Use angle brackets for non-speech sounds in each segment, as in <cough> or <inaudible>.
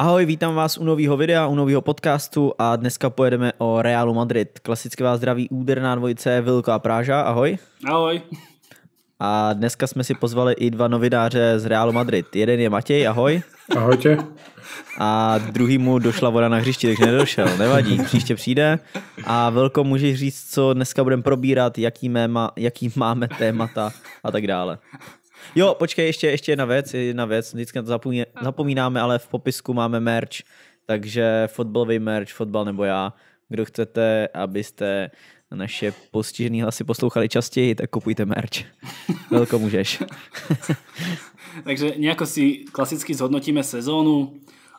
Ahoj, vítám vás u nového videa, u nového podcastu a dneska pojedeme o Realu Madrid. Klasické vás zdraví úderná dvojice Vilko a Práža, ahoj. Ahoj. A dneska jsme si pozvali i dva novináře z Realu Madrid. Jeden je Matěj, ahoj. tě. A druhý mu došla voda na hřišti, takže nedošel, nevadí, příště přijde. A Vilko, můžeš říct, co dneska budeme probírat, jaký, méma, jaký máme témata a tak dále. Jo, počkej, ještě, ještě jedna věc, jedna věc, vždycky na to zapomíná, zapomínáme, ale v popisku máme merch, takže fotbalový merch, fotbal nebo já, kdo chcete, abyste naše postižený hlasy poslouchali častěji, tak kupujte merch. <laughs> Velko můžeš. <laughs> Takže nějak si klasicky zhodnotíme sezónu,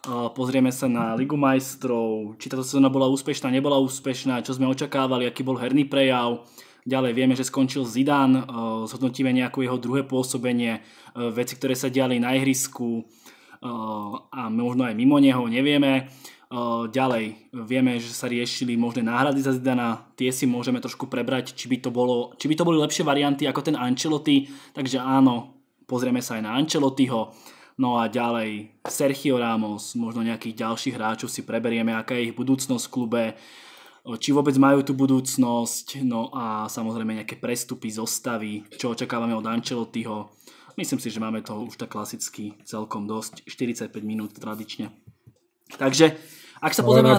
eh, pozrieme sa na Ligu majstrov, či táto sezóna bola úspešná, nebola úspešná, čo sme očakávali, aký bol herný prejav, Ďalej vieme, že skončil Zidane, eh, zhodnotíme nejakú jeho druhé pôsobenie, eh, veci, ktoré sa diali na ihrisku eh, a možno aj mimo neho, nevieme. Ďalej vieme, že sa riešili možné náhrady za Zidana, tie si môžeme trošku prebrať, či by to, bolo, či by to boli lepšie varianty ako ten Ancelotti, takže áno, pozrieme sa aj na Ancelottiho. No a ďalej Sergio Ramos, možno nejakých ďalších hráčov si preberieme, aká je ich budúcnosť v klube, či vôbec majú tú budúcnosť, no a samozrejme nejaké prestupy, zostavy, čo očakávame od Ancelottiho. Myslím si, že máme to už tak klasicky celkom dosť, 45 minút tradične. Takže, ak sa pozrieme, na,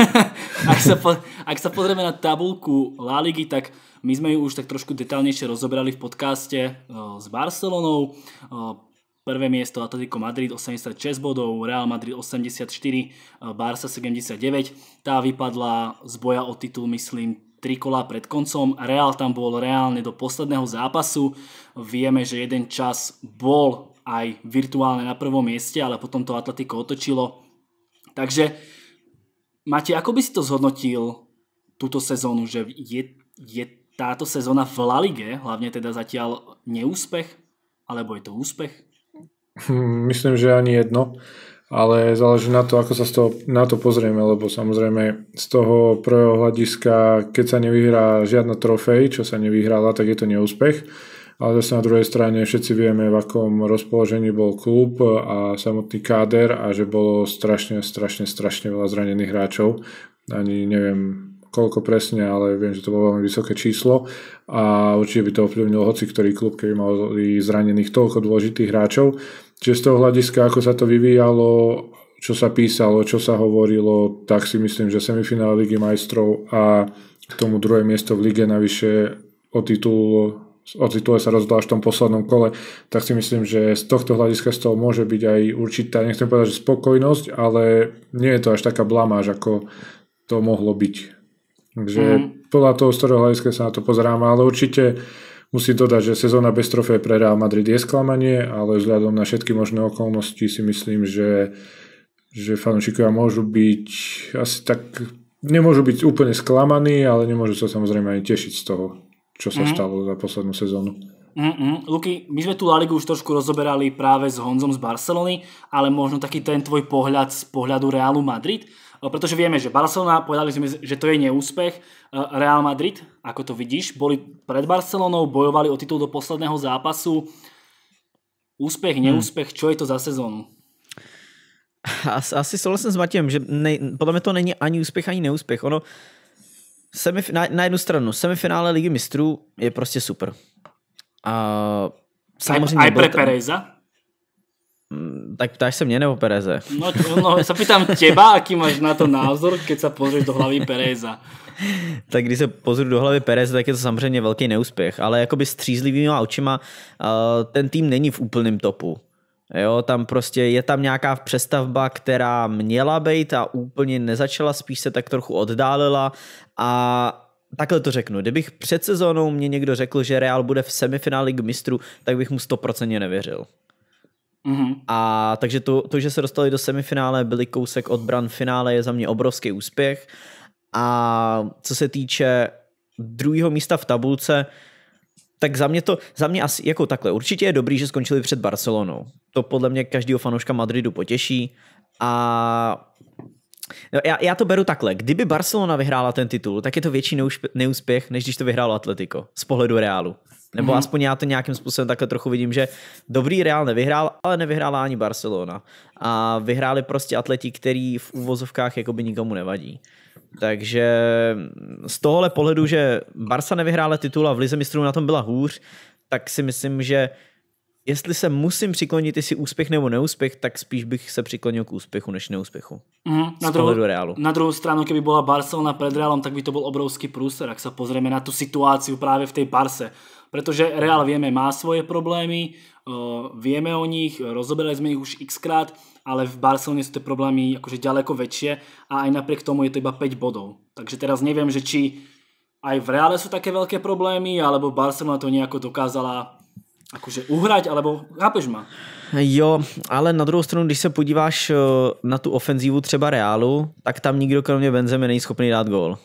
<laughs> ak sa po, ak sa pozrieme na tabulku La Ligy, tak my sme ju už tak trošku detálnejšie rozobrali v podcaste eh, s Barcelonou. Eh, Prvé miesto Atletico Madrid 86 bodov, Real Madrid 84, eh, Barca 79. Tá vypadla z boja o titul, myslím, tri kola pred koncom. Real tam bol reálne do posledného zápasu. Vieme, že jeden čas bol aj virtuálne na prvom mieste, ale potom to Atletico otočilo. Takže Mati, ako by si to zhodnotil túto sezónu, že je, je táto sezóna v La Lige, hlavne teda zatiaľ neúspech, alebo je to úspech? Hm, myslím, že ani jedno, ale záleží na to, ako sa z toho, na to pozrieme, lebo samozrejme z toho prvého hľadiska, keď sa nevyhrá žiadna trofej, čo sa nevyhrala, tak je to neúspech. Ale zase na druhej strane všetci vieme, v akom rozpoložení bol klub a samotný káder a že bolo strašne, strašne, strašne veľa zranených hráčov. Ani neviem, koľko presne, ale viem, že to bolo veľmi vysoké číslo a určite by to ovplyvnilo hoci ktorý klub, keby mal zranených toľko dôležitých hráčov. Čiže z toho hľadiska, ako sa to vyvíjalo, čo sa písalo, čo sa hovorilo, tak si myslím, že semifinále Ligy majstrov a k tomu druhé miesto v lige navyše o titul o titule sa rozhodla v tom poslednom kole, tak si myslím, že z tohto hľadiska z toho môže byť aj určitá, nechcem povedať, že spokojnosť, ale nie je to až taká blamáž, ako to mohlo byť. Takže mm. podľa toho, z ktorého hľadiska sa na to pozeráme, ale určite uh, Musím dodať, že sezóna bez trofé pre Real Madrid je sklamanie, ale vzhľadom na všetky možné okolnosti si myslím, že, že fanúšikovia môžu byť asi tak... Nemôžu byť úplne sklamaní, ale nemôžu sa samozrejme ani tešiť z toho, čo sa mm-hmm. stalo za poslednú sezónu. Mm-mm. Luky, my sme tu La Ligu už trošku rozoberali práve s Honzom z Barcelony, ale možno taký ten tvoj pohľad z pohľadu Realu Madrid. No, pretože vieme, že Barcelona, povedali sme, že to je neúspech. E, Real Madrid, ako to vidíš, boli pred Barcelonou, bojovali o titul do posledného zápasu. Úspech, hmm. neúspech, čo je to za sezónu? Asi, asi souhlasím s Matiem, že ne, podle to není ani úspěch, ani neúspěch. Ono, semif, na, na jednu stranu, semifinále Ligy mistrů je prostě super. A, aj, aj pre Pereza? Mm, tak ptáš sa mne nebo Pereze? No, no sa pýtam teba, aký máš na to názor, keď sa pozrieš do hlavy Pereza. <laughs> tak když se pozru do hlavy Perez, tak je to samozřejmě velký neúspěch, ale jakoby střízlivýma očima eh, ten tým není v úplném topu. Jo, tam prostě je tam nějaká přestavba, která měla být a úplně nezačala, spíš se tak trochu oddálila a takhle to řeknu. Kdybych před sezónou mě někdo řekl, že Real bude v semifinále k mistru, tak bych mu stoprocentně nevěřil. Mm-hmm. A takže to, to, že se dostali do semifinále, byli kousek od bran finále, je za mě obrovský úspěch. A co se týče druhého místa v tabulce, tak za mě to, za mě asi jako takhle, určitě je dobrý, že skončili před Barcelonou. To podle mě každého fanouška Madridu potěší. A no, já, já to beru takhle. Kdyby Barcelona vyhrála ten titul, tak je to větší neúspěch, než když to vyhrálo Atletico z pohledu Reálu. Nebo mm-hmm. aspoň já to nějakým způsobem takhle trochu vidím, že dobrý Real nevyhrál, ale nevyhrála ani Barcelona. A vyhráli prostě atleti, který v úvozovkách jakoby nikomu nevadí. Takže z tohohle pohledu, že Barca nevyhrála titul a v Lize mistrů na tom byla hůř, tak si myslím, že jestli se musím přiklonit, jestli úspěch nebo neúspěch, tak spíš bych se přiklonil k úspěchu než neúspěchu. Mm, na, druhou, reálu. na druhou stranu, keby byla Barcelona pred Realom, tak by to byl obrovský prúser, jak se pozrieme na tu situaci právě v té Barse. Pretože Real vieme má svoje problémy, vieme o nich, rozoberali sme ich už x krát, ale v Barcelone sú tie problémy akože ďaleko väčšie a aj napriek tomu je to iba 5 bodov. Takže teraz neviem, že či aj v Reále sú také veľké problémy, alebo Barcelona to nejako dokázala akože uhrať, alebo chápeš ma? Jo, ale na druhou stranu, když se podíváš na tu ofenzívu třeba Reálu, tak tam nikdo kromě Benzemy není schopný dát gól.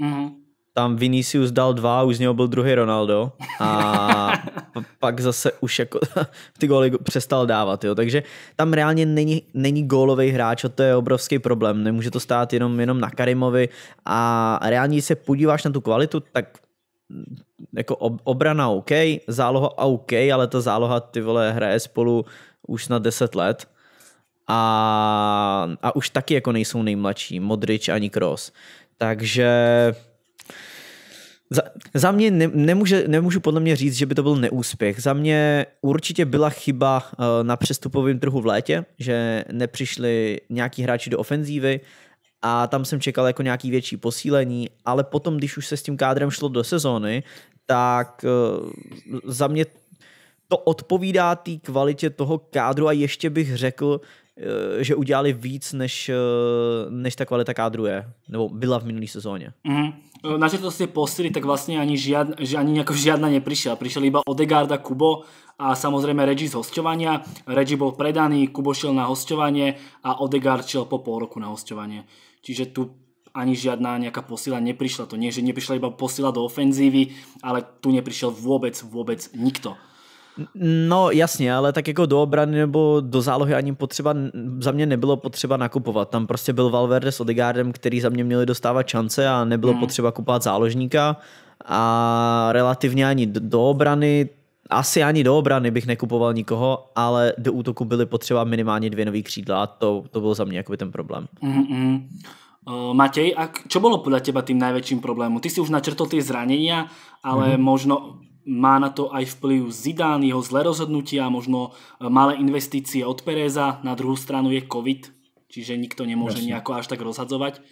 Uh mhm. -huh tam Vinicius dal dva, už z něho byl druhý Ronaldo a <laughs> pak zase už jako <laughs> ty góly přestal dávat, jo. takže tam reálně není, není gólový hráč a to je obrovský problém, nemůže to stát jenom, jenom na Karimovi a reálně, když se podíváš na tu kvalitu, tak jako ob, obrana OK, záloha OK, ale ta záloha ty vole hraje spolu už na 10 let a, a už taky jako nejsou nejmladší, Modrič ani Kroos. Takže za, za mě ne, nemůže, nemůžu podle mě říct, že by to byl neúspěch. Za mě určitě byla chyba uh, na přestupovém trhu v létě, že nepřišli nějaký hráči do ofenzívy a tam jsem čekal jako nějaký větší posílení, ale potom, když už se s tím kádrem šlo do sezóny, tak uh, za mě to odpovídá té kvalitě toho kádru a ještě bych řekl, Eh, že udělali víc, než, eh, než ta kvalita kádru je, nebo byla v minulý sezóně. Mm. Na to ste posily, tak vlastne ani, žiadna, ani nejako žiadna neprišla. Prišiel iba a Kubo a samozrejme Regi z hostovania. Regi bol predaný, Kubo šiel na hostovanie a Odegaard šiel po pol roku na hostovanie. Čiže tu ani žiadna nejaká posila neprišla. To nie, že neprišla iba posila do ofenzívy, ale tu neprišiel vôbec, vôbec nikto. No jasně, ale tak jako do obrany nebo do zálohy ani potřeba, za mě nebylo potřeba nakupovat. Tam prostě byl Valverde s Odegaardem, který za mě měli dostávat šance a nebylo hmm. potřeba kupovat záložníka a relativně ani do obrany, asi ani do obrany bych nekupoval nikoho, ale do útoku byly potřeba minimálně dvě nový křídla a to, to byl za mě jakoby ten problém. Mm-mm. Uh, hmm. eh, Matej, a čo bolo podľa teba tým najväčším problémom? Ty si už načrtol tie zranenia, ale mm. možno má na to aj vplyv Zidán, jeho zlé rozhodnutia, možno e, malé investície od Pereza, na druhú stranu je COVID, čiže nikto nemôže Jasne. nejako až tak rozhadzovať.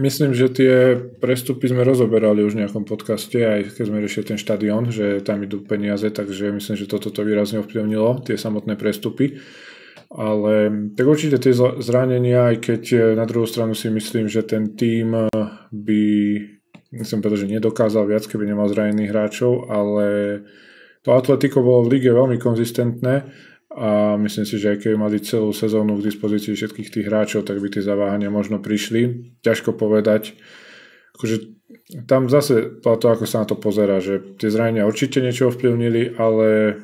Myslím, že tie prestupy sme rozoberali už v nejakom podcaste, aj keď sme riešili ten štadión, že tam idú peniaze, takže myslím, že toto to výrazne ovplyvnilo, tie samotné prestupy. Ale tak určite tie zranenia, aj keď e, na druhú stranu si myslím, že ten tým e, by Myslím povedať, že nedokázal viac, keby nemal zranených hráčov, ale to Atletico bolo v lige veľmi konzistentné a myslím si, že aj keby mali celú sezónu k dispozícii všetkých tých hráčov, tak by tie zaváhania možno prišli. Ťažko povedať. Akože tam zase to, ako sa na to pozera, že tie zranenia určite niečo ovplyvnili, ale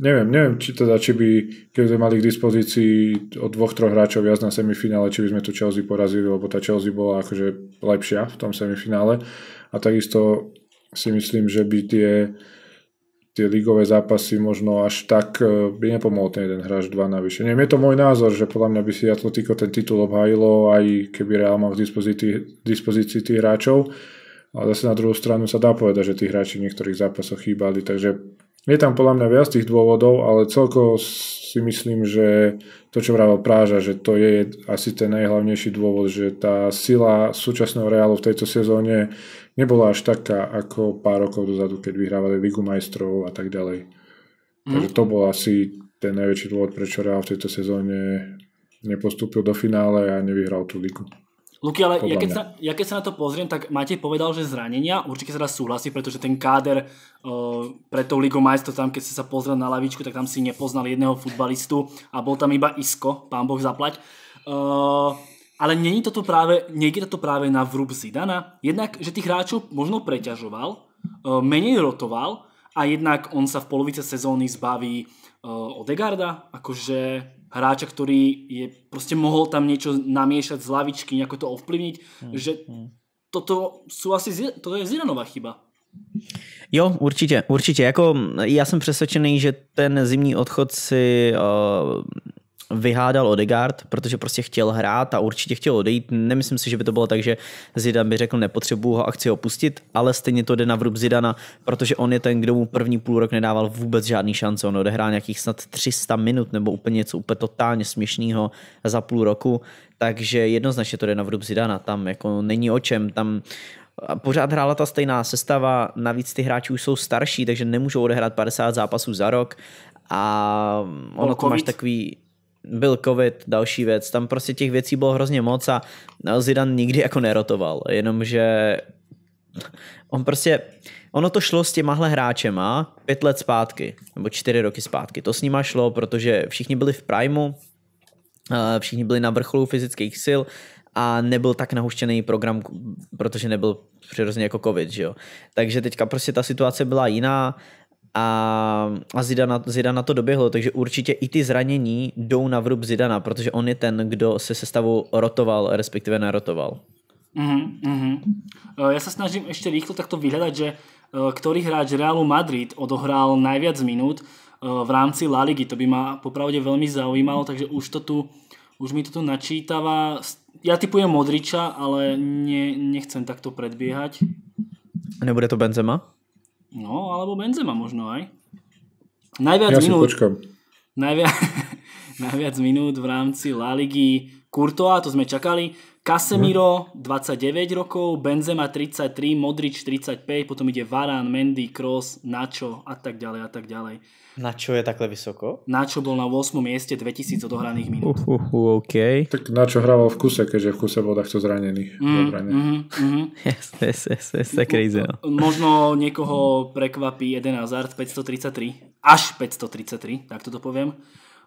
Neviem, neviem, či teda, či by, keď sme mali k dispozícii od dvoch, troch hráčov viac na semifinále, či by sme tu Chelsea porazili, lebo tá Chelsea bola akože lepšia v tom semifinále. A takisto si myslím, že by tie, tie ligové zápasy možno až tak e, by nepomohol ten jeden hráč dva navyše. Neviem, je to môj názor, že podľa mňa by si Atletico ten titul obhajilo, aj keby Real mal k dispozícii, dispozícii tých hráčov. Ale zase na druhú stranu sa dá povedať, že tí hráči v niektorých zápasoch chýbali, takže je tam podľa mňa viac tých dôvodov, ale celkovo si myslím, že to, čo vravel Práža, že to je asi ten najhlavnejší dôvod, že tá sila súčasného Realu v tejto sezóne nebola až taká ako pár rokov dozadu, keď vyhrávali Ligu majstrov a tak ďalej. Mm. Takže to bol asi ten najväčší dôvod, prečo Real v tejto sezóne nepostúpil do finále a nevyhral tú ligu. Luky, ale ja keď, sa, ja keď sa na to pozriem, tak Matej povedal, že zranenia, určite sa súhlasí, pretože ten káder uh, e, pre tou Ligou majstrov, tam keď si sa pozrel na lavičku, tak tam si nepoznal jedného futbalistu a bol tam iba Isko, pán Boh zaplať. Uh, ale není to práve, niekde to práve na vrúb Zidana. Jednak, že tých hráčov možno preťažoval, uh, menej rotoval a jednak on sa v polovice sezóny zbaví uh, Odegarda, akože hráča, ktorý je, proste mohol tam niečo namiešať z lavičky, nejako to ovplyvniť, mm. že hm. toto sú asi, toto je Ziranova chyba. Jo, určitě, určitě. Jako já jsem přesvědčený, že ten zimní odchod si uh, vyhádal Odegaard, protože prostě chtěl hrát a určitě chtěl odejít. Nemyslím si, že by to bylo tak, že Zidan by řekl, nepotřebuju ho a chci opustit, ale stejně to jde na vrub Zidana, protože on je ten, kdo mu první půl rok nedával vůbec žádný šance. On odehrál nějakých snad 300 minut nebo úplně něco úplně totálně směšného za půl roku, takže jednoznačně to jde na vrub Zidana. Tam jako není o čem, tam pořád hrála ta stejná sestava, navíc ty hráči už jsou starší, takže nemůžou odehrát 50 zápasů za rok a ono to máš takový byl covid, další věc, tam prostě těch věcí bylo hrozně moc a Zidane nikdy jako nerotoval, jenomže on prostě, ono to šlo s těmahle hráčema pět let zpátky, nebo čtyři roky zpátky, to s nima šlo, protože všichni byli v primu, všichni byli na vrcholu fyzických sil a nebyl tak nahuštěný program, protože nebyl přirozeně jako covid, že jo. Takže teďka prostě ta situace byla jiná, a, a Zidana, Zidana to doběhlo, takže určitě i ty zranění jdou na vrub Zidana, protože on je ten, kdo se sestavou rotoval, respektive narotoval. Mm-hmm. Mhm, e, já se snažím ještě rýchlo takto vyhledat, že e, který ktorý hráč Realu Madrid odohral najviac minút e, v rámci La Ligy. To by ma popravde veľmi zaujímalo, takže už to tu už mi to tu načítava. Ja typujem Modriča, ale ne, nechcem takto predbiehať. Nebude to Benzema? No, alebo Benzema možno aj. Najviac ja minút... Najviac, <laughs> najviac minút v rámci La Ligy Courtois, to sme čakali. Casemiro 29 rokov, Benzema 33, Modrič 35, potom ide varán, Mendy, Kroos, Nacho a tak ďalej a tak ďalej. Nacho je takhle vysoko? Nacho bol na 8. mieste 2000 odohraných minút. Uh, uh, uh, okay. Tak Nacho hrával v kuse, keďže v kuse bol takto zranený. Mm, mm, mm. yes, yes, yes, yes, Možno niekoho prekvapí Eden Hazard 533, až 533, tak to poviem.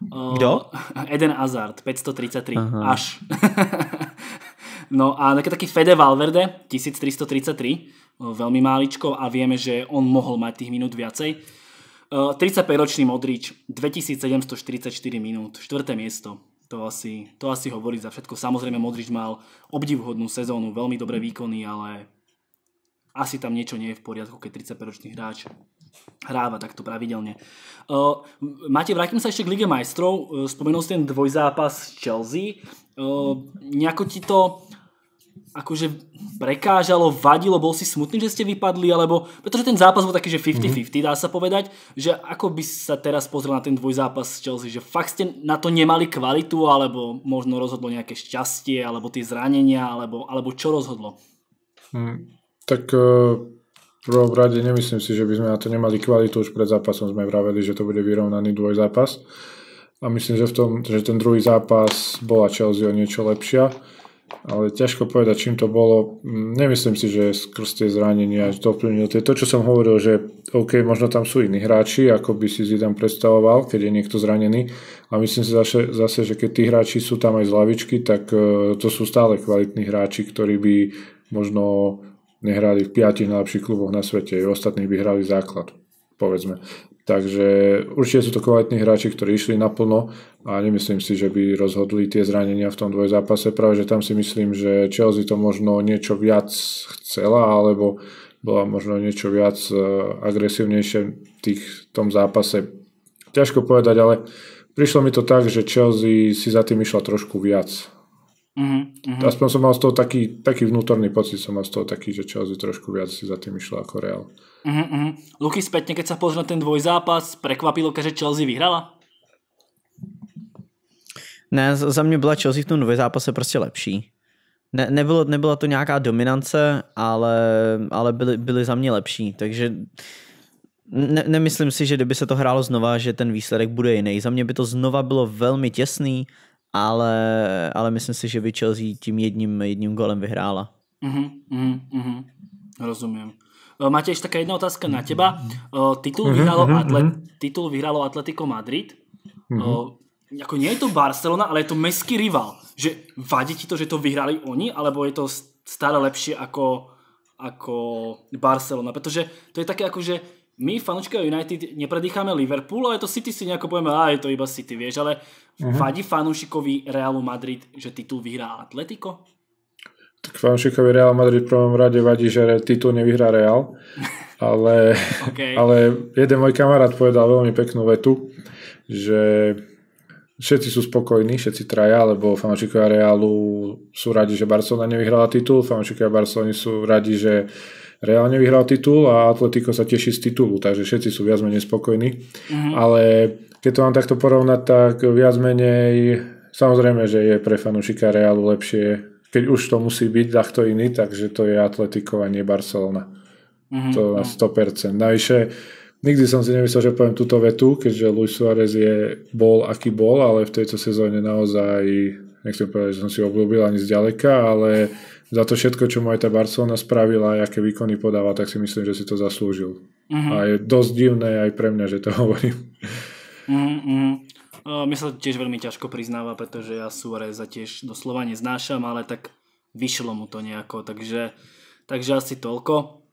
Kto? Eden Hazard, 533, Aha. až. <laughs> No a taký Fede Valverde, 1333, veľmi máličko a vieme, že on mohol mať tých minút viacej. 35-ročný Modrič, 2744 minút, 4. miesto. To asi, to asi hovorí za všetko. Samozrejme Modrič mal obdivhodnú sezónu, veľmi dobré výkony, ale asi tam niečo nie je v poriadku, keď 35-ročný hráč hráva takto pravidelne. Uh, Máte, vrátim sa ešte k Lige majstrov. Uh, spomenul si ten dvojzápas Chelsea. Uh, nejako ti to akože prekážalo, vadilo, bol si smutný, že ste vypadli, alebo pretože ten zápas bol taký, že 50-50, mm-hmm. dá sa povedať, že ako by sa teraz pozrel na ten dvojzápas s Chelsea, že fakt ste na to nemali kvalitu, alebo možno rozhodlo nejaké šťastie, alebo tie zranenia, alebo, alebo čo rozhodlo? Mm, tak uh prvom rade nemyslím si, že by sme na to nemali kvalitu. Už pred zápasom sme vraveli, že to bude vyrovnaný zápas. A myslím, že, v tom, že ten druhý zápas bola Chelsea o niečo lepšia. Ale ťažko povedať, čím to bolo. Nemyslím si, že skrz tie zranenia to ovplyvnilo. To, čo som hovoril, že OK, možno tam sú iní hráči, ako by si tam predstavoval, keď je niekto zranený. A myslím si zase, zase že keď tí hráči sú tam aj z lavičky, tak eh, to sú stále kvalitní hráči, ktorí by možno nehrali v piatich najlepších kluboch na svete, i ostatných by hrali základ, povedzme. Takže určite sú to kvalitní hráči, ktorí išli naplno a nemyslím si, že by rozhodli tie zranenia v tom dvojzápase. Práve, že tam si myslím, že Chelsea to možno niečo viac chcela, alebo bola možno niečo viac e, agresívnejšie v tých, tom zápase. Ťažko povedať, ale prišlo mi to tak, že Chelsea si za tým išla trošku viac Uh-huh. Aspoň som mal z toho taký, taký vnútorný pocit, som mal z toho taký, že Chelsea trošku viac si za tým išlo ako Real. Uh-huh. Luky spätne, keď sa pozrel na ten dvojzápas, prekvapilo, že Chelsea vyhrala? Ne, za mě byla Chelsea v tom dvojzápase prostě lepší. Ne, nebylo, nebyla to nějaká dominance, ale, ale byly, byly za mě lepší, takže ne, nemyslím si, že kdyby se to hrálo znova, že ten výsledek bude jiný. Za mě by to znova bylo velmi těsný ale, ale myslím si, že by Chelsea tím jedním, jedním golem vyhrála. uh-huh, uh-huh. rozumiem. Máte ešte taká jedna otázka na teba. E, titul vyhralo, Atlet- titul vyhralo Atletico Madrid. Mm-hmm. E, ako nie je to Barcelona, ale je to meský rival. Že vadí ti to, že to vyhrali oni, alebo je to stále lepšie ako, ako Barcelona? Pretože to je také ako, že my fanúčka United nepredýcháme Liverpool, ale to City si nejako povieme, a je to iba City, vieš, ale Uh-huh. Vadí fanúšikovi Realu Madrid, že titul vyhrá Atletico? Tak fanúšikovi Real Madrid v prvom rade vadí, že titul nevyhrá Real, <laughs> ale, okay. ale jeden môj kamarát povedal veľmi peknú vetu, že všetci sú spokojní, všetci traja, lebo fanúšikovia Realu sú radi, že Barcelona nevyhrala titul, fanúšikovia Barcelony sú radi, že Real nevyhral titul a Atletico sa teší z titulu, takže všetci sú viac menej spokojní. Uh-huh. Ale keď to mám takto porovnať, tak viac menej, samozrejme, že je pre fanúšika Realu lepšie, keď už to musí byť takto iný, takže to je Atletico a nie Barcelona. Mm-hmm. To na 100%. No. Najvyššie, nikdy som si nemyslel, že poviem túto vetu, keďže Luis Suárez je bol, aký bol, ale v tejto sezóne naozaj, nechcem povedať, že som si obľúbil ani zďaleka, ale za to všetko, čo mu aj tá Barcelona spravila a aké výkony podáva, tak si myslím, že si to zaslúžil. Uh-huh. A je dosť divné aj pre mňa, že to <laughs> hovorím. Mm, hmm Mne sa to tiež veľmi ťažko priznáva, pretože ja Suareza tiež doslova neznášam, ale tak vyšlo mu to nejako, takže, takže asi toľko.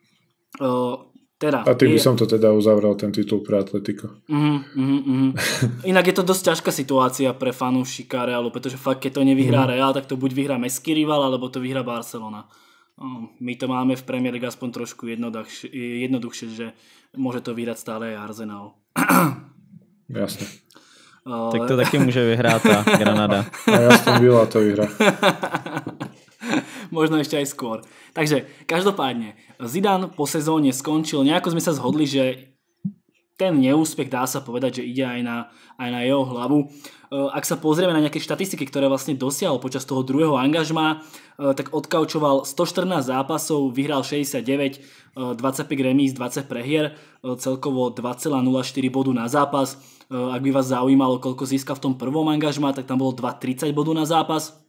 O, teda, a tým je... by som to teda uzavrel, ten titul pre Atletico. Mm, mm, mm. <laughs> Inak je to dosť ťažká situácia pre fanúšika Realu, pretože fakt, keď to nevyhrá mm. Real, tak to buď vyhrá meský rival, alebo to vyhrá Barcelona. My to máme v Premier League aspoň trošku jednoduchšie že môže to vyhrať stále aj Arsenal. <clears throat> Jasne. Ale... Tak to taky může vyhrát ta Granada. A ja som byla to vyhra. <laughs> Možno ešte aj skôr. Takže, každopádne, Zidane po sezóne skončil, nejako sme sa zhodli, že ten neúspech dá sa povedať, že ide aj na, aj na jeho hlavu. E, ak sa pozrieme na nejaké štatistiky, ktoré vlastne dosiahol počas toho druhého angažma, e, tak odkaučoval 114 zápasov, vyhral 69, 25 e, remis, 20 prehier, celkovo 2,04 bodu na zápas Eh, ak by vás zaujímalo, koľko získal v tom prvom angažma, tak tam bolo 2,30 bodu na zápas.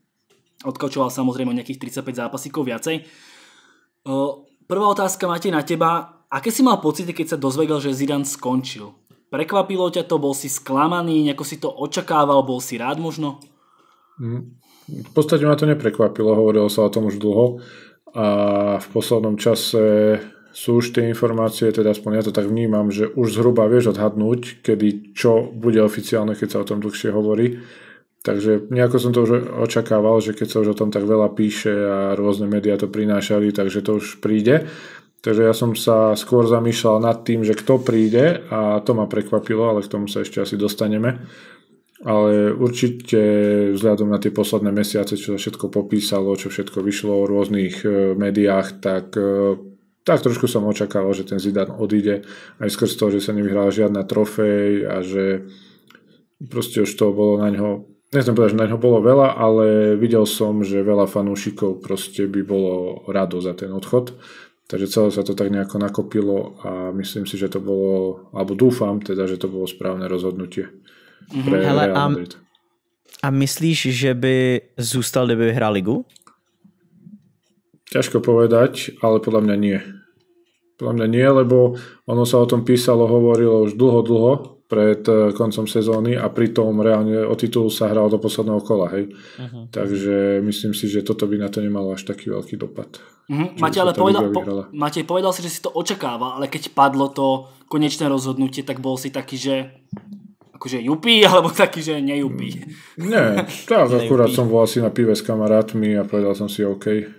Odkočoval samozrejme nejakých 35 zápasíkov viacej. Eh, prvá otázka, máte na teba. Aké si mal pocity, keď sa dozvedel, že Zidane skončil? Prekvapilo ťa to? Bol si sklamaný? Nejako si to očakával? Bol si rád možno? Mm, v podstate ma to neprekvapilo. Hovorilo sa o tom už dlho a v poslednom čase sú už tie informácie, teda aspoň ja to tak vnímam, že už zhruba vieš odhadnúť, kedy čo bude oficiálne, keď sa o tom dlhšie hovorí. Takže nejako som to už očakával, že keď sa už o tom tak veľa píše a rôzne médiá to prinášali, takže to už príde. Takže ja som sa skôr zamýšľal nad tým, že kto príde a to ma prekvapilo, ale k tomu sa ešte asi dostaneme. Ale určite vzhľadom na tie posledné mesiace, čo sa všetko popísalo, čo všetko vyšlo o rôznych e, médiách, tak e, tak trošku som očakával, že ten Zidane odíde aj skrz toho, že sa nevyhrala žiadna trofej a že proste už to bolo na ňo nechcem povedať, že na ňo bolo veľa, ale videl som, že veľa fanúšikov proste by bolo rado za ten odchod. Takže celé sa to tak nejako nakopilo a myslím si, že to bolo, alebo dúfam teda, že to bolo správne rozhodnutie mhm, pre Hele, Real Madrid. A, a myslíš, že by zústal, kdyby vyhrál ligu? Ťažko povedať, ale podľa mňa nie. Podľa mňa nie, lebo ono sa o tom písalo, hovorilo už dlho, dlho pred eh, koncom sezóny a pritom reálne o titul sa hral do posledného kola. Hej. Uh-huh. Takže myslím si, že toto by na to nemalo až taký veľký dopad. Uh-huh. Matej, ale povedal, po, Matej, povedal si, že si to očakáva, ale keď padlo to konečné rozhodnutie, tak bol si taký, že akože jupí, <laughs> alebo taký, že nejupí. Mm, nie, tak akurát som bol asi na pive s kamarátmi a povedal som si OK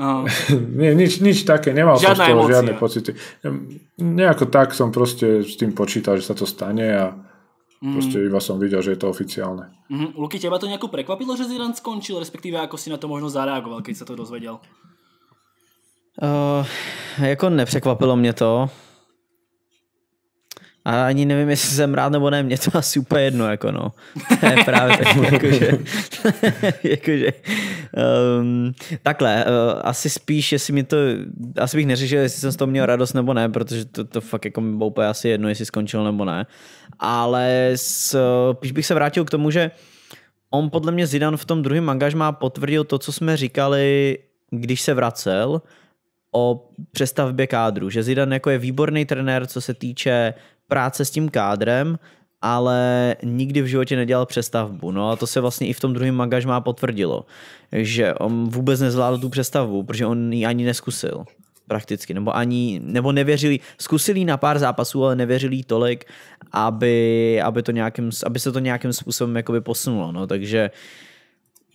Uh-huh. <laughs> Nie, nič, nič také, nemal Žiadna som z toho emócia. žiadne pocity. Nejako tak som proste s tým počítal, že sa to stane a mm. proste iba som videl, že je to oficiálne. Mm-hmm. Luky, teba to nejako prekvapilo, že Zidane skončil, respektíve ako si na to možno zareagoval, keď sa to dozvedel? Uh, jako nepřekvapilo mě to. A ani nevím, jestli jsem rád nebo ne, mě to asi úplně jedno, jako no. <laughs> To je právě tak, jakože, <laughs> jakože um, takhle, uh, asi spíš, jestli mi to, asi bych neřešil, jestli jsem z toho měl radost nebo ne, protože to, to fakt jako mi úplně asi jedno, jestli skončil nebo ne. Ale spíš bych se vrátil k tomu, že on podle mě Zidan v tom druhém angažmá potvrdil to, co jsme říkali, když se vracel, o přestavbě kádru, že Zidane jako je výborný trenér, co se týče práce s tím kádrem, ale nikdy v životě nedělal přestavbu. No a to se vlastně i v tom druhém angažmá potvrdilo, že on vůbec nezvládl tu přestavbu, protože on ji ani neskusil prakticky, nebo ani, nebo nevěřili, zkusili na pár zápasů, ale nevěřili tolik, aby, aby, to nějakým, aby se to nějakým způsobem jakoby posunulo, no, takže uh,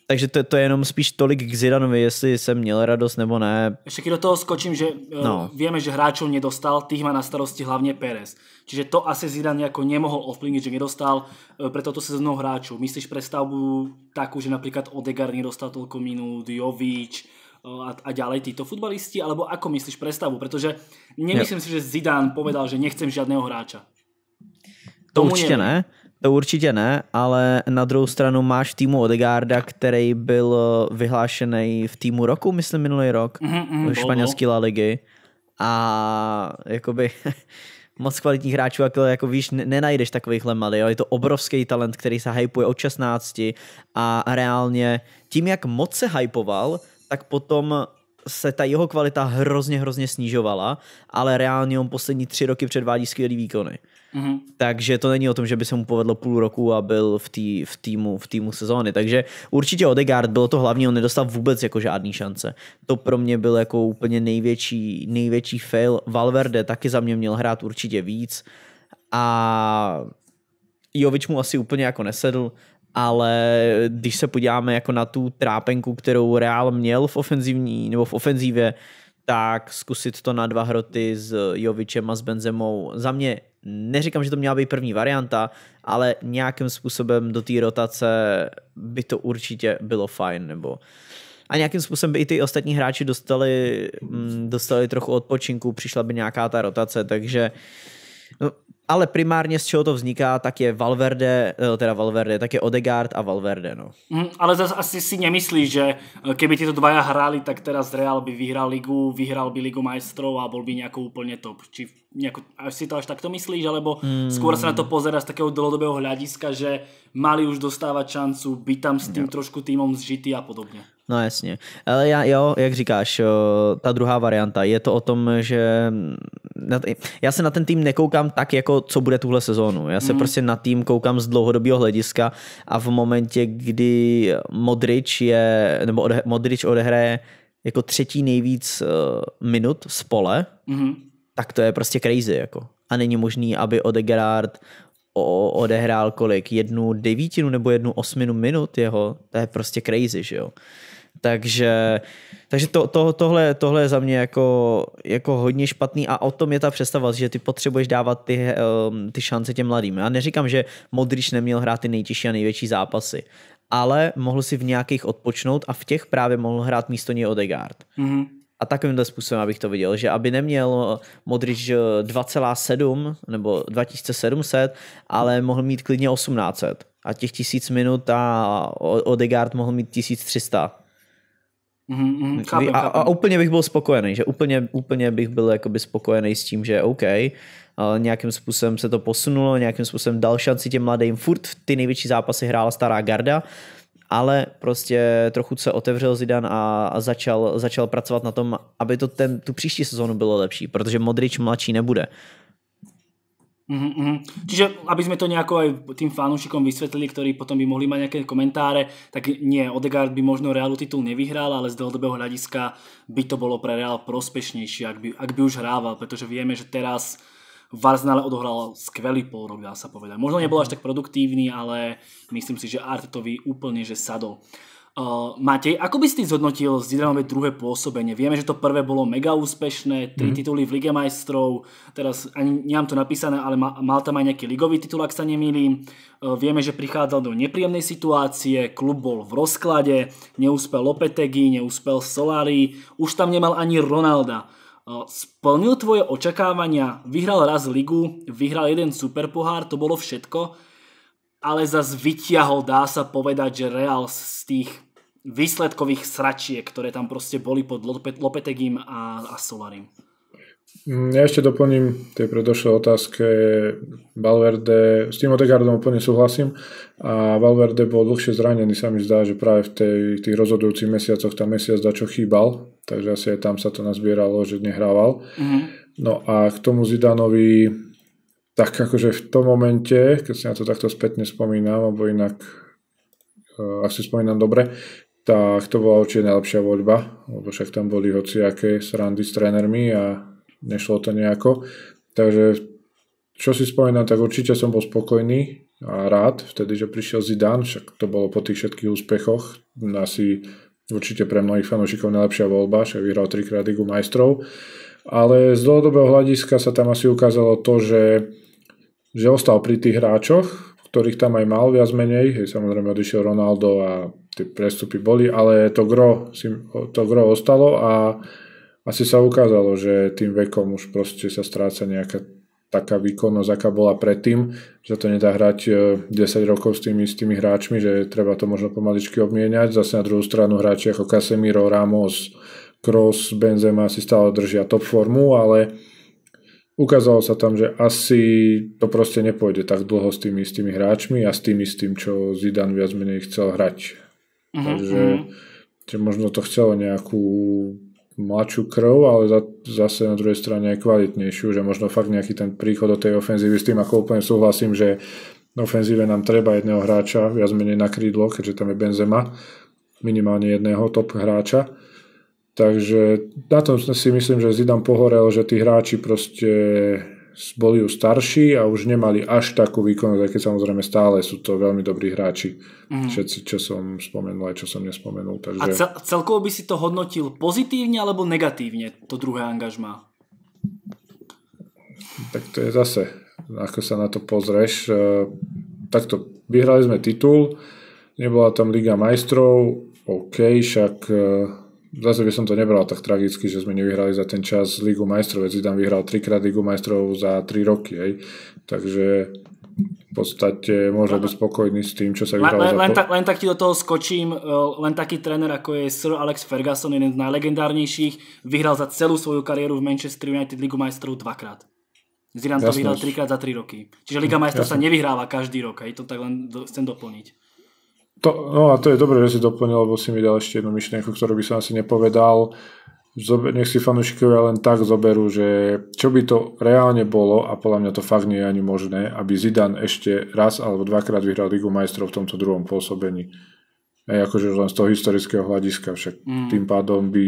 Takže to, to je jenom spíš tolik k Zidanovi, jestli jsem měl radost nebo ne. Ještě do toho skočím, že eh, no. vieme, že hráčov nedostal, tých má na starosti hlavně Pérez. Čiže to asi Zidan jako nemohol ovplyvniť, že nedostal eh, pre toto sezónu hráčů. Myslíš prestavbu takú, že napríklad Odegaard nedostal toľko minút, Jovič, eh, a, a ďalej títo futbalisti, alebo ako myslíš prestavu? Pretože nemyslím si, že Zidan povedal, že nechcem žiadného hráča. To Tomu určite neviem. ne. To určitě ne, ale na druhou stranu máš týmu Odegarda, který byl eh, vyhlášený v týmu roku, myslím minulý rok, mm-hmm, mhm, španělské La Ligy. A jakoby <laughs> moc kvalitních hráčů, ale jako víš, nenajdeš takovýchhle malý. Jo? Je to obrovský talent, který se hypuje od 16 a reálně tím, jak moc se hypoval, tak potom se ta jeho kvalita hrozně, hrozně snižovala. ale reálně on poslední tři roky předvádí skvělý výkony. Mm-hmm. Takže to není o tom, že by se mu povedlo půl roku a byl v, tý, v, týmu, v týmu sezóny. Takže určitě Odegaard bylo to hlavní, on nedostal vůbec jako žádný šance. To pro mě byl jako úplně největší, největší fail. Valverde taky za mě měl hrát určitě víc a Jovič mu asi úplně jako nesedl, ale když se podíváme jako na tu trápenku, kterou Real měl v ofenzivní nebo v ofenzívě, tak zkusit to na dva hroty s Jovičem a s Benzemou. Za mě neříkám, že to měla být první varianta, ale nějakým způsobem do té rotace by to určitě bylo fajn. Nebo... A nějakým způsobem by i ty ostatní hráči dostali, mm, dostali trochu odpočinku, přišla by nějaká ta rotace, takže no, ale primárně z čeho to vzniká, tak je Valverde, eh, teda Valverde, tak je Odegaard a Valverde, no. Mm, ale zase asi si nemyslíš, že eh, keby títo dvaja hráli, tak teraz Real by vyhral ligu, vyhral by ligu majstrov a bol by nejako úplne top. Či nejako, až si to až takto myslíš, alebo mm. skôr sa na to pozera z takého dlhodobého hľadiska, že mali už dostávať šancu, byť tam s tým no. trošku týmom zžitý a podobne. No jasně. Ale já, jo, jak říkáš, eh, ta druhá varianta, je to o tom, že mm, já se na ten tým nekoukám tak, jako co bude tuhle sezónu. Já se mm. prostě na tým koukám z dlouhodobého hlediska a v momentě, kdy Modrič je, nebo ode, Modrič odehraje jako třetí nejvíc eh, minut z pole, mm. tak to je prostě crazy, jako. A není možný, aby Odegaard odehrál kolik? Jednu devítinu nebo jednu osminu minut jeho? To je prostě crazy, že jo? Takže, takže to, to, tohle, tohle je za mě jako, jako hodně špatný a o tom je ta představa, že ty potřebuješ dávat ty, eh, um, ty šance těm mladým. Já neříkám, že Modrič neměl hrát ty nejtěžší a největší zápasy, ale mohl si v nějakých odpočnout a v těch právě mohl hrát místo něj Odegaard. Mm-hmm. A takovýmhle způsobem, abych to viděl, že aby neměl eh, Modrič 2,7 eh, nebo 2700, ale mohl mít klidně 1800 a těch tisíc minut a Odegaard mohl mít 1300 Mm-hmm, mm-hmm. chápem, a, chápem. a úplně bych byl spokojený, že úplně, úplně bych byl spokojený s tím, že OK, ale eh, nějakým způsobem se to posunulo, nějakým způsobem dal šanci těm mladým, furt v ty největší zápasy hrála stará garda, ale prostě trochu se otevřel Zidan a, a začal, začal pracovat na tom, aby to ten, tu příští sezónu bylo lepší, protože Modrič mladší nebude. Mm-hmm. Čiže aby sme to nejako aj tým fanúšikom vysvetlili, ktorí potom by mohli mať nejaké komentáre, tak nie, Odegaard by možno Realu titul nevyhral, ale z dlhodobého hľadiska by to bolo pre Real prospešnejšie, ak by, ak by už hrával, pretože vieme, že teraz v Arsenale odohral skvelý pol rok, dá sa povedať. Možno nebol až tak produktívny, ale myslím si, že Artetovi úplne, že sadol. Uh, Matej, ako by si zhodnotil Zidanové druhé pôsobenie? Vieme, že to prvé bolo mega úspešné, tri mm-hmm. tituly v Lige majstrov, teraz ani nemám to napísané, ale mal, mal tam aj nejaký ligový titul, ak sa nemýlim. Uh, vieme, že prichádzal do nepríjemnej situácie, klub bol v rozklade, neúspel Lopetegi, neúspel Solari, už tam nemal ani Ronalda. Uh, splnil tvoje očakávania, vyhral raz ligu, vyhral jeden superpohár, to bolo všetko ale zas vyťahol, dá sa povedať, že Real z tých výsledkových sračiek, ktoré tam proste boli pod Lopetegim a, a Solarim. Mm, ja ešte doplním tie predošlé otázke. Valverde, s tým odegardom úplne súhlasím a Valverde bol dlhšie zranený, sa mi zdá, že práve v tej, tých rozhodujúcich mesiacoch tam mesiac za čo chýbal, takže asi aj tam sa to nazbieralo, že nehrával. Mm-hmm. No a k tomu Zidanovi tak akože v tom momente, keď si na to takto spätne spomínam, alebo inak, eh, ak si spomínam dobre, tak to bola určite najlepšia voľba, lebo však tam boli hociaké srandy s trénermi a nešlo to nejako. Takže čo si spomínam, tak určite som bol spokojný a rád vtedy, že prišiel Zidane, však to bolo po tých všetkých úspechoch, asi určite pre mnohých fanúšikov najlepšia voľba, však vyhral trikrát Ligu majstrov. Ale z dlhodobého hľadiska sa tam asi ukázalo to, že že ostal pri tých hráčoch, ktorých tam aj mal viac menej, hej, samozrejme odišiel Ronaldo a tie prestupy boli, ale to gro, to gro ostalo a asi sa ukázalo, že tým vekom už proste sa stráca nejaká taká výkonnosť, aká bola predtým, že to nedá hrať 10 e, rokov s tými, s tými hráčmi, že treba to možno pomaličky obmieniať. Zase na druhú stranu hráči ako Casemiro, Ramos, Kroos, Benzema si stále držia top formu, ale ukázalo sa tam, že asi to proste nepôjde tak dlho s tými istými hráčmi a s tým istým, čo Zidane viac menej chcel hrať. Uh-huh, Takže mhm. Že možno to chcelo nejakú mladšiu krv, ale za, zase na druhej strane aj kvalitnejšiu, že možno fakt nejaký ten príchod do tej ofenzívy s tým, ako úplne súhlasím, že na ofenzíve nám treba jedného hráča, viac menej na krídlo, keďže tam je Benzema, minimálne jedného top hráča Takže na tom si myslím, že Zidan pohorel, že tí hráči proste boli už starší a už nemali až takú výkonnosť, aj keď samozrejme stále sú to veľmi dobrí hráči, mm. všetci, čo som spomenul aj čo som nespomenul. Takže... A cel- celkovo by si to hodnotil pozitívne alebo negatívne, to druhé angažma? Tak to je zase, ako sa na to pozrieš. E, takto, vyhrali sme titul, nebola tam Liga majstrov, OK, však e, zase by som to nebral tak tragicky, že sme nevyhrali za ten čas Ligu majstrov, veď Zidane vyhral trikrát Ligu majstrov za 3 roky, hej. takže v podstate môžem byť spokojný s tým, čo sa vyhralo len, za len, to... tak, len tak ti do toho skočím, e, len taký tréner ako je Sir Alex Ferguson, jeden z najlegendárnejších, vyhral za celú svoju kariéru v Manchester United Ligu majstrov dvakrát. Zidane to vyhral trikrát za 3 roky. Čiže Liga hm, majstrov sa nevyhráva každý rok, hej, to tak len do, chcem doplniť. To, no a to je dobré, že si doplnil, lebo si mi dal ešte jednu myšlienku, ktorú by som asi nepovedal. Zobe, nech si fanúšikovia len tak zoberú, že čo by to reálne bolo, a podľa mňa to fakt nie je ani možné, aby Zidan ešte raz alebo dvakrát vyhral Ligu majstrov v tomto druhom pôsobení. Ej, akože len z toho historického hľadiska však. Mm. Tým pádom by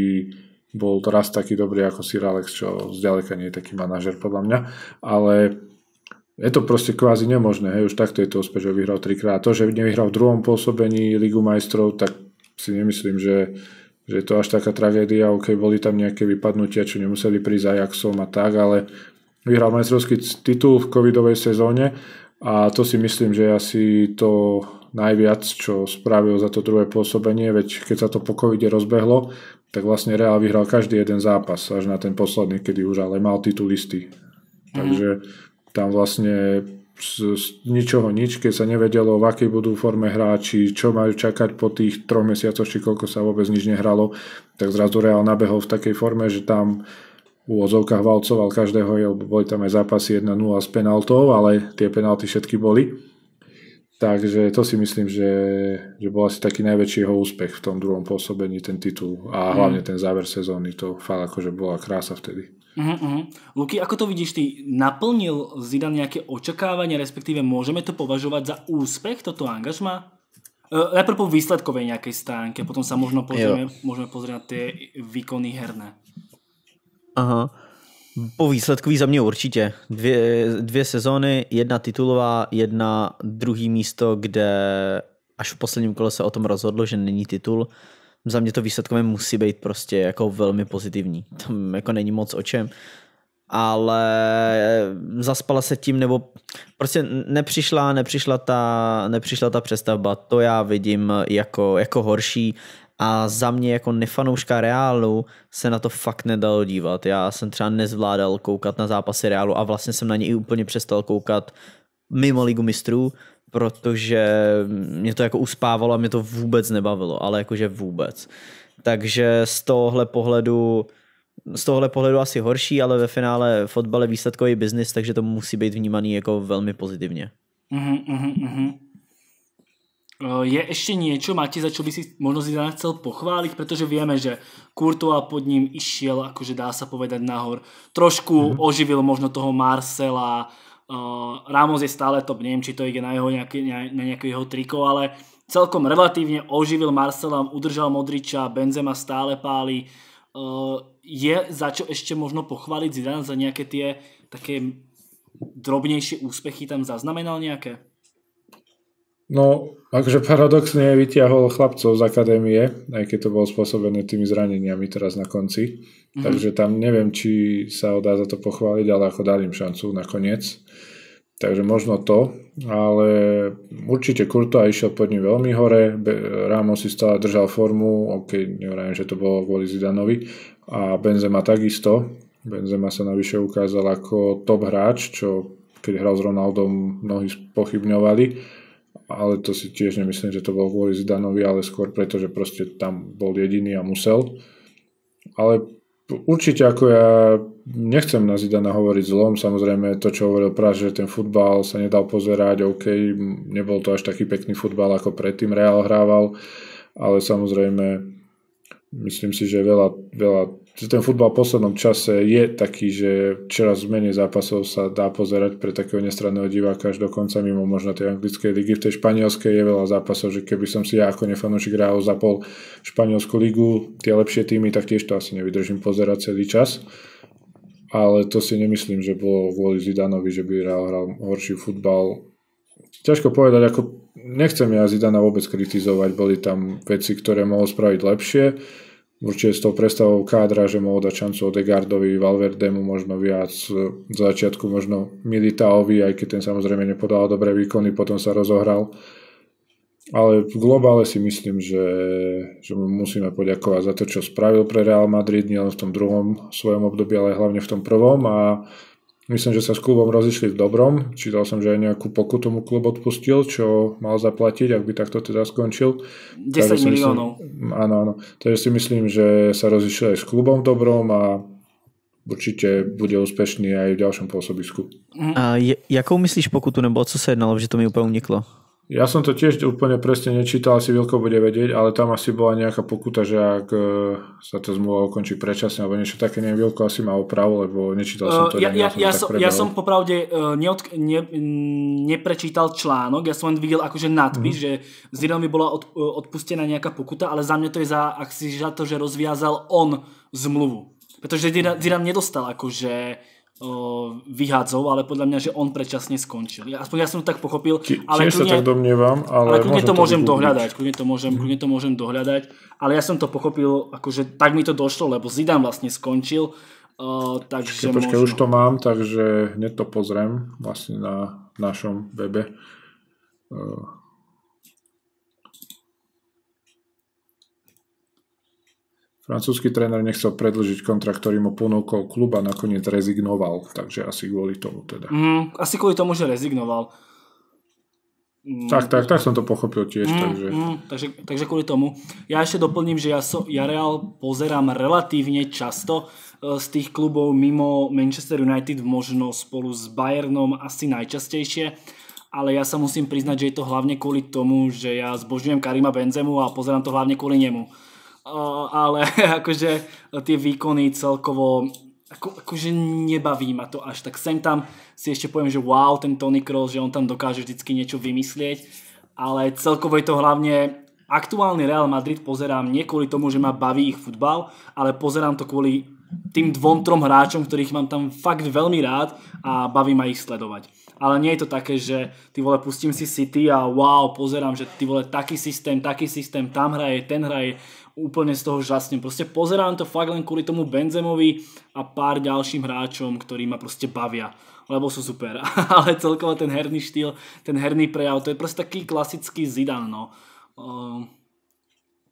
bol raz taký dobrý ako Sir Alex, čo zďaleka nie je taký manažer podľa mňa, ale je to proste kvázi nemožné, hej, už takto je to úspech, že vyhral trikrát. To, že nevyhral v druhom pôsobení Ligu majstrov, tak si nemyslím, že, že je to až taká tragédia. OK, boli tam nejaké vypadnutia, čo nemuseli prísť Ajaxom a tak, ale vyhral majstrovský titul v covidovej sezóne a to si myslím, že asi to najviac, čo spravil za to druhé pôsobenie, veď keď sa to po covide rozbehlo, tak vlastne Real vyhral každý jeden zápas, až na ten posledný, kedy už ale mal titul istý. Mm-hmm. Takže tam vlastne z, z ničoho nič, keď sa nevedelo, v akej budú forme hráči, čo majú čakať po tých troch mesiacoch, či koľko sa vôbec nič nehralo, tak zrazu Real nabehol v takej forme, že tam v úvozovkách valcoval každého, lebo boli tam aj zápasy 1-0 s penaltou, ale tie penalty všetky boli. Takže to si myslím, že, že bol asi taký najväčší jeho úspech v tom druhom pôsobení, ten titul a hlavne mm. ten záver sezóny. To fakt akože bola krása vtedy. Uh-huh. Luky, ako to vidíš ty? Naplnil Zidane nejaké očakávania, respektíve môžeme to považovať za úspech, toto angažma? E, najprv po výsledkovej nejakej stránke, potom sa možno pozrieme, môžeme pozrieť na tie výkony herné. Aha. Po výsledkový za mě určitě. Dvě, dvě sezóny, jedna titulová, jedna druhý místo, kde až v posledním kole se o tom rozhodlo, že není titul. Uh, za mě to výsledkové musí být prostě jako velmi pozitivní. Tam jako není moc o čem. Ale zaspala se tím, nebo prostě nepřišla, nepřišla ta, nepřišla ta přestavba. To já vidím jako, jako horší. A za mě jako nefanouška Reálu se na to fakt nedalo dívat. Já jsem třeba nezvládal koukat na zápasy Reálu a vlastně jsem na ně i úplně přestal koukat mimo ligu mistrů, protože mě to jako uspávalo a mě to vůbec nebavilo, ale jakože vůbec. Takže z tohle pohledu z tohohle pohledu asi horší, ale ve finále fotbal je výsledkový biznis, takže to musí být vnímaný jako velmi pozitivně. Uh-huh, uh-huh. Je ešte niečo, Mati, za čo by si možno si nás chcel pochváliť, pretože vieme, že Courtois pod ním išiel, akože dá sa povedať, nahor. Trošku mm-hmm. oživil možno toho Marcela, Uh, Ramos je stále top, neviem, či to ide na, jeho nejaký, na, na jeho triko, ale celkom relatívne oživil Marcela, udržal Modriča, Benzema stále páli. Uh, je za čo ešte možno pochváliť Zidane za nejaké tie také drobnejšie úspechy tam zaznamenal nejaké? No, akože paradoxne vytiahol chlapcov z akadémie, aj keď to bolo spôsobené tými zraneniami teraz na konci. Mm-hmm. Takže tam neviem, či sa dá za to pochváliť, ale ako dali im šancu nakoniec. Takže možno to, ale určite Kurto išiel pod ním veľmi hore, Ramo si stále držal formu, ok, neviem, že to bolo kvôli Zidanovi a Benzema takisto. Benzema sa navyše ukázal ako top hráč, čo keď hral s Ronaldom mnohí pochybňovali, ale to si tiež nemyslím, že to bolo kvôli Zidanovi, ale skôr preto, že proste tam bol jediný a musel. Ale Určite ako ja nechcem na Zidana hovoriť zlom, samozrejme to, čo hovoril Praž, že ten futbal sa nedal pozerať, OK, nebol to až taký pekný futbal, ako predtým Real hrával, ale samozrejme myslím si, že veľa, veľa že ten futbal v poslednom čase je taký, že čoraz menej zápasov sa dá pozerať pre takého nestranného diváka až do konca mimo možno tej anglickej ligy. V tej španielskej je veľa zápasov, že keby som si ja ako nefanúšik hral za pol španielskú ligu, tie lepšie týmy, tak tiež to asi nevydržím pozerať celý čas. Ale to si nemyslím, že bolo kvôli Zidanovi, že by Real hral horší futbal. Ťažko povedať, ako nechcem ja Zidana vôbec kritizovať, boli tam veci, ktoré mohol spraviť lepšie určite s tou prestavou kádra, že mohol dať šancu Odegardovi, Valverdemu možno viac, e, v začiatku možno Militaovi, aj keď ten samozrejme nepodal dobré výkony, potom sa rozohral. Ale v globále si myslím, že, že mu musíme poďakovať za to, čo spravil pre Real Madrid, nielen v tom druhom svojom období, ale hlavne v tom prvom a Myslím, že sa s klubom rozišli v dobrom. Čítal som, že aj nejakú pokutu mu klub odpustil, čo mal zaplatiť, ak by takto teda skončil. 10 Takže miliónov. Myslím, áno, áno. Takže si myslím, že sa rozišli aj s klubom v dobrom a určite bude úspešný aj v ďalšom pôsobisku. A jakou myslíš pokutu, nebo o co se jednalo, že to mi úplne uniklo? Ja som to tiež úplne presne nečítal, asi Vilko bude vedieť, ale tam asi bola nejaká pokuta, že ak e, sa tá zmluva ukončí predčasne alebo niečo také, neviem, Vilko asi má opravu, lebo nečítal som to. Uh, ja, ja, ja, som, ja som popravde uh, e, neod, ne, neprečítal článok, ja som len videl akože nadpis, mm. že z mi bola od, odpustená nejaká pokuta, ale za mňa to je za, ak si za to, že rozviazal on zmluvu. Pretože Zidane nedostal akože vyhádzov, ale podľa mňa, že on predčasne skončil. Ja, aspoň ja som to tak pochopil. ale tiež kľudne, sa tak domnievam, ale, ale kľudne to môžem to dohľadať. Kľudne to môžem, mm. kľudne to môžem dohľadať. Ale ja som to pochopil, akože tak mi to došlo, lebo Zidane vlastne skončil. Uh, takže počkej, možno... už to mám, takže hneď to pozriem vlastne na našom webe. Uh, Francúzsky tréner nechcel predlžiť kontrakt, ktorý mu ponúkol klub a nakoniec rezignoval, takže asi kvôli tomu teda. Mm, asi kvôli tomu, že rezignoval. Mm, tak, tak, tak som to pochopil tiež. Mm, takže. Mm, takže, takže kvôli tomu. Ja ešte doplním, že ja, so, ja Real pozerám relatívne často e, z tých klubov mimo Manchester United, možno spolu s Bayernom asi najčastejšie ale ja sa musím priznať, že je to hlavne kvôli tomu, že ja zbožňujem Karima Benzemu a pozerám to hlavne kvôli nemu ale <laughs> akože tie výkony celkovo ako, akože nebaví ma to až tak sem tam si ešte poviem, že wow, ten Tony Kroll, že on tam dokáže vždycky niečo vymyslieť, ale celkovo je to hlavne aktuálny Real Madrid pozerám nie kvôli tomu, že ma baví ich futbal, ale pozerám to kvôli tým dvom, trom hráčom, ktorých mám tam fakt veľmi rád a baví ma ich sledovať. Ale nie je to také, že ty vole pustím si City a wow, pozerám, že ty vole taký systém, taký systém, tam hraje, ten hraje, úplne z toho žasnem. Proste pozerám to fakt len kvôli tomu Benzemovi a pár ďalším hráčom, ktorí ma proste bavia lebo sú super. <laughs> Ale celkovo ten herný štýl, ten herný prejav, to je proste taký klasický Zidane, no. Ehm,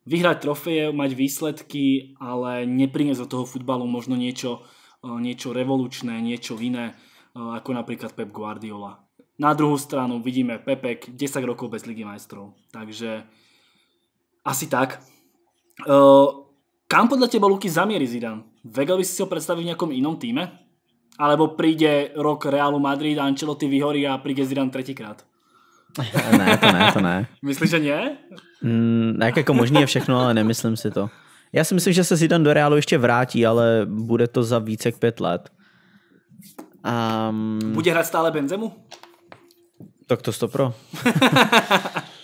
vyhrať trofeje, mať výsledky, ale nepriniesť do toho futbalu možno niečo, eh, niečo revolučné, niečo iné, eh, ako napríklad Pep Guardiola. Na druhú stranu vidíme Pepek 10 rokov bez Ligy majstrov. Takže asi tak. Uh, kam podľa teba, Luky, zamierí Zidane? Vegel by si si ho predstavil v nejakom inom týme? Alebo príde rok Realu Madrid, Ancelotti vyhorí a príde Zidane tretíkrát? ne, to ne, to ne. <laughs> Myslíš, že nie? Mm, tak jako možný je všechno, ale nemyslím si to. Já si myslím, že se Zidane do Realu ještě vrátí, ale bude to za více jak pět let. Um, bude hrať stále Benzemu? Tak to stopro. <laughs>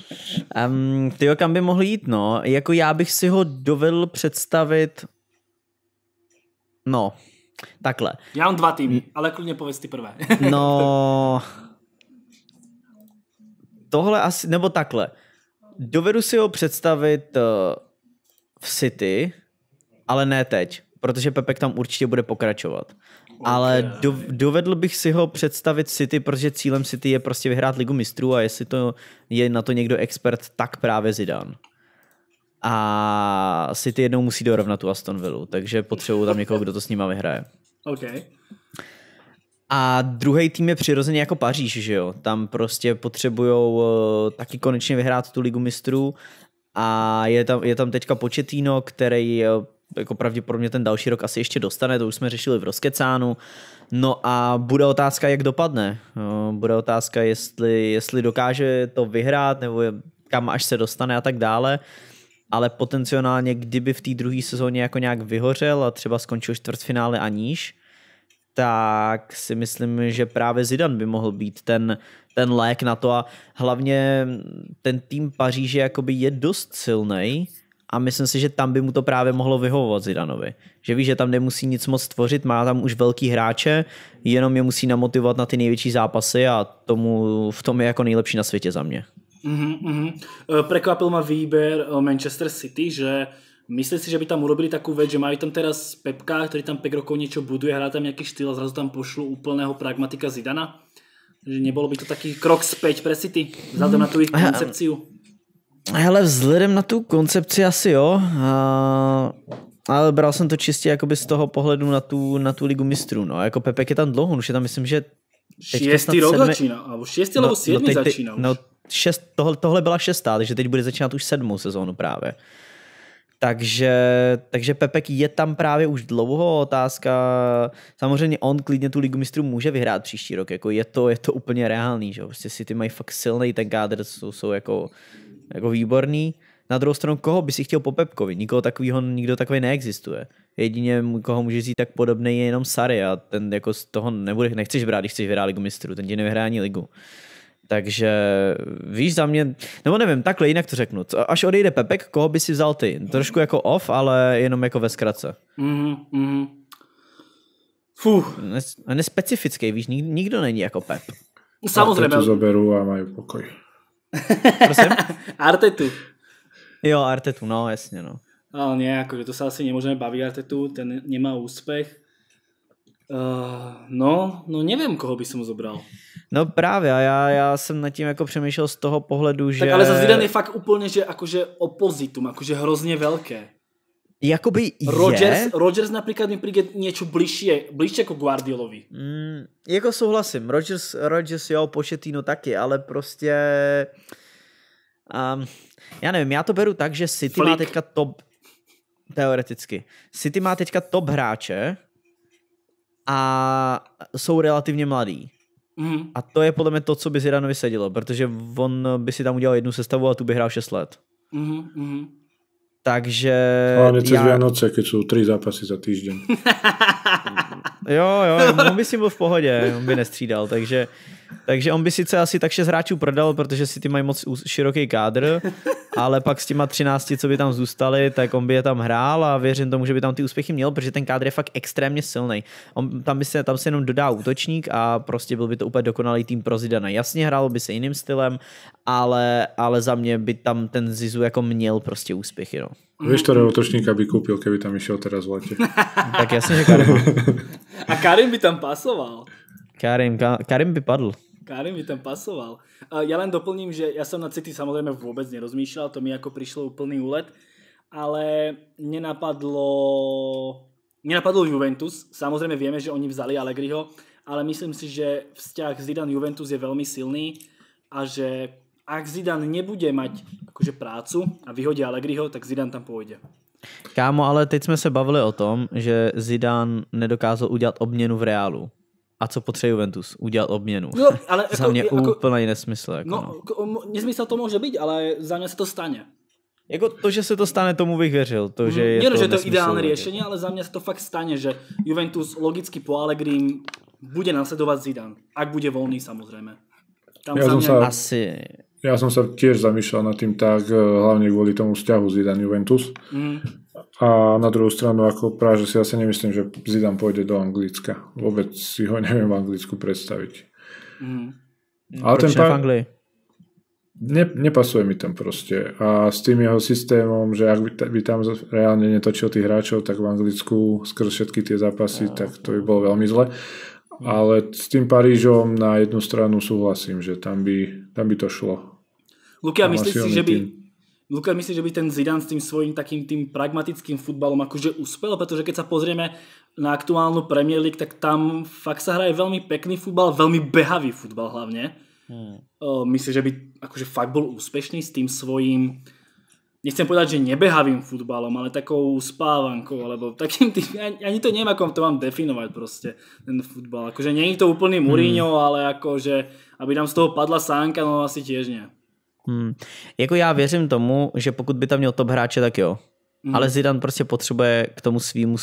Um, Ty kam by mohl jít, no? Jako já bych si ho dovedl představit... No, takhle. Já mám dva týmy, ale klidně povedz ty prvé. <laughs> no... Tohle asi, nebo takhle. Dovedu si ho představit uh, v City, ale ne teď, protože Pepek tam určitě bude pokračovat. Ale do, dovedl bych si ho představit City, protože cílem City je prostě vyhrát ligu mistrů a jestli to je na to někdo expert, tak právě Zidane. A City jednou musí dorovnat tu Aston Villa, takže potřebuju tam někoho, kdo to s nima vyhraje. OK. A druhý tým je přirozeně jako Paříž, že jo? Tam prostě potřebujou uh, taky konečně vyhrát tu ligu mistrů a je tam, je tam teďka Početíno, který eh, jako pravděpodobně ten další rok asi ještě dostane, to už jsme řešili v Roskecánu. No a bude otázka, jak dopadne. No, bude otázka, jestli, jestli dokáže to vyhrát, nebo kam až se dostane a tak dále. Ale potenciálně, kdyby v té druhé sezóně jako nějak vyhořel a třeba skončil čtvrtfinále a níž, tak si myslím, že právě Zidan by mohl být ten, ten lék na to a hlavně ten tým Paříže jakoby je dost silný a myslím si, že tam by mu to právě mohlo vyhovovat Zidanovi. Že ví, že tam nemusí nic moc tvořit, má tam už velký hráče, jenom je musí namotivovat na ty největší zápasy a tomu v tom je jako nejlepší na světě za mě. Mm -hmm. Prekvapil ma výber e, Manchester City, že Myslím si, že by tam urobili takú vec, že majú tam teraz Pepka, ktorý tam 5 rokov niečo buduje, hrá tam nejaký štýl a zrazu tam pošlu úplného pragmatika Zidana? Že nebolo by to taký krok späť pre City, vzhľadom na tú ich koncepciu? Hele, vzhledem na tu koncepci asi jo, a, ale bral jsem to čistě jakoby z toho pohledu na tu, na tu ligu mistrů. No. Jako Pepek je tam dlouho, už je tam myslím, že... Šiestý rok sedmi... začíná, alebo nebo no, no, začíná no, už. No, šest, tohle, tohle byla šestá, takže teď bude začínat už sedmou sezónu právě. Takže, takže Pepek je tam právě už dlouho otázka. Samozřejmě on klidně tu ligu mistrů může vyhrát příští rok. Jako je, to, je to úplně reálný. Že? Prostě ty mají fakt silný ten kádr, jsou, jsou jako jako výborný. Na druhou stranu, koho by si chtěl po Pepkovi? Nikoho takového, nikdo takový neexistuje. Jedině, koho může říct tak podobný, je jenom Sary a ten jako z toho nebude, nechceš brát, když chceš vyhrát ligu mistrů, ten ti nevyhrá ani ligu. Takže víš za mě, nebo nevím, takhle jinak to řeknu. Až odejde Pepek, koho by si vzal ty? Trošku jako off, ale jenom jako ve zkratce. Mm-hmm. Mm. Nes, nespecifický, víš, nik, nikdo není jako Pep. Samozřejmě. A to zoberu, a majú pokoj. Prosím? <laughs> Artetu. Jo, Artetu, no jasne, no. Ale no, nie, akože to sa asi nemôžeme baviť Artetu, ten nemá úspech. Uh, no, no neviem, koho by som zobral. No právě, a já, ja jsem nad tím ako přemýšlel z toho pohledu, že... Tak ale za Zidane je fakt úplně, že akože opozitum, akože hrozně velké. Jakoby je... Rogers, Rodgers napríklad mi príde niečo bližšie, bližšie ako Guardiolovi. Mm, jako souhlasím, Rogers Rogers jo, Pochettino taky, ale prostě... Um, já nevím, já to beru tak, že City Flick. má teďka top... Teoreticky. City má teďka top hráče a jsou relativně mladí. Mm. A to je podle mňa to, co by Zidanovi sedilo, protože on by si tam udělal jednu sestavu a tu by hral 6 let. Mm-hmm. Takže... Hlavne cez ja... Vianoce, keď sú tri zápasy za týždeň. <laughs> Jo, jo, on by si byl v pohodě, on by nestřídal, takže, takže on by sice asi tak šest hráčů prodal, protože si ty mají moc široký kádr, ale pak s těma 13, co by tam zůstali, tak on by je tam hrál a věřím tomu, že by tam ty úspěchy měl, protože ten kádr je fakt extrémně silný. On, tam, by se, tam se jenom dodá útočník a prostě byl by to úplně dokonalý tým pro Zidana. Jasně hrál by se jiným stylem, ale, ale za mě by tam ten Zizu jako měl prostě úspěchy. No. Mm-hmm. Vieš, ktorého točníka by kúpil, keby tam išiel teraz v lete? <laughs> tak jasne, že Karim. A Karim by tam pasoval. Karim, Karim by padl. Karim by tam pasoval. Ja len doplním, že ja som na City samozrejme vôbec nerozmýšľal, to mi ako prišlo úplný úlet, ale nenapadlo, nenapadlo Juventus. Samozrejme vieme, že oni vzali Allegriho, ale myslím si, že vzťah Zidane-Juventus je veľmi silný a že ak Zidane nebude mať akože prácu a vyhodí Allegriho, tak Zidane tam pôjde. Kámo, ale teď jsme se bavili o tom, že Zidane nedokázal udělat obmienu v Reálu. A co potřebuje Juventus? Udiať obmienu. No, ale <laughs> za ako, mě ako, nesmysl. Ako, no, no. Nesmysl to může být, ale za mě se to stane. Jako to, že se to stane, tomu bych věřil. To, že je Nie, no, to že to je ideálne riešenie, ale za mě se to fakt stane, že Juventus logicky po Allegrim bude nasledovať Zidane. Ak bude voľný, samozrejme. Tam ja za mňa... Sa... Asi, ja som sa tiež zamýšľal nad tým tak, eh, hlavne kvôli tomu vzťahu Zidan Juventus. Mm. A na druhú stranu, ako práve, že si asi nemyslím, že Zidan pôjde do Anglicka. Vôbec si ho <laughs> neviem v Anglicku predstaviť. Mm. mm. Ale ten pár... v Anglii? Ne, nepasuje mi tam proste. A s tým jeho systémom, že ak by, by tam reálne netočil tých hráčov, tak v Anglicku skrz všetky tie zápasy, ja, tak to by bolo veľmi zle. Ale s tým Parížom na jednu stranu súhlasím, že tam by, tam by to šlo Luka, myslíš si, že by, Luka, myslíš, že by ten Zidane s tým svojím takým tým pragmatickým futbalom akože uspel? Pretože keď sa pozrieme na aktuálnu Premier League, tak tam fakt sa hraje veľmi pekný futbal, veľmi behavý futbal hlavne. Hmm. Myslíš, že by akože fakt bol úspešný s tým svojím nechcem povedať, že nebehavým futbalom, ale takou spávankou, alebo takým tým, <laughs> ani to neviem, ako to mám definovať proste, ten futbal. Akože nie je to úplný hmm. Mourinho, hmm. ale akože, aby nám z toho padla sánka, no asi tiež nie. Hmm. Jako já věřím tomu, že pokud by tam měl top hráče, tak jo. Hmm. Ale Zidane prostě potřebuje k tomu svýmu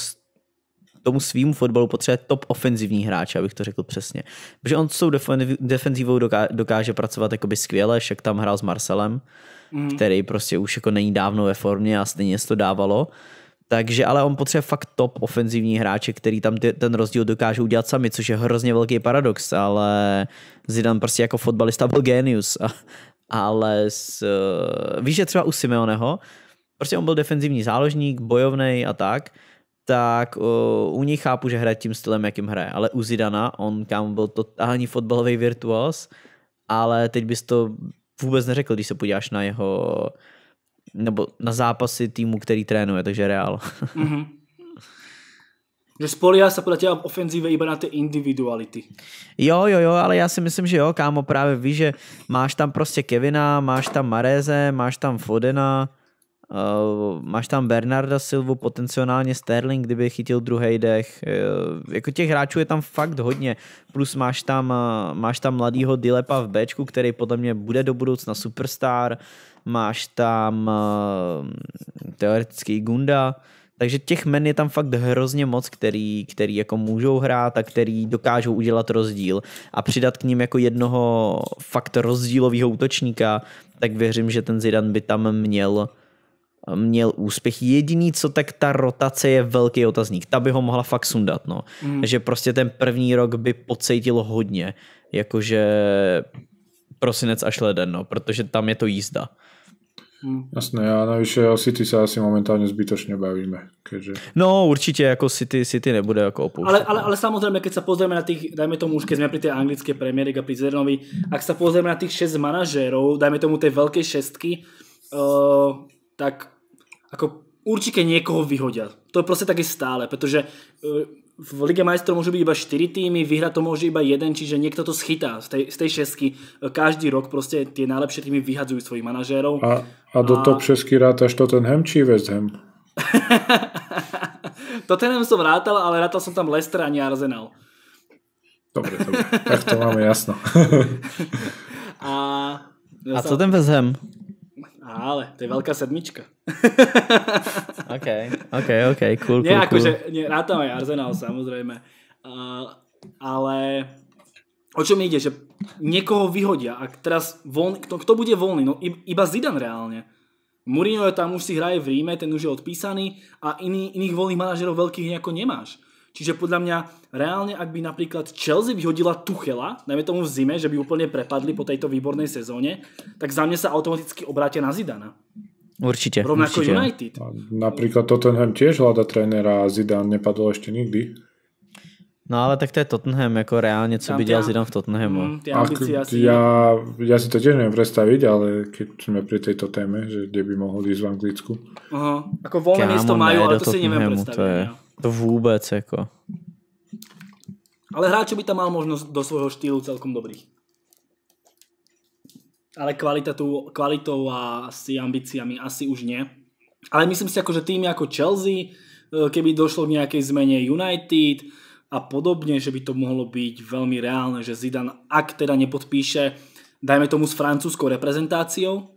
tomu svýmu fotbalu potřebuje top ofenzivní hráče, abych to řekl přesně. Protože on s tou defenzivou dokáže, dokáže pracovat jakoby skvěle, však tam hrál s Marcelem, mm. který prostě už jako není dávno ve formě a stejně se to dávalo. Takže ale on potřebuje fakt top ofenzivní hráče, který tam ten rozdíl dokáže udělat sami, což je hrozně velký paradox, ale Zidane prostě jako fotbalista byl genius a, ale s, eh, víš, že třeba u Simeoneho, prostě on byl defenzivní záložník, bojovný a tak, tak eh, u nich chápu, že hraje tím stylem, jakým hraje, ale u Zidana, on kam byl totální fotbalový virtuos, ale teď bys to vůbec neřekl, když se podíváš na jeho nebo na zápasy týmu, který trénuje, takže Real. Mm-hmm. <laughs> Že spolia sa podľa teba v ofenzíve iba na tie individuality. Jo, jo, jo, ale ja si myslím, že jo, kámo, právě víš, že máš tam prostě Kevina, máš tam Mareze, máš tam Fodena, Uh, máš tam Bernarda Silvu, potenciálně Sterling, kdyby chytil druhý dech. Uh, jako těch hráčů je tam fakt hodně. Plus máš tam, uh, máš tam mladýho Dilepa v Bčku, který podle mě bude do budoucna superstar. Máš tam uh, teoretický Gunda. Takže těch men je tam fakt hrozně moc, který, který jako můžou hrát a který dokážou udělat rozdíl a přidat k ním jako jednoho fakt rozdílového útočníka, tak věřím, že ten Zidane by tam měl měl úspěch. Jediný, co tak ta rotace je velký otazník. Ta by ho mohla fakt sundat, no. Mm. Že prostě ten první rok by pocítil hodně. Jakože prosinec až leden, no, protože tam je to jízda. Mm. Jasné, a navyše o City sa asi momentálne zbytočne bavíme. Keďže... No určite, ako City, City nebude ako opúšť. Ale, ale, ale samozrejme, keď sa pozrieme na tých, dajme tomu už, keď sme pri tej anglické premiére a pri Zernovi, ak sa pozrieme na tých 6 manažérov, dajme tomu tej veľkej šestky, uh, tak ako určite niekoho vyhodia. To je proste také stále, pretože eh, v Lige majstrov môžu byť iba 4 týmy, vyhrať to môže iba jeden, čiže niekto to schytá z tej, z tej šesky. Každý rok proste tie najlepšie týmy vyhadzujú svojich manažérov. A, a do a... top šesky rátaš hem či West Ham? <laughs> ten som rátal, ale rátal som tam lester a nie Arsenal. Dobre, dobre, tak to máme jasno. <laughs> a, ja a som... co ten West Ham? Ale, to je veľká sedmička. <laughs> OK, OK, OK, cool, nie, cool, akože, cool. Nie, rátam aj Arsenal, samozrejme. Uh, ale o čo mi ide, že niekoho vyhodia. A teraz voľný, kto, kto bude voľný? No iba Zidane reálne. Mourinho tam už si hraje v Ríme, ten už je odpísaný a iný, iných voľných manažerov veľkých nejako nemáš. Čiže podľa mňa reálne, ak by napríklad Chelsea vyhodila Tuchela, najmä tomu v zime, že by úplne prepadli po tejto výbornej sezóne, tak za mňa sa automaticky obrátia na Zidana. Určite. Rovnako určite. United. A napríklad Tottenham tiež hľada trénera a Zidane nepadol ešte nikdy. No ale tak to je Tottenham, ako reálne, co by ďal Zidane v Tottenhamu. Mm, Ak, asi... ja, ja si to tiež neviem predstaviť, ale keď sme pri tejto téme, že kde by mohol ísť v Anglicku. Uh-huh. ako voľné miesto majú, ale to si neviem predstaviť. To je... Ja. To vôbec, ako. Ale hráčov by tam mal možnosť do svojho štýlu celkom dobrých. Ale kvalitou, kvalitou a s ambíciami asi už nie. Ale myslím si, ako, že tým ako Chelsea, e, keby došlo k nejakej zmene United a podobne, že by to mohlo byť veľmi reálne, že Zidane, ak teda nepodpíše, dajme tomu s francúzskou reprezentáciou,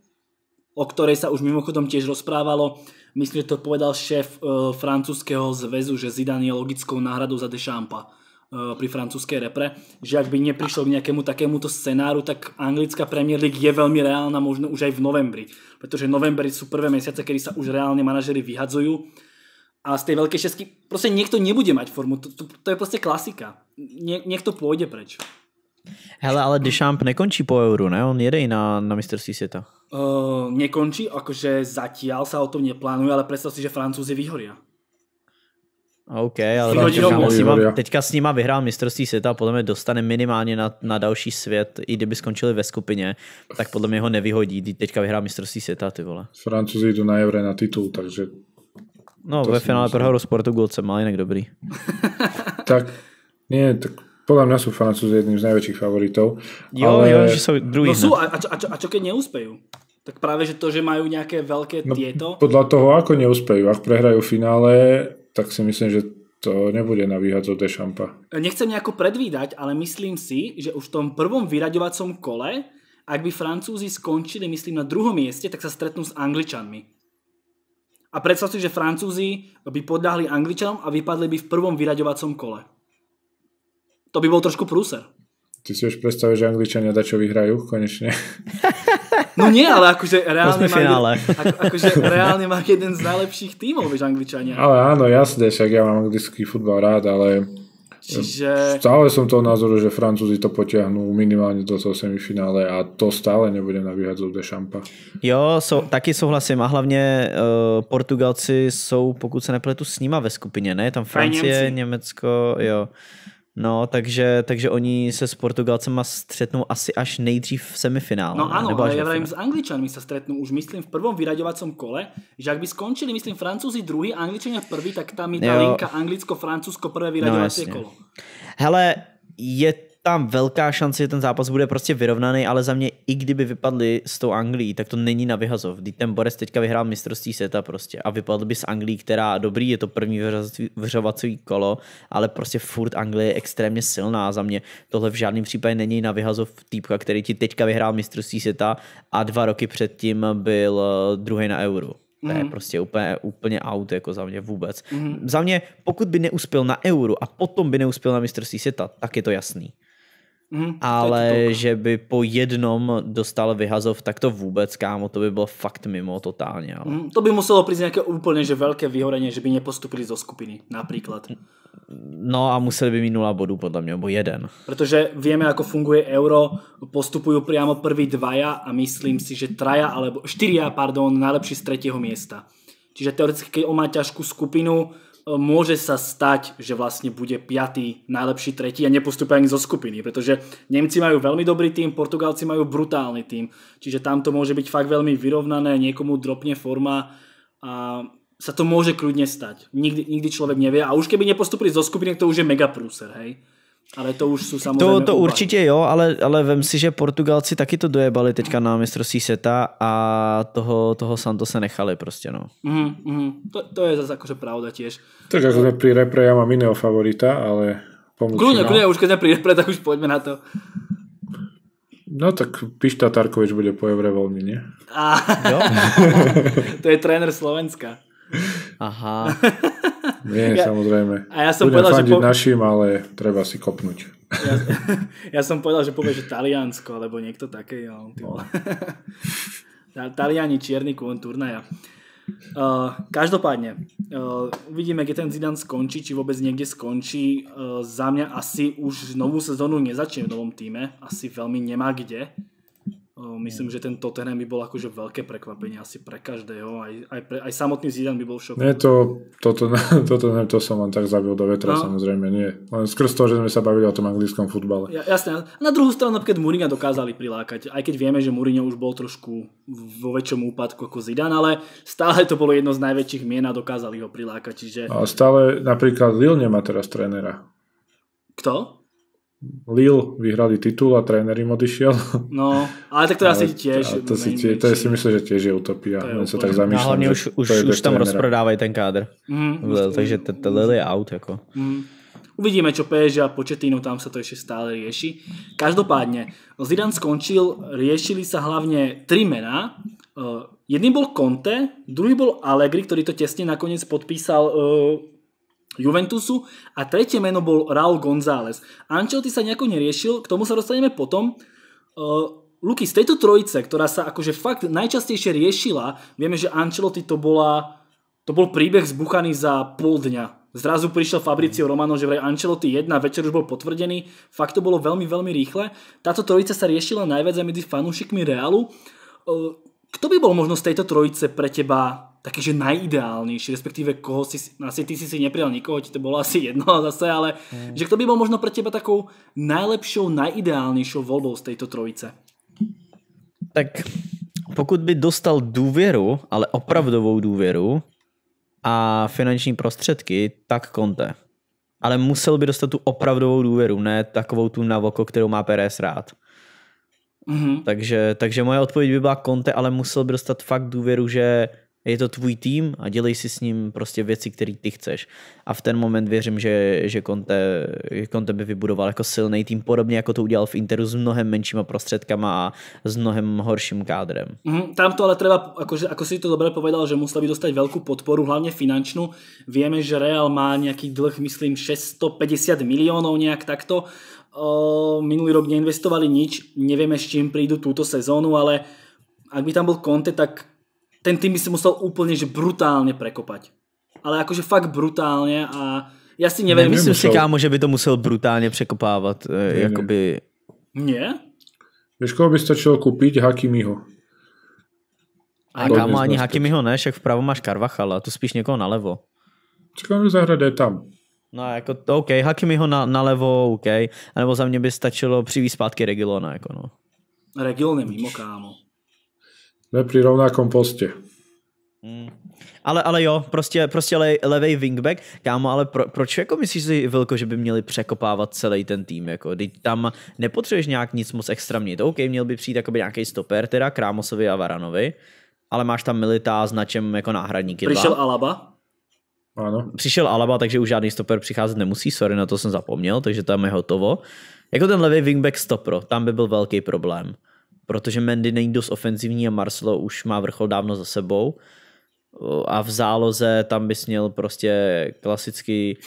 o ktorej sa už mimochodom tiež rozprávalo, Myslím, že to povedal šéf e, francúzského zväzu, že Zidane je logickou náhradou za Deschampa e, pri francúzskej repre, že ak by neprišlo k nejakému takémuto scenáru, tak anglická Premier League je veľmi reálna možno už aj v novembri, pretože novembri sú prvé mesiace, kedy sa už reálne manažery vyhadzujú a z tej veľkej šestky proste niekto nebude mať formu, to, to, to je proste klasika. Nie, niekto pôjde preč. Hele, ale Deschamps nekončí po euru, ne? On jede i na, na sveta. Ehm, nekončí, akože zatiaľ sa o tom neplánuje, ale predstav si, že Francúzi vyhoria. OK, ale teďka s, nima, teďka s nima vyhrál mistrovství světa a podle mě dostane minimálně na, na další svět, i kdyby skončili ve skupině, tak podle mě ho nevyhodí, teďka vyhrál mistrovství světa, ty vole. Francúzi idú na Evre na titul, takže... No, to ve finále prehrou s Portugalcem, ale inak dobrý. tak, nie, tak podľa mňa sú Francúzi jedným z najväčších favoritov. Jo, ale... jo, že sú druhý. No sú, a, a, čo, a, čo, a čo keď neúspejú? Tak práve, že to, že majú nejaké veľké no, tieto... Podľa toho, ako neúspejú, ak prehrajú v finále, tak si myslím, že to nebude na výhad od Dešampa. Nechcem nejako predvídať, ale myslím si, že už v tom prvom vyraďovacom kole, ak by Francúzi skončili, myslím, na druhom mieste, tak sa stretnú s Angličanmi. A predstav si, že Francúzi by podľahli Angličanom a vypadli by v prvom vyraďovacom kole. To by bol trošku prúser. Ty si už predstavuješ, že Angličania dačo vyhrajú konečne. <laughs> No nie, ale akože reálne, má ako, akože reálne má jeden z najlepších tímov, vieš, Angličania. Ale áno, jasne, však ja mám anglický futbal rád, ale Čiže... Stále som toho názoru, že Francúzi to potiahnú minimálne do toho semifinále a to stále nebude na výhadzov de šampa. Jo, so, taky souhlasím a hlavně uh, e, Portugalci jsou, pokud se nepletu, s nima ve skupině, ne? Tam Francie, Nemecko, Německo, jo. No, takže, takže oni se s Portugalcema střetnou asi až nejdřív v semifinále. No áno, ale ja vravím, s Angličanmi sa stretnú už myslím v prvom vyraďovacom kole, že ak by skončili, myslím, Francúzi druhý, Angličania prvý, tak tam je tá linka Anglicko-Francúzsko prvé vyraďovacie no, kolo. Hele, je tam velká šance, že ten zápas bude prostě vyrovnaný, ale za mě i kdyby vypadli s tou Anglií, tak to není na vyhazov. Když ten Boris teďka vyhrál mistrovství světa prostě a vypadl by s Anglií, která dobrý, je to první vyřovací kolo, ale prostě furt Anglie je extrémně silná za mě. Tohle v žádném případě není na vyhazov týpka, který ti teďka vyhrál mistrovství světa a dva roky předtím byl eh, druhý na Euro. To je mm. prostě úplně, úplně out jako za mě vůbec. Mm. Za mě, pokud by neuspěl na Euro a potom by neuspěl na mistrovství světa, tak je to jasný. Mm, ale to to že by po jednom dostal vyhazov, tak to vůbec, kámo, to by bylo fakt mimo totálně. Ale... Mm, to by muselo přijít nějaké úplně že velké vyhorenie, že by nepostupili zo skupiny, například. No a museli by mít nula bodů, podle mě, nebo jeden. Protože víme, jak funguje euro, postupují priamo první dvaja a myslím si, že traja, alebo čtyři, pardon, nejlepší z třetího místa. Čiže teoreticky, když on má těžkou skupinu, E, môže sa stať, že vlastne bude 5. najlepší tretí a nepostupia ani zo skupiny, pretože Nemci majú veľmi dobrý tým, Portugálci majú brutálny tým, čiže tam to môže byť fakt veľmi vyrovnané, niekomu dropne forma a sa to môže kľudne stať. Nikdy, nikdy človek nevie a už keby nepostupili zo skupiny, to už je mega prúser, hej. Ale to už sú samozrejme... To, to určitě jo, ale, ale vem si, že Portugalci taky to dojebali teďka na mistrovství seta a toho, toho se nechali prostě, no. Mm, mm, to, to je zase akože pravda tiež. Tak ako sme pri repre, ja mám iného favorita, ale pomôžem. Kľudne, no. kľudne, už keď sme pri repre, tak už poďme na to. No tak Pišta Tarkovič bude po Eurovoľni, nie? A... <laughs> to je tréner Slovenska. Aha. <laughs> Nie, ja, samozrejme. A ja som Budem povedal, že... Po... našim, ale treba si kopnúť. Ja, <laughs> ja som povedal, že povie, že Taliansko, alebo niekto také. No, no. Taliani čierny kvôn turnaja. Uh, každopádne, uh, uvidíme, keď ten Zidane skončí, či vôbec niekde skončí. Uh, za mňa asi už novú sezónu nezačne v novom týme, asi veľmi nemá kde. Ehm, myslím, mm. že ten Tottenham by bol akože veľké prekvapenie asi pre každého, aj, aj, pre, aj samotný Zidane by bol v šoku. Nie, to, toto, <laughs> toto, to som len tak zabil do vetra, no. samozrejme, nie. Len skrz to, že sme sa bavili o tom anglickom futbale. Ja, jasne, na druhú stranu napríklad Mourinho dokázali prilákať, aj keď vieme, že Mourinho už bol trošku vo väčšom úpadku ako Zidane, ale stále to bolo jedno z najväčších mien a dokázali ho prilákať. Čiže... A stále napríklad Lille nemá teraz trénera. Kto? Lille vyhrali titul a tréner im odišiel. No, ale tak to asi tiež. To, si tie, to je si myslím, že tiež je utopia. To je sa tak no, zamýšľam, hlavne už, už, už tam rozprodávajú ten káder. Mm, takže Lille je out. Ako. Mm. Uvidíme, čo PSG a Početínu, tam sa to ešte stále rieši. Každopádne, Zidane skončil, riešili sa hlavne tri mená. Eh, jedný bol Conte, druhý bol Allegri, ktorý to tesne nakoniec podpísal eh, Juventusu a tretie meno bol Raul González. Ancelotti sa nejako neriešil, k tomu sa dostaneme potom. Uh, Luky, z tejto trojice, ktorá sa akože fakt najčastejšie riešila, vieme, že Ancelotti to bola, to bol príbeh zbuchaný za pol dňa. Zrazu prišiel Fabricio Romano, že vraj Ancelotti 1, večer už bol potvrdený, fakt to bolo veľmi, veľmi rýchle. Táto trojica sa riešila najviac aj medzi fanúšikmi Realu. Uh, kto by bol možno z tejto trojice pre teba taký, že najideálnejší, respektíve koho si, asi ty si si neprijal nikoho, ti to bolo asi jedno <laughs> zase, ale mm. že kto by bol možno pre teba takou najlepšou, najideálnejšou voľbou z tejto trojice? Tak pokud by dostal důvěru, ale opravdovou důvěru a finanční prostředky, tak konte. Ale musel by dostat tu opravdovou důvěru, ne takovou tu navoko, kterou má Pérez rád. Mm-hmm. Takže, takže moje odpověď by byla Conte, ale musel by dostat fakt důvěru, že je to tvůj tým a dělej si s ním prostě věci, které ty chceš. A v ten moment věřím, že, že, Conte, že Conte by vybudoval jako silný tým, podobně jako to udělal v Interu s mnohem menšíma prostředkama a s mnohem horším kádrem. Mm, tam to ale treba, akože, ako si to dobre povedal, že musel by dostať veľkú podporu, hlavne finančnú. Vieme, že Real má nejaký dlh, myslím, 650 miliónov nejak takto. O, minulý rok neinvestovali nič, nevieme s čím prídu túto sezónu, ale ak by tam bol Conte, tak ten tým by si musel úplne, že brutálne prekopať. Ale akože fakt brutálne a ja si neviem... Nemyslím si, kámo, že by to musel brutálne překopávat. Ne, jakoby... Nie? Víš, koho by stačilo kúpiť? Hakimiho. A kámo, ani Hakimiho ne, však vpravo máš Karvachala, tu spíš někoho nalevo. Čekám, zahrada je tam. No jako, to OK, Hakimiho na, nalevo, OK. A nebo za mě by stačilo přivý zpátky Regilona, jako no. Regilon je mimo, kámo. Sme pri rovnakom poste. Mm. Ale, ale jo, prostě, prostě le, levej wingback. Kámo, ale pro, proč jako myslíš si, Vilko, že by měli překopávat celý ten tým? Jako, teď tam nepotřebuješ nějak nic moc extra měnit. OK, měl by přijít jakoby nějaký stoper, teda Krámosovi a Varanovi, ale máš tam Militá s načem jako náhradníky. Přišel dva. Alaba? Ano. Přišel Alaba, takže už žádný stoper přicházet nemusí, sorry, na to jsem zapomněl, takže tam je hotovo. Jako ten levý wingback stopro, tam by byl velký problém protože Mendy není dost ofenzivní a Marcelo už má vrchol dávno za sebou a v záloze tam bys měl prostě klasický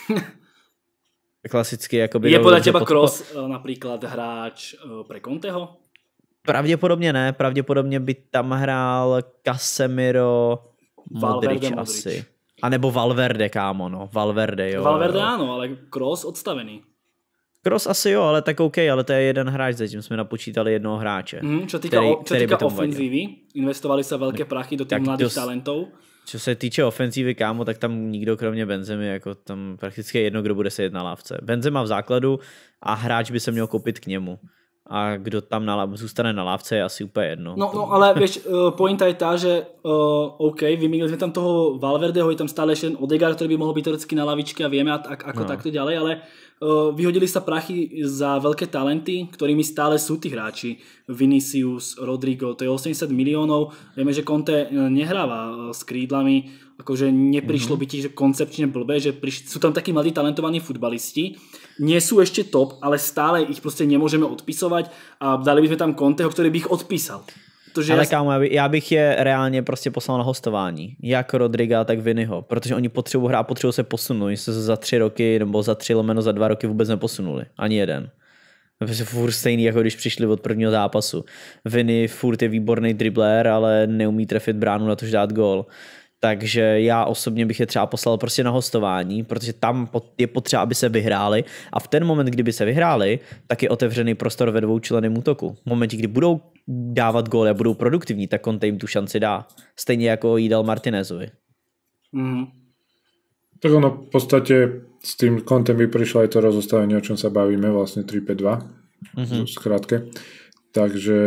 <laughs> klasický jakoby... Je podle teba podpo... Cross eh, například hráč eh, pre Conteho? Pravděpodobně ne, pravděpodobně by tam hrál Casemiro, Modrič, asi. A nebo Valverde, kámo, no. Valverde, jo. Valverde jo. ale Cross odstavený. Cross asi jo, ale tak OK, ale to je jeden hráč, zatím jsme napočítali jednoho hráče. Mm, čo týka, který, o, čo který ofenzívy, vadil. investovali sa veľké prachy do tých tak mladých dos, talentov. Čo se týče ofenzívy, kámo, tak tam nikdo kromě Benzemy, jako tam prakticky jedno, kdo bude sedět na lávce. Benzema v základu a hráč by se měl koupit k němu a kdo tam na, zůstane na lávce je asi úplně jedno. No, no ale vieš, eh, pointa je tá, že uh, OK, vymenili sme tam toho Valverdeho, je tam stále ešte Odegaard, ktorý by mohol byť teoreticky na lavičke a vieme a, a, ako no. takto ďalej, ale Vyhodili sa prachy za veľké talenty, ktorými stále sú tí hráči. Vinicius, Rodrigo, to je 80 miliónov. Vieme, že Conte e, nehráva e, s krídlami, akože neprišlo mm-hmm. by ti že koncepčne blbé, že priš- sú tam takí mladí talentovaní futbalisti, nie sú ešte top, ale stále ich proste nemôžeme odpisovať a dali by sme tam Conteho, ktorý by ich odpísal. Protože Ale já... kámo, já, by, já bych je reálně prostě poslal na hostování. Jak Rodriga, tak Vinyho, Protože oni potřebují hrát, potřebují se posunout. Oni se za tři roky nebo za tři lomeno za dva roky vůbec neposunuli. Ani jeden. Protože furt stejný, jako když přišli od prvního zápasu. Vinny furt je výborný dribler, ale neumí trefit bránu na to, že dát gól takže já osobně bych je třeba poslal prostě na hostování, protože tam je potřeba, aby se vyhráli a v ten moment, kdyby se vyhráli, tak je otevřený prostor ve dvou členem útoku. V momentě, kdy budou dávat góly a budou produktivní, tak Conte jim tu šanci dá. Stejně jako jí dal Martinezovi. Mm. Tak ono v podstatě s tím kontem by prišlo aj to rozostavení, o čem se bavíme, vlastně 3-5-2 mm-hmm. Uh, Takže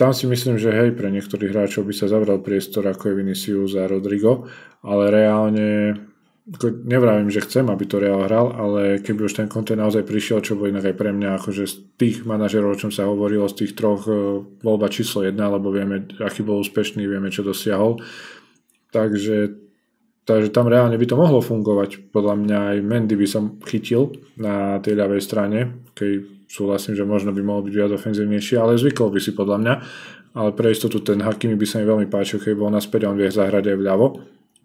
tam si myslím, že hej, pre niektorých hráčov by sa zavral priestor ako je Vinicius a Rodrigo, ale reálne nevravím, že chcem, aby to Real hral, ale keby už ten kontent naozaj prišiel, čo bol inak aj pre mňa, akože z tých manažerov, o čom sa hovorilo, z tých troch e, voľba číslo jedna, lebo vieme, aký bol úspešný, vieme, čo dosiahol. Takže, takže tam reálne by to mohlo fungovať. Podľa mňa aj Mendy by som chytil na tej ľavej strane, keď súhlasím, že možno by mohol byť viac ofenzívnejší, ale zvykol by si podľa mňa. Ale pre istotu ten Hakimi by sa mi veľmi páčil, keby bol naspäť, on vie zahrať aj vľavo.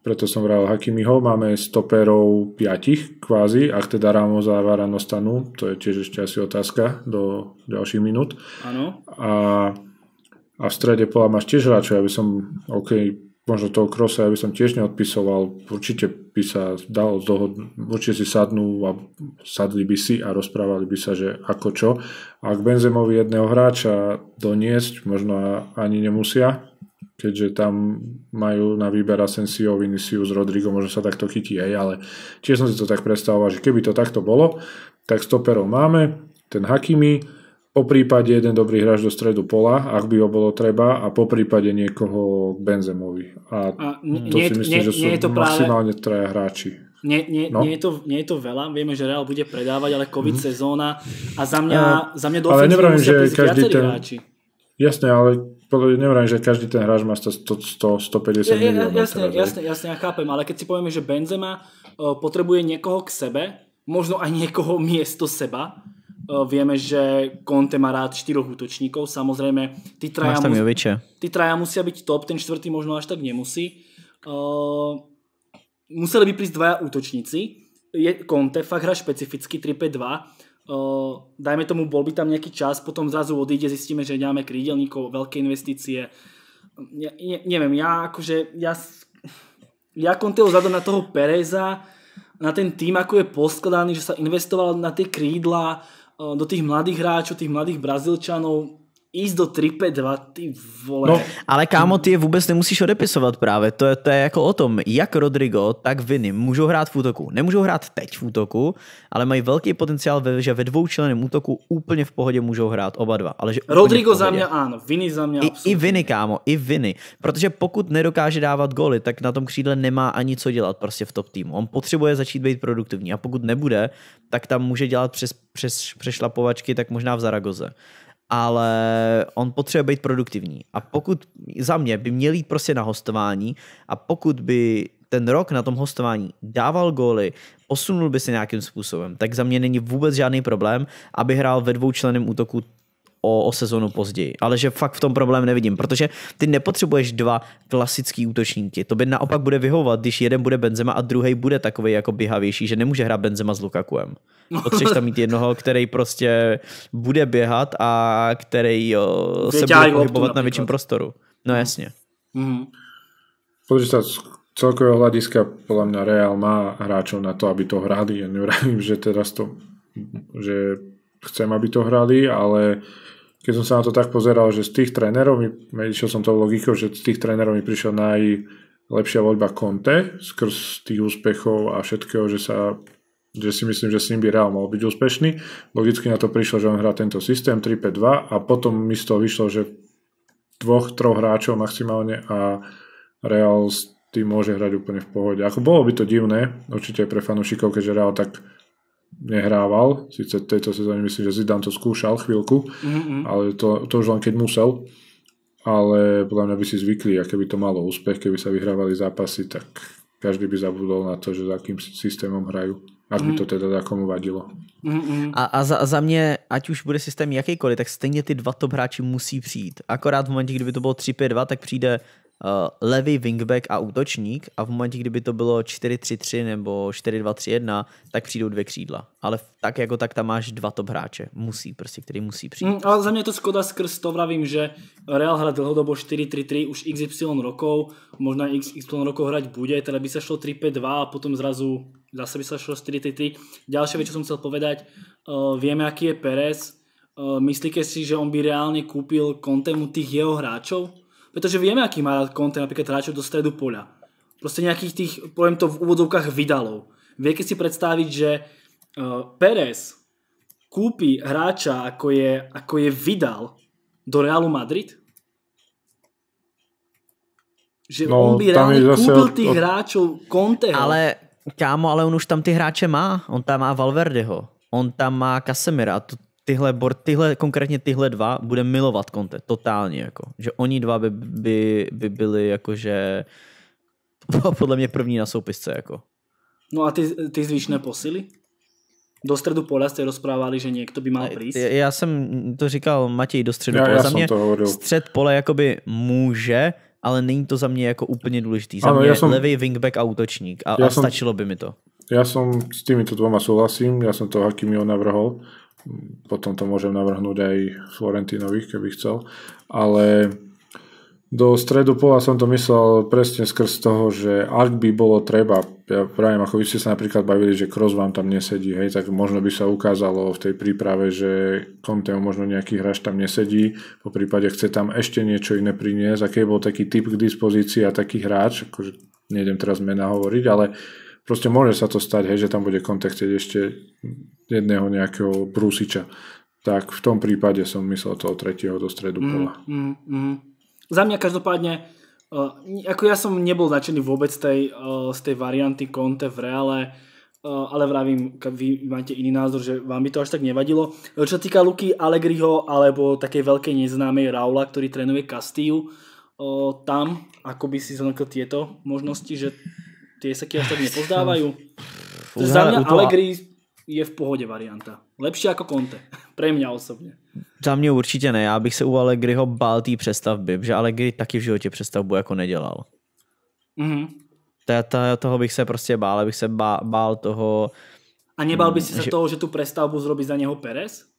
Preto som vral Hakimiho, máme stoperov piatich kvázi, ak teda Ramos a Varano stanú, to je tiež ešte asi otázka do ďalších minút. Áno. A, a v strede pola máš tiež hráčov, ja by som, OK, možno toho krosa, ja by som tiež neodpisoval, určite by sa dalo dohodnúť, určite si sadnú a sadli by si a rozprávali by sa, že ako čo. Ak Benzemovi jedného hráča doniesť, možno ani nemusia, keďže tam majú na výber Asensio, Vinicius, Rodrigo, možno sa takto chytí aj, ale tiež som si to tak predstavoval, že keby to takto bolo, tak stoperov máme, ten Hakimi, po prípade jeden dobrý hráč do stredu pola, ak by ho bolo treba, a po prípade niekoho k Benzemovi. A, a to nie, si myslím, nie, že sú nie je to maximálne práve... traja hráči. Nie, nie, no. nie, je to, nie je to veľa, vieme, že Real bude predávať, ale COVID mm. sezóna a za mňa, a, za mňa do ale nevravím, že každý ten, hráči. Jasne, ale nevrám, že každý ten hráč má 100, 100 150 ja, miliónov. Jasne, teraz, jasne, jasne, ja chápem, ale keď si povieme, že Benzema uh, potrebuje niekoho k sebe, možno aj niekoho miesto seba, E, vieme, že Conte má rád štyroch útočníkov, samozrejme tí traja, mus- tí traja musia byť top, ten štvrtý možno až tak nemusí. Uh, museli by prísť dvaja útočníci, je Conte fakt hra špecificky 3-5-2, uh, e, dajme tomu, bol by tam nejaký čas, potom zrazu odíde, zistíme, že nemáme krídelníkov, veľké investície. Ja, ne, neviem, ja akože, ja, ja Conteho zadom na toho Pereza, na ten tým, ako je poskladaný, že sa investoval na tie krídla, uh, do tých mladých hráčov, tých mladých brazilčanov, ísť do 2, ty vole. No, ale kámo, ty je vůbec nemusíš odepisovat právě. To je, to je jako o tom, jak Rodrigo, tak Viny můžou hrát v útoku. Nemůžou hrát teď v útoku, ale mají velký potenciál, že ve dvoučleném útoku úplně v pohodě můžou hrát oba dva. Ale že Rodrigo za mě ano, Viny za mě I, I Viny, kámo, i Viny. Protože pokud nedokáže dávat góly, tak na tom křídle nemá ani co dělat prostě v top týmu. On potřebuje začít být produktivní a pokud nebude, tak tam může dělat přes, přes přešlapovačky, tak možná v Zaragoze ale on potřebuje být produktivní. A pokud za mě by měl jít prostě na hostování a pokud by ten rok na tom hostování dával góly, posunul by se nějakým způsobem, tak za mě není vůbec žádný problém, aby hrál ve dvoučleném útoku o, o sezonu později. Ale že fakt v tom problém nevidím, protože ty nepotřebuješ dva klasický útočníky. To by naopak bude vyhovovat, když jeden bude Benzema a druhý bude takový jako běhavější, že nemůže hrát Benzema s Lukakuem. Potřebuješ tam mít jednoho, který prostě bude běhat a který jo, se bude pohybovat na větším prostoru. No mhm. jasně. Mm. Pozri sa, z celkového hľadiska podľa mňa Real má hráčov na to, aby to hrali. Ja neurávim, že teraz to že chcem, aby to hrali, ale keď som sa na to tak pozeral, že z tých trénerov, išiel som tou logikou, že z tých trénerov mi prišiel najlepšia voľba Conte skrz tých úspechov a všetkého, že sa že si myslím, že s ním by Real mal byť úspešný. Logicky na to prišlo, že on hrá tento systém 3-5-2 a potom mi z toho vyšlo, že dvoch, troch hráčov maximálne a Real s tým môže hrať úplne v pohode. Ako bolo by to divné, určite aj pre fanúšikov, keďže Real tak nehrával. Sice v tejto sezóne myslím, že Zidane to skúšal chvíľku, mm-hmm. ale to, to už len keď musel. Ale podľa mňa by si zvykli aké by to malo úspech, keby sa vyhrávali zápasy, tak každý by zabudol na to, že za akým systémom hrajú. Ak by mm-hmm. to teda takomu vadilo. Mm-hmm. A, a za, za mě, ať už bude systém jakýkoliv, tak stejně ty dva top hráči musí přijít. Akorát v momentě, kdyby to bylo 3-5-2, tak přijde Eh, levý wingback a útočník a v momentě, kdyby to bylo 4-3-3 nebo 4-2-3-1, tak přijdou dvě křídla. Ale tak jako tak tam máš dva top hráče. Musí prostě, který musí přijít. Mm, ale za mě to skoda skrz to vravím, že Real hra dlhodobo 4-3-3 už XY rokov, možná XY rokov hrať bude, teda by se šlo 3-5-2 a potom zrazu zase by se šlo 4-3-3. Ďalšia věc, co jsem chcel povedať, uh, vieme, jaký je Perez, eh, myslíte si, že on by reálne kúpil kontemu tých jeho hráčov? Pretože vieme, aký má rád Conte napríklad hráčov do stredu poľa. Proste nejakých tých, poviem to v úvodzovkách, vydalov. Vie keď si predstaviť, že uh, e, Pérez kúpi hráča, ako je, ako je vydal do Realu Madrid? Že no, on by reálne kúpil od, tých hráčov Conteho. Ale kámo, ale on už tam tie hráče má. On tam má Valverdeho. On tam má Casemira. To, tyhle, board, tyhle, konkrétně tyhle dva bude milovat Conte, totálně. Jako. Že oni dva by, by, by byli jakože <laughs> podle mě první na soupisce. Jako. No a ty, ty zvýšné posily? Do středu pola jste rozprávali, že někdo by mal prísť. Já jsem to říkal Matěj do středu já, Já za mě střed pole jakoby může, ale není to za mě jako úplně důležitý. Za ano, mě som, levý wingback a útočník a, a stačilo som, by mi to. Já jsem s týmito dvoma souhlasím, já jsem to Hakimio navrhol, potom to môžem navrhnúť aj Florentinovi, keby chcel. Ale do stredu pola som to myslel presne skrz toho, že ak by bolo treba, ja pravím, ako vy ste sa napríklad bavili, že Kroos vám tam nesedí, hej, tak možno by sa ukázalo v tej príprave, že Conteo možno nejaký hráč tam nesedí, po prípade chce tam ešte niečo iné priniesť, aký bol taký typ k dispozícii a taký hráč, akože nejdem teraz mena hovoriť, ale proste môže sa to stať, hej, že tam bude Conte ešte jedného nejakého prúsiča. Tak v tom prípade som myslel toho tretieho do stredu mm, pola. Mm, mm, mm. Za mňa každopádne, uh, ako ja som nebol začený vôbec tej, uh, z tej varianty Conte v reále, uh, ale vravím, vy máte iný názor, že vám by to až tak nevadilo. Čo sa týka Luky Allegriho alebo takej veľkej neznámej Raula, ktorý trénuje Castillo, uh, tam, ako by si zhodnotil tieto možnosti, že tie sa ti až tak <sighs> nepozdávajú. za mňa Allegri je v pohodě varianta. Lepší jako Conte. <laughs> Pre mě osobně. Za mě určitě ne. Já bych se u Allegriho bál té přestavby, protože Allegri taky v životě přestavbu jako nedělal. Mm-hmm. toho bych se prostě bál, abych se bál toho... A nebál by mm, si že... se toho, že tu prestavbu zrobí za něho Perez?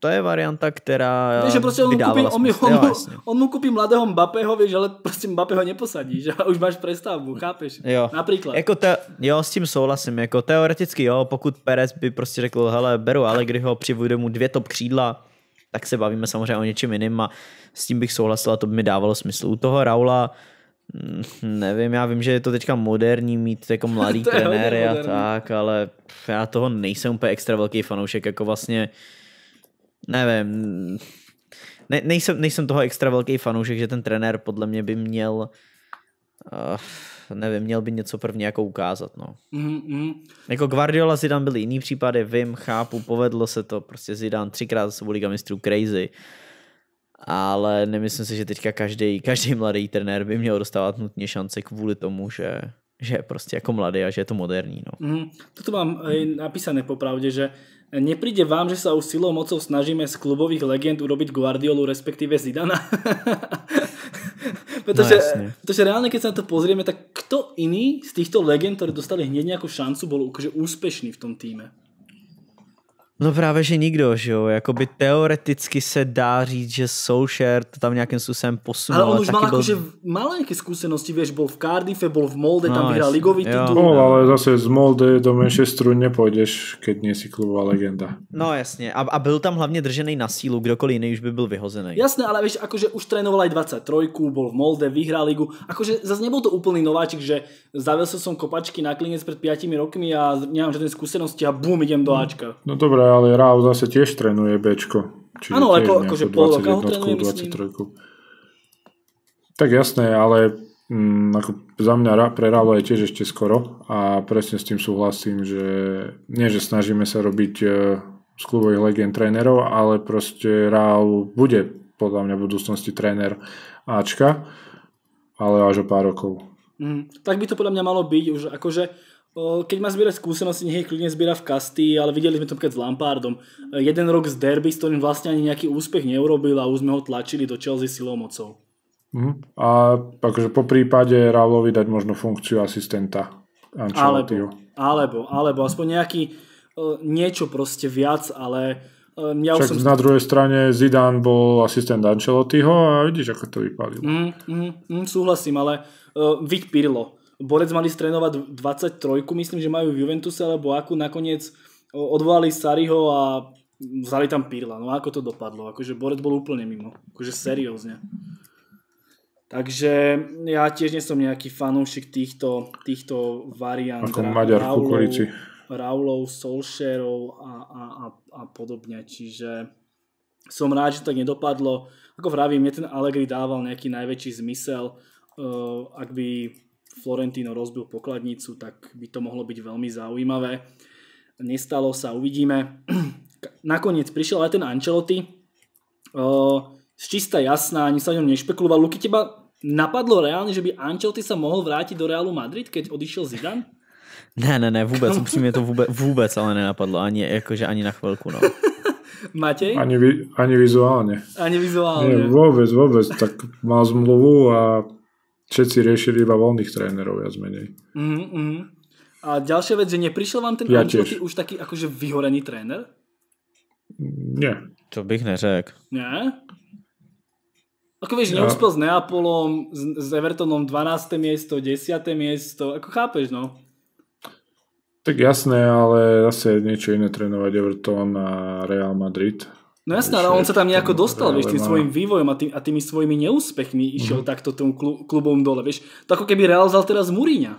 to je varianta, ktorá... Vieš, že proste on mu, kúpi, on, mu, on, mu, on mu kúpi mladého Mbappého, vieš, ale proste Mbappého neposadí, že už máš prestavbu, chápeš? Jo. Napríklad. Jako te, jo, s tím souhlasím, jako teoreticky, jo, pokud Perez by prostě řekl, hele, beru Allegriho, přivudu mu dvě top křídla, tak se bavíme samozřejmě o něčem jiným. a s tím bych souhlasil a to by mi dávalo smysl. U toho Raula, mm, nevím, já vím, že je to teďka moderní mít jako <laughs> mladý trenéry a tak, ale já toho nejsem úplně extra velký fanoušek, jako vlastně nevím, ne, nejsem, nejsem toho extra velký fanoušek, že ten trenér podle mě by měl uh, nevím, měl by něco prvně jako ukázat, no. Mm-hmm. Jako Guardiola, Zidane byly jiný případy, vím, chápu, povedlo se to, prostě Zidane třikrát se Liga mistrů crazy, ale nemyslím si, že teďka každý, každý mladý trenér by měl dostávat nutně šance kvůli tomu, že že je prostě jako mladý a že je to moderní. No. Mm, toto mám eh, napísané popravde, že Nepríde vám, že sa už silou mocou snažíme z klubových legend urobiť Guardiolu, respektíve Zidana? <laughs> pretože, no, pretože reálne, keď sa na to pozrieme, tak kto iný z týchto legend, ktoré dostali hneď nejakú šancu, bol akože úspešný v tom týme? No právě, že nikdo, že jo, jakoby teoreticky se dá říct, že Soulshare to tam nějakým způsobem posunul. Ale on už mal bol... akože malenké skúsenosti, vieš, bol v Cardiffe, bol v Molde, no, tam vyhral ligový jo. titul. No, ale zase z Molde do Manchesteru nepôjdeš, keď nie si klubová legenda. No jasne, a, a byl tam hlavne držený na sílu, kdokoliv iný už by byl vyhozený. Jasné, ale vieš, akože už trénoval aj 23, bol v Molde, vyhral ligu, akože zase nebol to úplný nováčik, že zavesil som kopačky na klinec pred 5 rokmi a nemám žiadne skúsenosti a bum, idem do Ačka. No, no dobré, ale Rau zase tiež trénuje Bčko. Áno, ako, akože pol roka ho trénuje, 23. Tak jasné, ale m, mm, ako za mňa pre Rau je tiež ešte skoro a presne s tým súhlasím, že nie, že snažíme sa robiť e, z klubových legend trénerov, ale proste Rau bude podľa mňa v budúcnosti tréner Ačka, ale až o pár rokov. Mm, tak by to podľa mňa malo byť už akože keď má zbierať skúsenosti, nech je klidne zbiera v kasty, ale videli sme to keď s Lampardom. E, jeden rok z derby, s ktorým vlastne ani nejaký úspech neurobil a už sme ho tlačili do Chelsea silou mocou. Mm-hmm. A takže po prípade Raulovi dať možno funkciu asistenta Alebo, alebo, alebo aspoň nejaký e, niečo proste viac, ale e, ja Však som... na druhej strane Zidane bol asistent Ancelottiho a vidíš, ako to vypadilo. Mm, mm, mm, súhlasím, ale uh, Vic Pirlo Borec mali strénovať 23, myslím, že majú v Juventuse, alebo akú nakoniec odvolali Sariho a vzali tam Pirla. No ako to dopadlo? Akože Borec bol úplne mimo. Akože seriózne. Takže ja tiež nie som nejaký fanúšik týchto, týchto variant. Ako Maďar v kukurici. Raulov, Solšerov a, a, a, a podobne. Čiže som rád, že tak nedopadlo. Ako vravím, mne ten Allegri dával nejaký najväčší zmysel. Uh, ak by Florentino rozbil pokladnicu, tak by to mohlo byť veľmi zaujímavé. Nestalo sa, uvidíme. <clears throat> Nakoniec prišiel aj ten Ancelotti, z čista jasná, ani sa o ňom nešpekuloval. Luky, teba napadlo reálne, že by Ancelotti sa mohol vrátiť do Realu Madrid, keď odišiel Zidane? <laughs> Ne, ne, ne, vůbec, je to vůbec, vůbec ale nenapadlo, ani, jakože ani na chvilku, no. <laughs> Matej? Ani, ani vizuálne. Ani vizuálne. Nie, vôbec, vôbec. Tak má zmluvu a všetci riešili iba voľných trénerov, viac menej. Mm-hmm. A ďalšia vec, že neprišiel vám ten ja Ancelotti už taký akože vyhorený tréner? Nie. To bych neřekl. Nie? Ako vieš, ja. neúspel s Neapolom, s, s Evertonom 12. miesto, 10. miesto, ako chápeš, no? Tak jasné, ale zase niečo iné trénovať Everton a Real Madrid No jasné, ale on sa tam nejako dostal, vieš, tým svojim vývojom a, tým, a tými svojimi neúspechmi išiel mm-hmm. takto tým klubom dole, vieš. To ako keby Real vzal teraz Muriňa.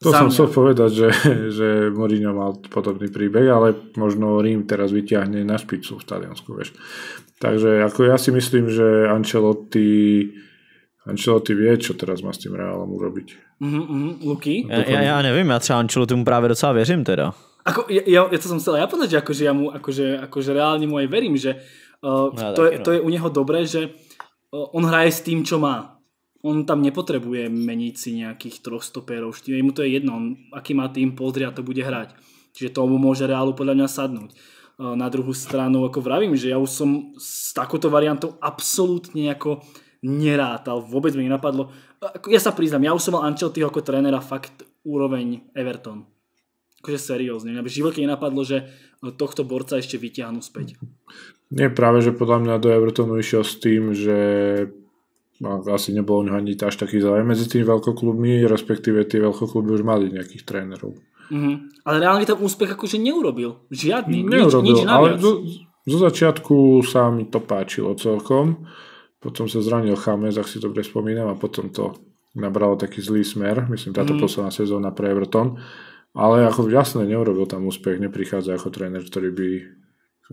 To som chcel povedať, že, <laughs> že Mourinho mal podobný príbeh, ale možno Rím teraz vyťahne na špicu v Taliansku, vieš. Takže ako ja si myslím, že Ancelotti, Ancelotti vie, čo teraz má s tým Reálom urobiť. Mm-hmm, mhm. Luky? Ja, ja, ja neviem, ja třeba mu práve docela věřím teda. Ako, ja, ja, ja to som chcel ja povedať, že akože ja mu akože, akože reálne mu aj verím, že uh, no, to, je, no. to je u neho dobré, že uh, on hraje s tým, čo má. On tam nepotrebuje meniť si nejakých troch stopérov, štým, mu to je jedno, on, aký má tým pozri a to bude hrať. Čiže tomu môže reálu podľa mňa sadnúť. Uh, na druhú stranu, ako vravím, že ja už som s takouto variantou absolútne ako nerátal, vôbec mi nenapadlo. Ja sa priznám, ja už som mal Ancelotti ako trénera fakt úroveň Everton akože seriózne. Mňa by v živote nenapadlo, že e, tohto borca ešte vyťahnú späť. Nie, práve, že podľa mňa do Evertonu išiel s tým, že asi nebolo ňo ani až taký záujem medzi tými veľkoklubmi, respektíve tie veľkokluby už mali nejakých trénerov. Mm-hmm. Ale reálne tam úspech akože neurobil. Žiadny. Neurobil, nič, nič ale zo, zo začiatku sa mi to páčilo celkom. Potom sa zranil Chames, ak si dobre spomínam, a potom to nabralo taký zlý smer. Myslím, táto Mm-hmm. posledná sezóna pre Everton. Ale ako jasné, neurobil tam úspech, neprichádza ako tréner, ktorý by,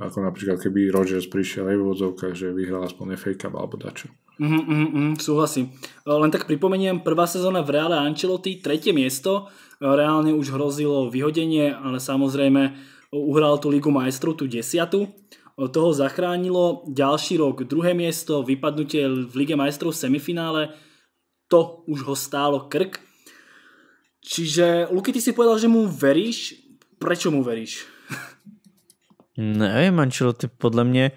ako napríklad keby Rogers prišiel aj v vodzovkách, že vyhral aspoň FA Cup alebo dačo. Mm, mm, mm, súhlasím. E, len tak pripomeniem, prvá sezóna v Reále Ancelotti, tretie miesto, e, reálne už hrozilo vyhodenie, ale samozrejme e, uhral tú Ligu majstrov, tú desiatu. Toho zachránilo ďalší rok druhé miesto, vypadnutie v Lige majstrov v semifinále, to už ho stálo krk Čiže, Luky, ty si povedal, že mu veríš. Prečo mu veríš? Neviem, mančelo, ty podle mě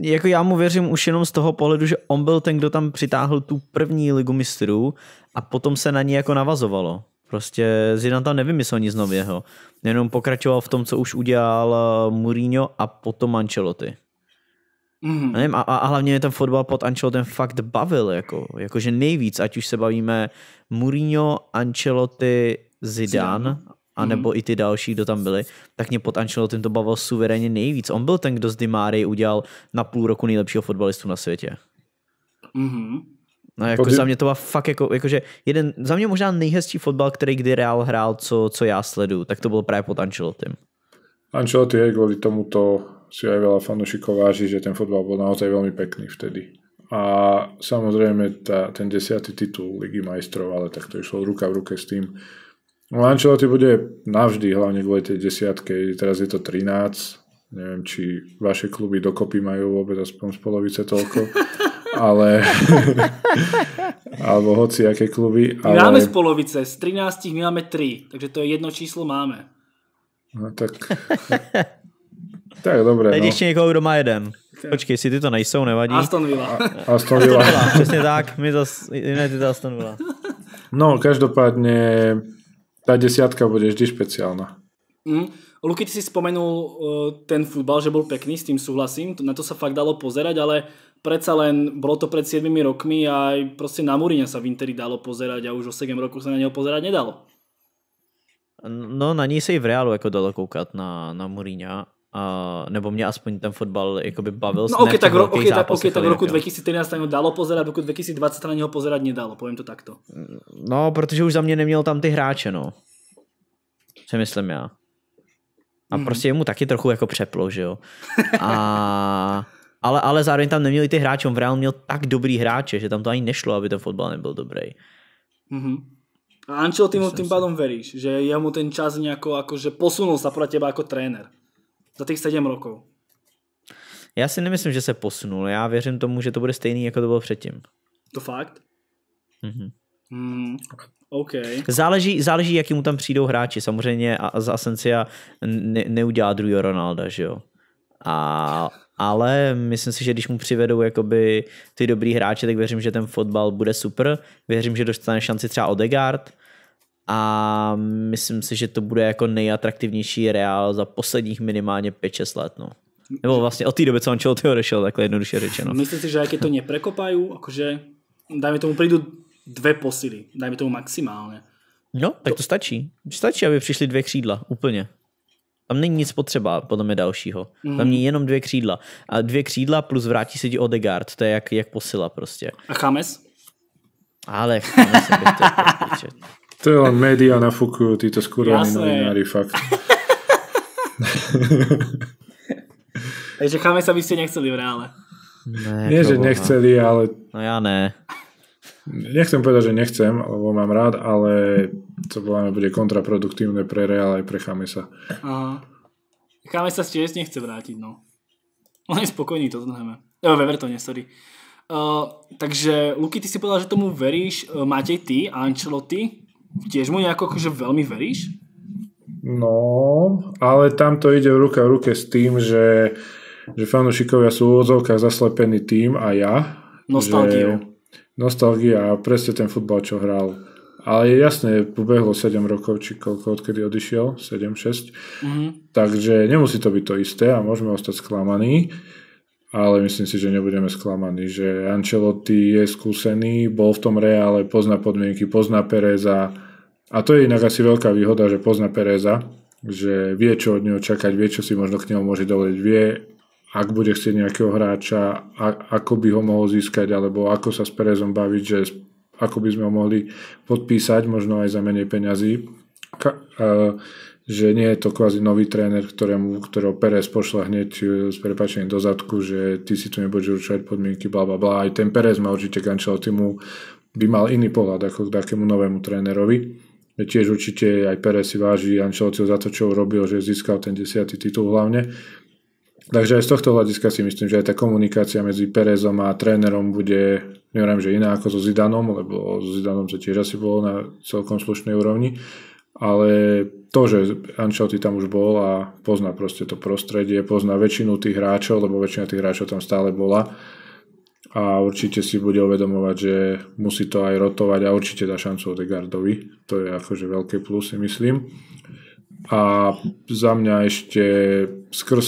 jako já mu věřím už jenom z toho pohledu, že on byl ten, kdo tam přitáhl tu první ligu mistrů a potom se na ní jako navazovalo. Prostě Zidane tam nevymyslel nic nového. Jenom pokračoval v tom, co už udělal eh, Mourinho a potom Ancelotti. Mm. Nevím, a, a hlavně ten fotbal pod Ancelotem fakt bavil, jako, jakože nejvíc, ať už se bavíme Mourinho, Ancelotti, Zidane, Zidane. anebo mm. i ty další, kdo tam byli, tak mě pod Ancelotem to bavil suverénně nejvíc. On byl ten, kdo z Dimáry udělal na půl roku nejlepšího fotbalistu na světě. Mm-hmm. No jako Pody... za mě to byl fakt jako, jakože jeden, za mě možná nejhezčí fotbal, který kdy Real hrál, co, co já sledu, tak to byl právě pod Ancelotem. Ancelotti je kvůli tomuto si aj veľa fanúšikov váži, že ten futbal bol naozaj veľmi pekný vtedy. A samozrejme tá, ten desiatý titul Ligy majstrov, ale tak to išlo ruka v ruke s tým. No Ancelotti bude navždy, hlavne kvôli tej desiatke, teraz je to 13, neviem, či vaše kluby dokopy majú vôbec aspoň z polovice toľko, <laughs> ale... alebo hoci aké kluby. Ale... My máme z polovice, z 13 my máme 3, takže to je jedno číslo máme. No tak <laughs> Tak, dobre. Teď no. ještě někoho, kdo má jeden. Počkej, si ty to nejsou, nevadí. Aston Villa. A, Aston Villa. Aston Villa. Přesně tak, my zase United Aston Villa. No, každopádne tá desiatka bude vždy špeciálna. Mm. Luky, ty si spomenul uh, ten futbal, že bol pekný, s tým súhlasím, na to sa fakt dalo pozerať, ale predsa len, bolo to pred 7 rokmi a aj proste na Muríňa sa v Interi dalo pozerať a už o 7 rokov sa na neho pozerať nedalo. No, na ní sa i v reálu ako dalo koukať na, na Muríňa Uh, nebo mě aspoň ten fotbal jakoby bavil. No okay, tak, ro- okay, tak, okay, tak v roku 2013 tam ho dalo pozerať, v roku 2020 na něho pozerať nedalo, poviem to takto. No, protože už za mě neměl tam ty hráče, no. Co myslím já. A mm. prostě mu taky trochu jako přeplo, že jo. A... ale, ale zároveň tam neměli ty hráče, on v reálu měl tak dobrý hráče, že tam to ani nešlo, aby ten fotbal nebyl dobrý. Mm-hmm. A ty mu tým pádom veríš, že jemu ten čas nejako akože posunul sa pro teba ako tréner za těch 7 rokov? Já si nemyslím, že se posunul. Já věřím tomu, že to bude stejný, jako to bylo předtím. To fakt? Mhm. Mm, okay. záleží, záleží, jaký mu tam přijdou hráči. Samozřejmě z Asencia ne, neudělá druhého Ronalda, že jo? A, ale myslím si, že když mu přivedou jakoby ty dobrý hráče, tak věřím, že ten fotbal bude super. Věřím, že dostane šanci třeba Odegaard, a myslím si, že to bude jako nejatraktivnější reál za posledních minimálně 5-6 let. No. Nebo vlastně od té doby, co toho rešel, takhle jednoduše řečeno. Myslím si, že jak je to neprekopají, akože dajme tomu prídu dve posily, dajme tomu maximálne. No, tak to, to stačí. Stačí, aby přišly dvě křídla, úplně. Tam není nic potřeba, potom je dalšího. Mm. Tam je mhm. jenom dvě křídla. A dvě křídla plus vrátí se ti Odegaard, to je jak, jak posila prostě. A Chames? Ale Chames <laughs> To je len média nafúkujú títo skurvení novinári, fakt. <laughs> Takže cháme sa by ste nechceli v reále. Ne, Nie, že nechceli, ale... No ja ne. Nechcem povedať, že nechcem, lebo mám rád, ale to voláme bude kontraproduktívne pre Real aj pre Chamesa. Aha. Chamesa sa tiež nechce vrátiť, no. On je spokojný, to znamená. Jo, e, v Evertone, sorry. Uh, takže, Luky, ty si povedal, že tomu veríš. Uh, Matej, ty a Ancelotti tiež mu nejako akože veľmi veríš? No, ale tam to ide v ruka v ruke s tým, že, že fanúšikovia sú v odzovkách zaslepený tým a ja. Nostalgia. Nostalgia a presne ten futbal, čo hral. Ale je jasne, pobehlo 7 rokov, či koľko, odkedy odišiel, 7-6. Mm-hmm. Takže nemusí to byť to isté a môžeme ostať sklamaní ale myslím si, že nebudeme sklamaní, že Ancelotti je skúsený, bol v tom reále, pozná podmienky, pozná Pereza a to je inak asi veľká výhoda, že pozná Pereza, že vie, čo od neho čakať, vie, čo si možno k nemu môže dovoliť, vie, ak bude chcieť nejakého hráča, a, ako by ho mohol získať, alebo ako sa s Perezom baviť, že ako by sme ho mohli podpísať, možno aj za menej peňazí. Ka- uh, že nie je to kvázi nový tréner, ktorému, ktorého Perez pošla hneď e, s prepačením do zadku, že ty si tu nebudeš určovať podmienky, bla bla bla. Aj ten Perez má určite Gančelotti mu by mal iný pohľad ako k takému novému trénerovi. Tiež určite aj Perez si váži Ancelottiho za to, čo urobil, že získal ten desiatý titul hlavne. Takže aj z tohto hľadiska si myslím, že aj tá komunikácia medzi Perezom a trénerom bude, neviem, že iná ako so Zidanom, lebo so Zidanom sa tiež asi bolo na celkom slušnej úrovni ale to, že Ancelotti tam už bol a pozná proste to prostredie, pozná väčšinu tých hráčov, lebo väčšina tých hráčov tam stále bola a určite si bude uvedomovať, že musí to aj rotovať a určite dá šancu Odegardovi. To je akože veľké plus, si myslím. A za mňa ešte skrz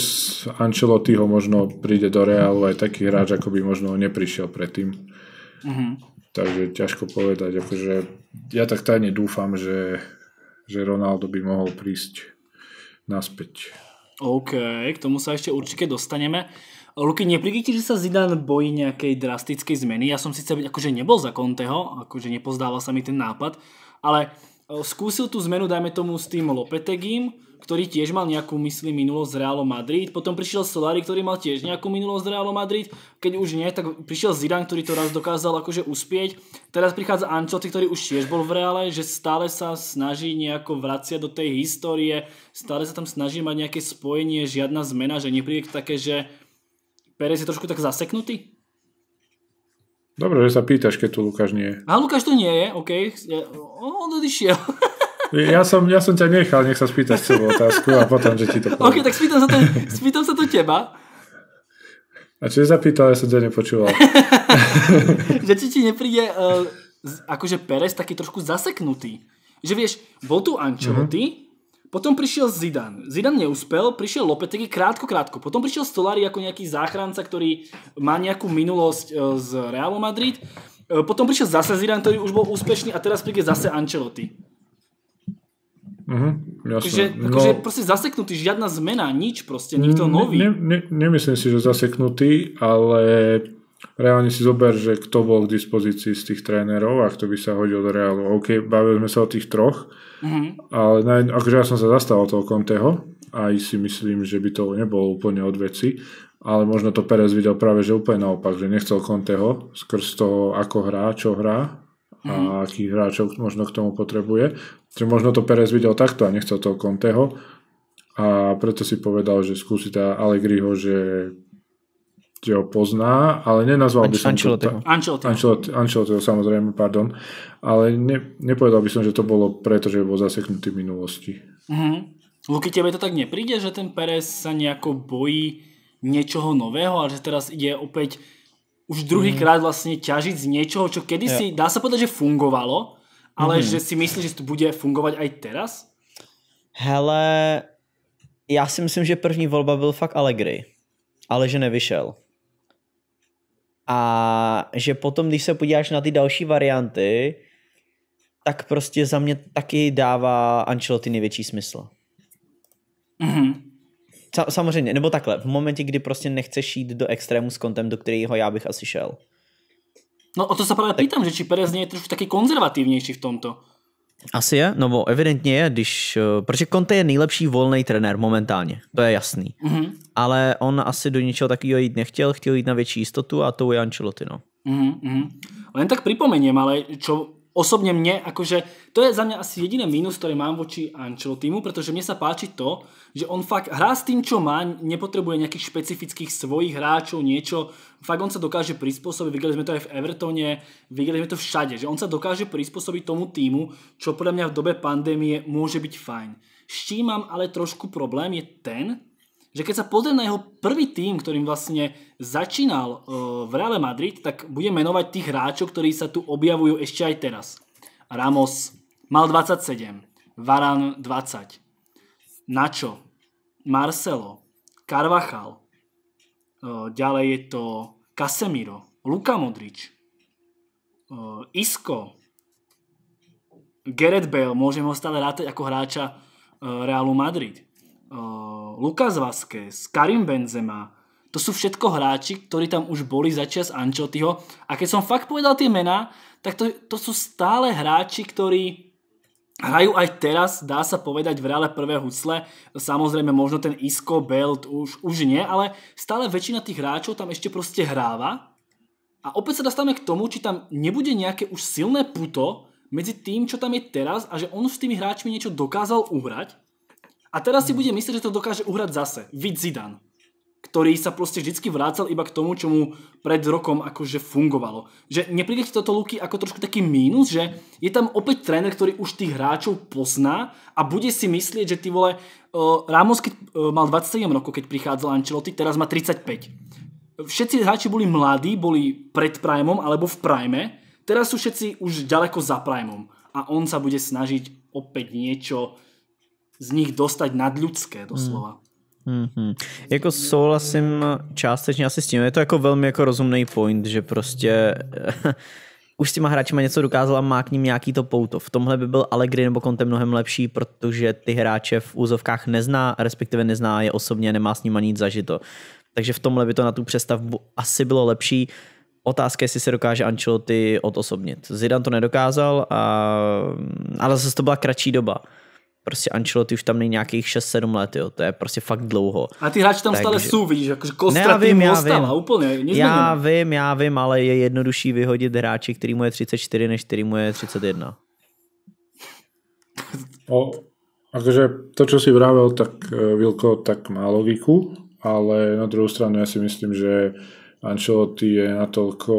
Ancelottiho možno príde do Realu aj taký hráč, ako by možno neprišiel predtým. Mm-hmm. Takže ťažko povedať. Akože ja tak tajne dúfam, že že Ronaldo by mohol prísť naspäť. OK, k tomu sa ešte určite dostaneme. Luky, neprichytíš, že sa Zidane bojí nejakej drastickej zmeny? Ja som síce akože nebol za Conteho, akože nepozdával sa mi ten nápad, ale e, skúsil tú zmenu, dajme tomu, s tým Lopetegím, ktorý tiež mal nejakú, myslí minulosť z Realom Madrid. Potom prišiel Solari, ktorý mal tiež nejakú minulosť z Realom Madrid. Keď už nie, tak prišiel Zidane, ktorý to raz dokázal akože uspieť. Teraz prichádza Ancelotti, ktorý už tiež bol v Reále, že stále sa snaží nejako vraciať do tej histórie, stále sa tam snaží mať nejaké spojenie, žiadna zmena, že nepríde také, že Pérez je trošku tak zaseknutý? Dobre, že sa pýtaš, keď tu Lukáš nie je. A Lukáš tu nie je, OK. On odišiel. <laughs> Ja som, ja som ťa nechal, nech sa spýtaš celú otázku a potom, že ti to poviem. OK, tak spýtam sa to, spýtam sa to teba. A čo zapýtal, ja som ťa nepočúval. <laughs> že ti ti nepríde uh, akože Perez taký trošku zaseknutý. Že vieš, bol tu Ancelotti, uh-huh. Potom prišiel Zidan. Zidan neúspel, prišiel Lopetegui krátko, krátko. Potom prišiel Stolari ako nejaký záchranca, ktorý má nejakú minulosť eh, z Realu Madrid. Eh, potom prišiel zase Zidan, ktorý už bol úspešný a teraz príde zase Ancelotti. Uh-huh, Takže, no, proste zaseknutý, žiadna zmena, nič proste, nikto nový. Ne, ne, nemyslím si, že zaseknutý, ale reálne si zober, že kto bol k dispozícii z tých trénerov a kto by sa hodil do reálu. OK, bavili sme sa o tých troch, uh-huh. ale na, akože ja som sa zastal toho Conteho, aj si myslím, že by to nebolo úplne od veci, ale možno to Perez videl práve, že úplne naopak, že nechcel Conteho skrz toho, ako hrá, čo hrá a mhm. akých hráčov možno k tomu potrebuje. Čiže možno to Perez videl takto a nechcel toho Conteho a preto si povedal, že skúsi tá Allegriho, že ho pozná, ale nenazval by som Ancelottiho. to... Ancelottiho. Ancelottiho. samozrejme, pardon. Ale ne, nepovedal by som, že to bolo preto, že bol zaseknutý v minulosti. Mm-hmm. Luky, tebe to tak nepríde, že ten Perez sa nejako bojí niečoho nového a že teraz ide opäť už druhýkrát mm. vlastne ťažiť z niečoho, čo kedysi, dá sa povedať, že fungovalo, ale mm. že si myslíš, že to bude fungovat aj teraz? Hele, já si myslím, že první volba byl fakt Allegri, ale že nevyšel. A že potom, když se podíváš na ty další varianty, tak prostě za mě taky dává Ancelotti největší smysl. Mm-hmm. Samozřejmě, nebo takhle, v momentě, kdy prostě nechceš jít do extrému s kontem, do kterého já bych asi šel. No o to sa práve tak... pýtam, že či Perez nie je trošku taký konzervatívnejší v tomto. Asi je, no bo evidentně je, když, eh, protože Conte je nejlepší volný trenér momentálně, to je jasný. Mm-hmm. Ale on asi do něčeho takového jít nechtěl, chtěl jít na větší jistotu a to je Ancelotti, no. Mm-hmm. Len tak pripomeniem, ale čo osobne mne, akože to je za mňa asi jediné mínus, ktoré mám voči Ancelottimu, pretože mne sa páči to, že on fakt hrá s tým, čo má, nepotrebuje nejakých špecifických svojich hráčov, niečo. Fakt on sa dokáže prispôsobiť, videli sme to aj v Evertone, videli sme to všade, že on sa dokáže prispôsobiť tomu týmu, čo podľa mňa v dobe pandémie môže byť fajn. S čím mám ale trošku problém je ten, že keď sa pozriem na jeho prvý tým, ktorým vlastne začínal eh, v Reale Madrid, tak bude menovať tých hráčov, ktorí sa tu objavujú ešte aj teraz. Ramos mal 27, Varane 20. Načo? Marcelo, Carvajal, eh, ďalej je to Casemiro, Luka Modrič, eh, Isco, Gerrit Bale, môžeme ho stále rátať ako hráča eh, Realu Madrid, Lukas Vázquez, Karim Benzema, to sú všetko hráči, ktorí tam už boli začias Ančotyho a keď som fakt povedal tie mená, tak to, to sú stále hráči, ktorí Hrajú aj teraz, dá sa povedať, v reále prvé husle. Samozrejme, možno ten Isco, Belt už, už nie, ale stále väčšina tých hráčov tam ešte proste hráva. A opäť sa dostávame k tomu, či tam nebude nejaké už silné puto medzi tým, čo tam je teraz a že on s tými hráčmi niečo dokázal uhrať. A teraz si mhm. bude myslieť, že to dokáže uhrať zase. Vid Zidane ktorý sa proste vždycky vrácal iba k tomu, čo mu pred rokom akože fungovalo. Že nepríde ti toto Luky ako trošku taký mínus, že je tam opäť tréner, ktorý už tých hráčov pozná a bude si myslieť, že ty vole, e, Ramos keď, mal 27 rokov, keď prichádzal Ancelotti, teraz má 35. Všetci hráči boli mladí, boli pred primom alebo v prime, teraz sú všetci už ďaleko za primom a on sa bude snažiť opäť niečo z nich dostať nadľudské doslova. Hmm. Mm-hmm. Jako souhlasím částečně asi s tím. Je to jako velmi jako rozumný point, že prostě eh, <laughs> už s těma hráčima něco dokázala, má k ním nějaký to pouto. V tomhle by byl Allegri nebo Conte mnohem lepší, protože ty hráče v úzovkách nezná, respektive nezná je osobně, nemá s nima nic zažito. Takže v tomhle by to na tu přestavbu asi bylo lepší. Otázka, jestli se dokáže Ancelotti odosobnit. Zidane to nedokázal, a... ale zase to byla kratší doba prostě Ancelotti už tam není nějakých 6-7 let, jo, to je prostě fakt dlouho. A ty hráči tam Takže... stále jsou, víš, jakože kostra ne, vím, já ostala, vím. úplně, Já vím, já vím, ale je jednodušší vyhodit hráči, který mu je 34, než který mu je 31. O, akože to, čo si vravel, tak eh, Vilko, tak má logiku, ale na druhou stranu ja si myslím, že Ancelotti je natoľko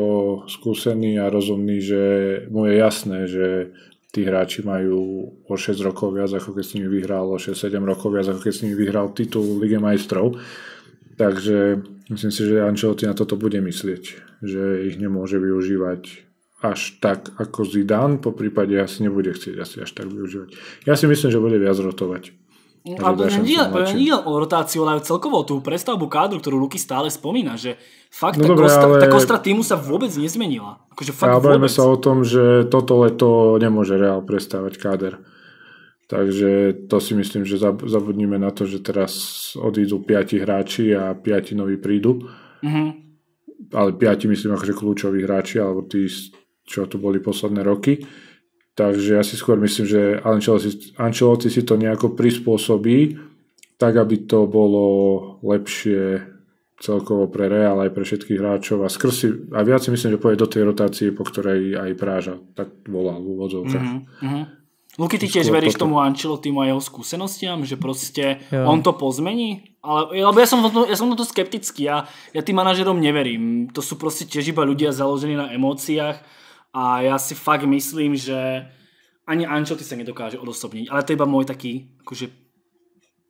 skúsený a rozumný, že mu je jasné, že tí hráči majú o 6 rokov viac, ako keď s nimi vyhral, o 6-7 rokov viac, ako keď s nimi vyhral titul Lige majstrov. Takže myslím si, že Ancelotti na toto bude myslieť, že ich nemôže využívať až tak ako Zidane, po prípade asi nebude chcieť asi až tak využívať. Ja si myslím, že bude viac rotovať. Alebo nie, nie o rotáciu, ale aj celkovo tú predstavbu kádru, ktorú Luky stále spomína, že fakt no tá, dobre, kostra, ale... tá kostra týmu sa vôbec nezmenila. Akože fakt ja, vôbec. sa o tom, že toto leto nemôže reál prestávať káder. Takže to si myslím, že zabudníme na to, že teraz odídu piati hráči a piati noví prídu. Mm-hmm. Ale piati myslím akože kľúčoví hráči, alebo tí, čo tu boli posledné roky. Takže ja si skôr myslím, že Ancelotti, si to nejako prispôsobí, tak aby to bolo lepšie celkovo pre Real aj pre všetkých hráčov a skrz si, a viac si myslím, že pôjde do tej rotácie, po ktorej aj Práža tak volá v úvodzovkách. Mm-hmm. Luky, ty tiež veríš tomu Ancelottimu a jeho skúsenostiam, že proste ja. on to pozmení? Ale, lebo ja som, to, ja som toto skeptický, ja, ja tým manažerom neverím. To sú proste tiež iba ľudia založení na emóciách a ja si fakt myslím, že ani Ancelotti sa nedokáže odosobniť, ale to je iba môj taký akože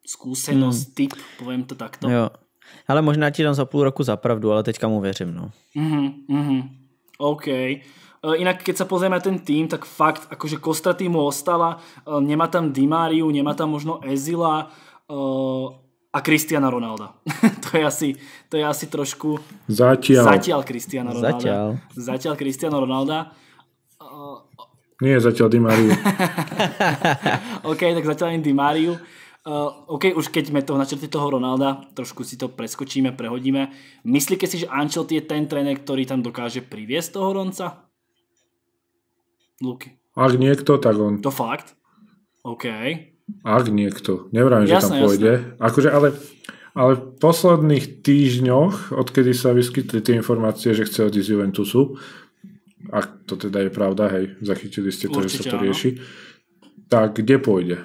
skúsenosť, mm. typ, poviem to takto. Jo. Ale možná ti dám za půl roku zapravdu, ale teďka mu věřím, no. Mm-hmm. OK. E, Inak keď sa pozrieme na ten tým, tak fakt, akože Kosta týmu ostala, e, nemá tam Dimáriu, nemá tam možno Ezila, e, a Kristiana Ronalda. <laughs> to, je asi, to je asi trošku... Zatiaľ. Zatiaľ Kristiana Ronalda. Zatiaľ. Zatiaľ Kristiana Ronalda. Uh... Nie, zatiaľ Di Mariu. <laughs> OK, tak zatiaľ Di Mariu. Uh, eh, OK, už keď sme to črte toho Ronalda, trošku si to preskočíme, prehodíme. Myslíte si, že Ancelotti je ten tréner, ktorý tam dokáže priviesť toho Ronca? Luky. Ak niekto, tak on. To fakt? OK. Ak niekto, nevrám, že tam pôjde. Akože, ale, ale v posledných týždňoch, odkedy sa vyskytli tie informácie, že chce odísť Juventusu, ak to teda je pravda, hej, zachytili ste to, Určite, že sa to áno. rieši, tak kde pôjde?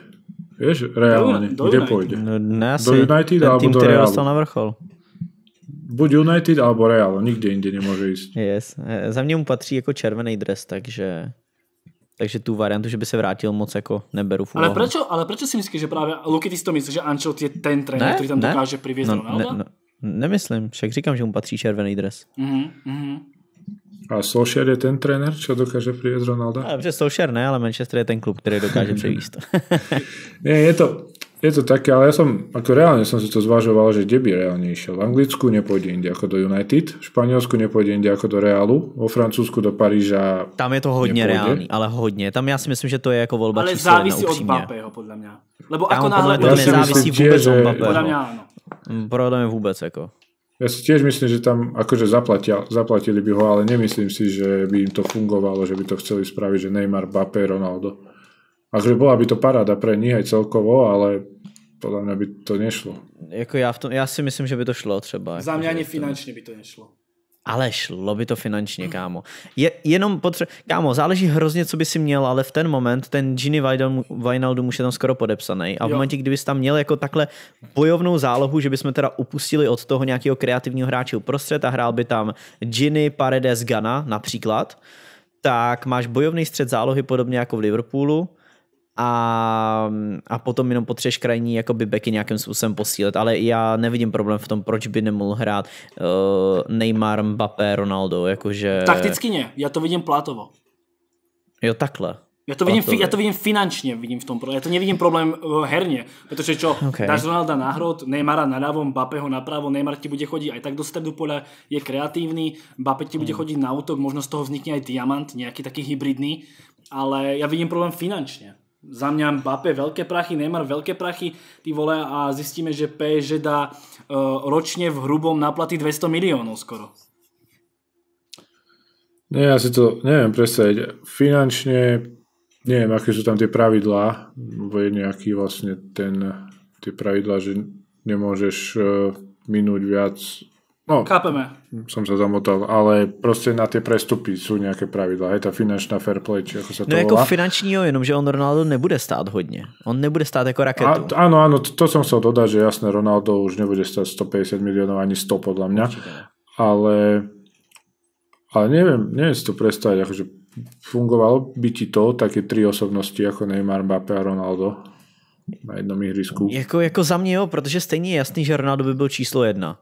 Vieš, reálne, do, do kde United. pôjde? No, do United alebo tým, do Realu? na vrchol. Buď United alebo Real, nikde inde nemôže ísť. Yes. E, za mňa mu patří ako červený dres, takže Takže tu variantu, že by se vrátil moc jako neberu v ale prečo, ale prečo si myslíš, že právě Luky, ty si to myslíš, že Ančel je ten trenér, ne, který tam ne, dokáže priviesť no, Ronalda? Ne, no, nemyslím, však říkám, že mu patří červený dres. Mm-hmm. A Solskjaer je ten tréner, čo dokáže priviesť Ronalda? Ale že Solskjaer ne, ale Manchester je ten klub, ktorý dokáže <laughs> priviesť. Nie, je to, je to také, ale ja som, ako reálne som si to zvažoval, že kde by reálne išiel. V Anglicku nepôjde inde ako do United, v Španielsku nepôjde inde ako do Reálu, vo Francúzsku do Paríža Tam je to hodne nepôjde. reálny, ale hodne. Tam ja si myslím, že to je ako voľba Ale závisí od Mbappého, podľa mňa. Lebo Tam ako náhle to ja nezávisí vôbec že... od Mbappého. Podľa mňa áno. Problém mm, vôbec ako. Ja si tiež myslím, že tam akože zaplatia, zaplatili by ho, ale nemyslím si, že by im to fungovalo, že by to chceli spraviť, že Neymar, Bape Ronaldo. Akže bola by to paráda pre nich aj celkovo, ale podľa mňa by to nešlo. Jako ja, v tom, já si myslím, že by to šlo třeba. Za mňa ani finančne finančně by to nešlo. Ale šlo by to finančně, kámo. Je, jenom potře... Kámo, záleží hrozně, co by si měl, ale v ten moment ten Ginny Wijnaldum už je tam skoro podepsaný. A v momente, momentě, kdyby tam měl jako takhle bojovnou zálohu, že bychom teda upustili od toho nějakého kreativního hráče uprostřed a hrál by tam Ginny Paredes Gana například, tak máš bojovný střed zálohy podobně jako v Liverpoolu a, a potom jenom potřebuješ krajní jakoby beky nějakým způsobem posílit, ale já nevidím problém v tom, proč by nemohl hrát uh, Neymar, Mbappé, Ronaldo, jakože... Takticky ne, já to vidím plátovo. Jo, takhle. Já to, vidím, já to vidím finančně, vidím v tom problém. to nevidím problém eh, herně, protože čo, okay. dáš Ronalda na hrod, Neymara na ľavo, Bape ho napravo, Neymar ti bude chodit aj tak do stredu pole, je kreatívny, Bape ti bude hmm. chodit na útok, možno z toho vznikne aj diamant, nějaký taký hybridný, ale já vidím problém finančně za mňa Mbappé veľké prachy, Neymar veľké prachy, ty vole, a zistíme, že PSG dá e, ročne v hrubom naplaty 200 miliónov skoro. Nie, ja si to neviem predstaviť. Finančne neviem, aké sú tam tie pravidlá, lebo je nejaký vlastne ten, tie pravidlá, že nemôžeš e, minúť viac No, Kápeme. Som sa zamotal, ale proste na tie prestupy sú nejaké pravidla. Je tá finančná fair play, či ako sa to No ako jako finančního, jenomže on Ronaldo nebude stát hodně. On nebude stát jako raketu. A, áno, áno, to, to som chcel dodať, že jasné, Ronaldo už nebude stáť 150 miliónov, ani 100 podľa mňa. Ale, ale neviem, neviem si to prestať, akože fungovalo by ti to, také tri osobnosti ako Neymar, Mbappé a Ronaldo na jednom ihrisku. Jako, jako za mě jo, protože stejně je jasný, že Ronaldo by byl číslo jedna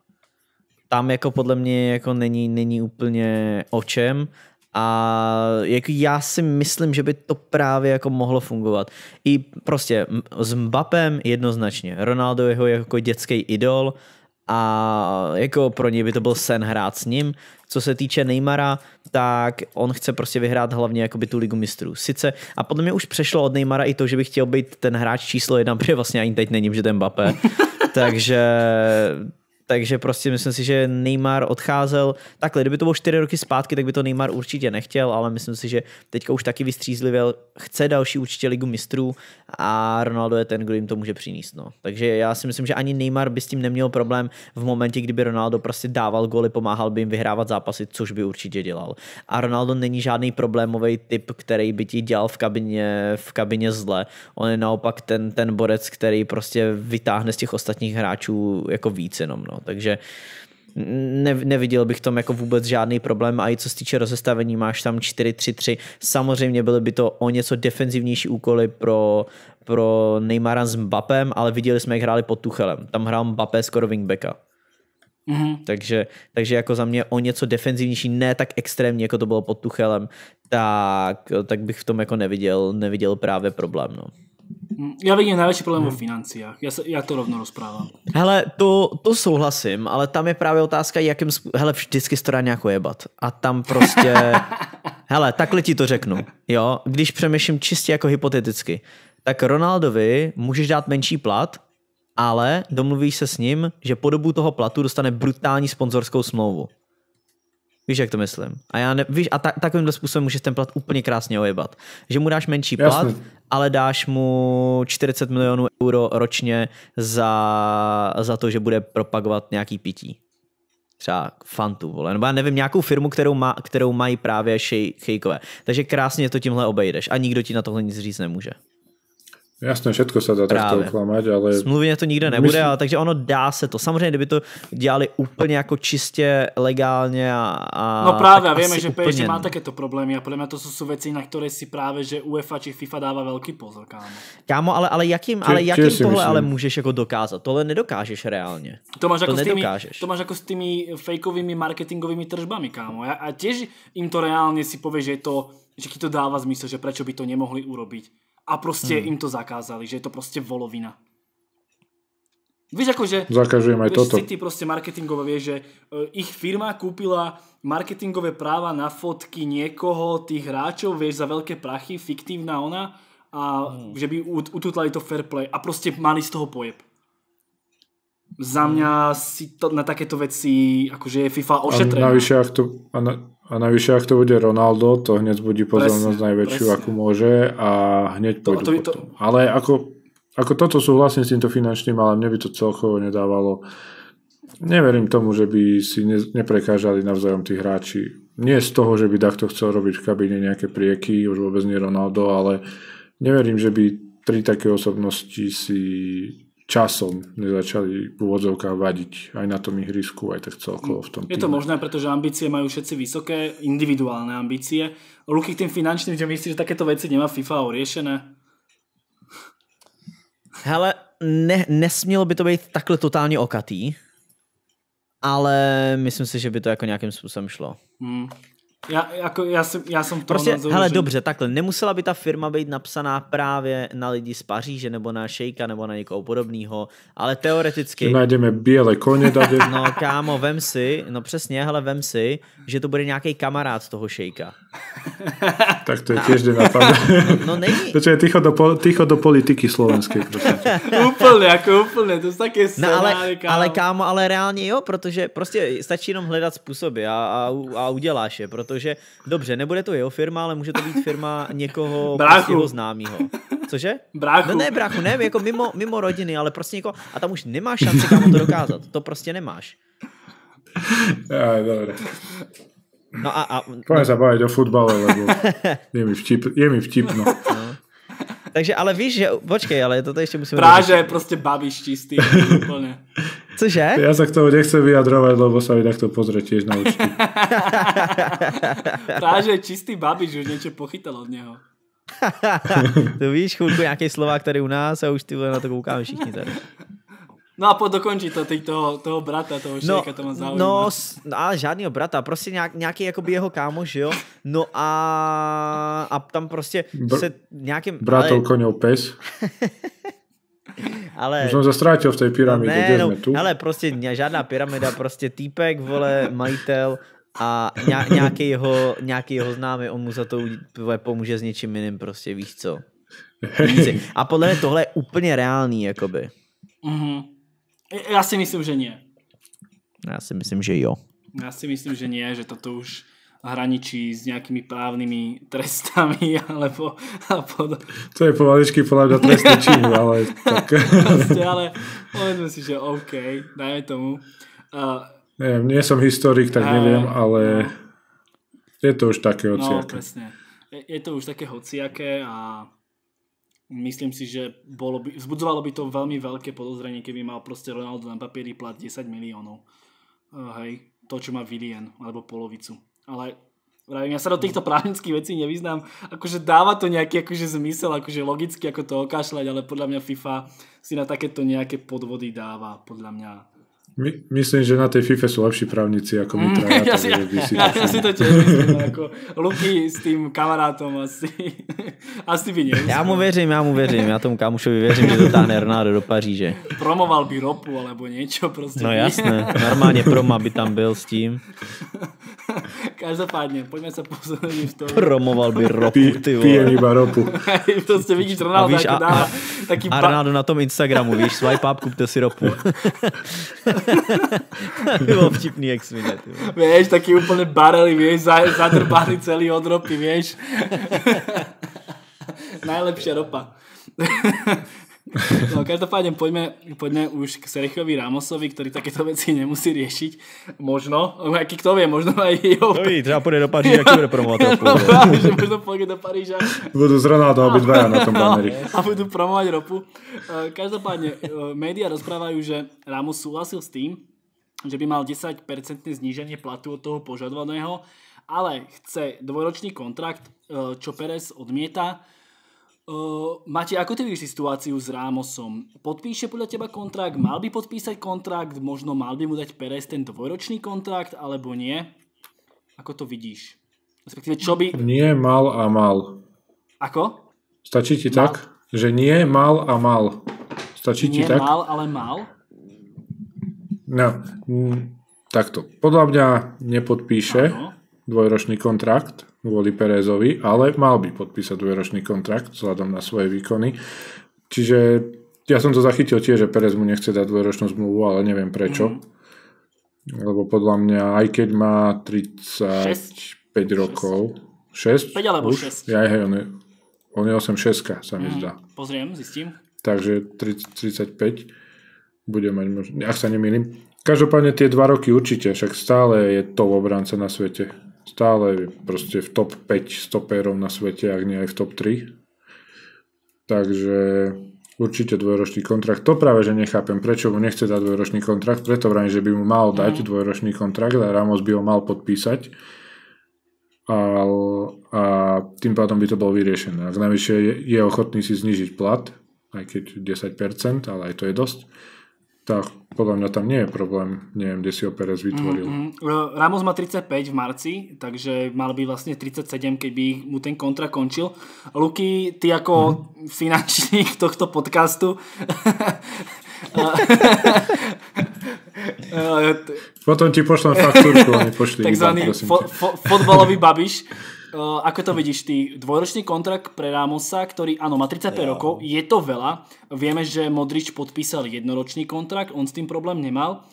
tam jako podle mě jako není, není úplně o čem a jako já si myslím, že by to právě jako mohlo fungovat. I prostě s Mbappem jednoznačně. Ronaldo jeho jako dětský idol a jako pro něj by to byl sen hrát s ním. Co se týče Neymara, tak on chce prostě vyhrát hlavně jakoby tu ligu mistrů. Sice, a podle mě už přešlo od Neymara i to, že by chtěl být ten hráč číslo jedna, <laughs> protože vlastně ani teď není, že ten Mbappé. Takže takže prostě myslím si, že Neymar odcházel. Takhle, kdyby to bylo 4 roky zpátky, tak by to Neymar určitě nechtěl, ale myslím si, že teďka už taky vystřízlivě chce další určitě ligu mistrů a Ronaldo je ten, kdo jim to může přinést. No. Takže já si myslím, že ani Neymar by s tím neměl problém v momentě, kdyby Ronaldo prostě dával goly, pomáhal by jim vyhrávat zápasy, což by určitě dělal. A Ronaldo není žádný problémový typ, který by ti dělal v kabině, v kabině zle. On je naopak ten, ten borec, který prostě vytáhne z těch ostatních hráčů jako víc jenom. No. No. Takže ne, neviděl bych tom jako vůbec žádný problém a i co se týče rozestavení, máš tam 4-3-3. Samozřejmě byly by to o něco defenzivnější úkoly pro, pro Neymara s Mbappem, ale viděli jsme, jak hráli pod Tuchelem. Tam hrál Mbappé skoro wingbacka. Mm-hmm. Takže, takže jako za mě o něco defenzivnější, ne tak extrémně, jako to bylo pod Tuchelem, tak, tak bych v tom jako neviděl, neviděl právě problém. No. Mm, já vidím největší problém hmm. o financiách. Já, se, já to rovno rozprávám. Hele, to, to souhlasím, ale tam je právě otázka, jakým... Hele, vždycky se to dá nějak ojebat. A tam prostě... <laughs> hele, takhle ti to řeknu. Jo, když přemýšlím čistě jako hypoteticky, tak Ronaldovi můžeš dát menší plat, ale domluvíš se s ním, že po dobu toho platu dostane brutální sponzorskou smlouvu. Víš, jak to myslím. A, já ne, víš, a ta, takovýmhle způsobem můžeš ten plat úplně krásně ojebat. Že mu dáš menší plat Jasne ale dáš mu 40 milionů euro ročně za, za to, že bude propagovat nějaký pití. Třeba Fantu, vole, nebo já nevím, nějakou firmu, kterou, má, kterou mají právě šejkové. Takže krásně to tímhle obejdeš a nikdo ti na tohle nic říct nemůže. Jasné, všetko se dá takto klamat, ale... Smluvně to nikde nebude, Myslím... ale takže ono dá se to. Samozřejmě, kdyby to dělali úplně jako čistě legálně a... no právě, a vieme, že PSG má takéto problémy a podle mě to jsou věci, na které si právě, že UEFA či FIFA dává velký pozor, kámo. Kámo, ale, ale jakým, ale jakým tohle myslím. ale můžeš jako dokázat? Tohle nedokážeš reálně. To máš, to, jako Tými, to máš jako s tými fejkovými marketingovými tržbami, kámo. A, a tiež im to reálně si povie, že je to že ti to dáva zmysel, že prečo by to nemohli urobiť a proste mm. im to zakázali, že je to proste volovina. Vieš akože... Zakážujem aj vieš, toto. City proste marketingové vie, že e, ich firma kúpila marketingové práva na fotky niekoho, tých hráčov, vieš, za veľké prachy, fiktívna ona a mm. že by ututlali to fair play a proste mali z toho pojeb. Za mňa si to, na takéto veci akože je FIFA ošetrená. A navyše, ak to, a na, a najvyššie, ak to bude Ronaldo, to hneď zbudí pozornosť presne, najväčšiu, presne. ako môže a hneď to, to, to, Ale ako, ako toto súhlasím s týmto finančným, ale mne by to celkovo nedávalo. Neverím tomu, že by si ne, neprekážali navzájom tí hráči. Nie z toho, že by takto chcel robiť v kabíne nejaké prieky, už vôbec nie Ronaldo, ale neverím, že by tri také osobnosti si časom nezačali v úvodzovkách vadiť aj na tom ihrisku, aj tak celkovo v tom týme. Je to možné, pretože ambície majú všetci vysoké, individuálne ambície. Ruky k tým finančným, že myslíš, že takéto veci nemá FIFA riešené? Hele, ne, nesmielo by to byť takhle totálne okatý, ale myslím si, že by to ako nejakým spôsobom šlo. Hmm. Já, jako, já, jsem, já jsem prostě, názoru, hele, že... dobře, takhle, nemusela by ta firma být napsaná právě na lidi z Paříže, nebo na Šejka, nebo na někoho podobného, ale teoreticky... Že najdeme bílé koně tady. <laughs> No kámo, vem si, no přesně, hele, vem si, že to bude nějaký kamarád z toho Šejka. <laughs> tak to je těž nenapadá. No, <laughs> no není. je ticho do, ticho do politiky slovenské. úplně, jako úplně, to je taky no, ale, kámo. ale kámo, ale reálně jo, protože prostě stačí jenom hledat způsoby a, a, a uděláš je, protože protože dobře, nebude to jeho firma, ale může to být firma někoho <laughs> prostě jeho známého. Cože? Brachu. No ne, brachu, ne, jako mimo, mimo rodiny, ale prostě někoho, a tam už nemáš šanci kam to dokázat. To prostě nemáš. <laughs> Aj, dobre. No a... a no... Poďme sa baviť o futbale, lebo <laughs> je mi, vtip, je mi vtipno. No. Takže ale víš, že... Počkej, ale toto ešte musíme... Práže je proste bavíš čistý. úplne. Cože? Ja sa k tomu nechcem vyjadrovať, lebo sa mi takto pozrie tiež na účty. <laughs> Práže čistý babič už niečo pochytal od neho. <laughs> to víš, chvíľku nějaký slova, ktoré u nás a už ty na to koukáme všichni tady. No a po dokončí to toho, toho brata, toho šejka, no, to ma zaujíma. No, no ale žádného brata, prostě nějak, nějaký jakoby jeho kámoš, jo? No a, a tam prostě Br- se nějakým... Bratov, ale... koňov, pes. <laughs> ale... Už som sa strátil v tej pyramíde, no, ne, no, tu. Ale proste žiadna pyramída, proste týpek, vole, majitel a nějaký jeho, nějaký jeho známy, on mu za to pomůže s něčím jiným, prostě víš co. Víci. A podle mě tohle je úplně reálný, jakoby. Mm-hmm. Já si myslím, že nie. Já si myslím, že jo. Já si myslím, že nie, že toto už hraničí s nejakými právnymi <laughs> trestami alebo a pod... To je pomaličky podľa mňa trestný čin, <laughs> ale tak... Proste, ale povedzme si, že OK, dajme tomu. Uh, Neviem, nie som historik, tak uh, neviem, no. ale no. je to už také no, hociaké. No, presne. Je, je to už také hociaké a myslím si, že bolo by, vzbudzovalo by to veľmi veľké podozrenie, keby mal proste Ronaldo na papieri plat 10 miliónov. Uh, hej, to, čo má Vilien, alebo polovicu. Ale Vravím, ja sa do týchto právnických vecí nevyznám. Akože dáva to nejaký akože zmysel, akože logicky ako to okašľať, ale podľa mňa FIFA si na takéto nejaké podvody dáva podľa mňa my, myslím, že na tej FIFA sú lepší právnici ako my Mm, <laughs> ja, si, ja, ja, ja si to tiež myslím. <laughs> Ako Luky s tým kamarátom asi, <laughs> asi by neúspel. Ja mu verím, ja mu verím, ja tomu kamušovi verím, že dotáhne Ronaldo do Paríže. Promoval by ropu alebo niečo proste. No jasné, normálne proma by tam byl s tým. Každopádne, poďme sa pozrieť v tom. Promoval by ropu, ty vole. Pijem iba ropu. Proste vidíš Ronaldo, a víš, a, dá, taký Arnádo na tom Instagramu, víš, swipe up, kupte si ropu. Bylo <laughs> vtipný ex Vieš, taký úplne barely, vieš, zadrbány celý od ropy, vieš. <laughs> Najlepšia ropa. <laughs> No, každopádne poďme, poďme už k Serchovi Ramosovi, ktorý takéto veci nemusí riešiť. Možno, aký kto vie, možno aj jeho... To ví, treba pôjde do Paríža, aký bude promovať ropu. <laughs> No, možno pôjde do Paríža. Budú z Ronaldo obi dvaja na tom no, banneri. A budú promovať ropu. E, každopádne, e, médiá rozprávajú, že Ramos súhlasil s tým, že by mal 10% zníženie platu od toho požadovaného, ale chce dvojročný kontrakt, e, čo Perez odmieta Uh, Mati, ako ty vidíš situáciu s Rámosom? Podpíše podľa teba kontrakt? Mal by podpísať kontrakt? Možno mal by mu dať Perez ten dvojročný kontrakt, alebo nie? Ako to vidíš? Respektíve, čo by... Nie, mal a mal. Ako? Stačí ti mal. tak? Že nie, mal a mal. Stačí nie, ti tak? mal, ale mal? No, mm, takto. Podľa mňa nepodpíše ano. dvojročný kontrakt kvôli Perezovi, ale mal by podpísať dvojročný kontrakt vzhľadom na svoje výkony. Čiže ja som to zachytil tiež, že Perez mu nechce dať dvojročnú zmluvu, ale neviem prečo. Mm-hmm. Lebo podľa mňa, aj keď má 35 6. rokov, 6? 5 alebo už? 6. Ja, hej, on je, on je 8-6, sa mi mm, zdá. Pozriem, zistím. Takže 30, 35 bude mať možno, ak sa nemýlim. Každopádne tie 2 roky určite, však stále je to obranca na svete stále proste v top 5 stopérov na svete, ak nie aj v top 3. Takže určite dvojročný kontrakt. To práve, že nechápem, prečo mu nechce dať dvojročný kontrakt, preto vrajím, že by mu mal dať mm. dvojročný kontrakt a Ramos by ho mal podpísať a, a tým pádom by to bolo vyriešené. Ak najvyššie je, je ochotný si znižiť plat, aj keď 10%, ale aj to je dosť, tak podľa mňa tam nie je problém. Neviem, kde si ho Perez vytvoril. Mm-hmm. Ramos má 35 v marci, takže mal by vlastne 37, keby mu ten kontra končil. Luky, ty ako mm-hmm. finančník tohto podcastu <laughs> Potom ti pošlem faktúrku, oni pošli. Takzvaný fo- fo- fotbalový babiš. <laughs> ako to vidíš ty? Dvojročný kontrakt pre Ramosa, ktorý áno, má 35 ja. rokov, je to veľa. Vieme, že Modrič podpísal jednoročný kontrakt, on s tým problém nemal.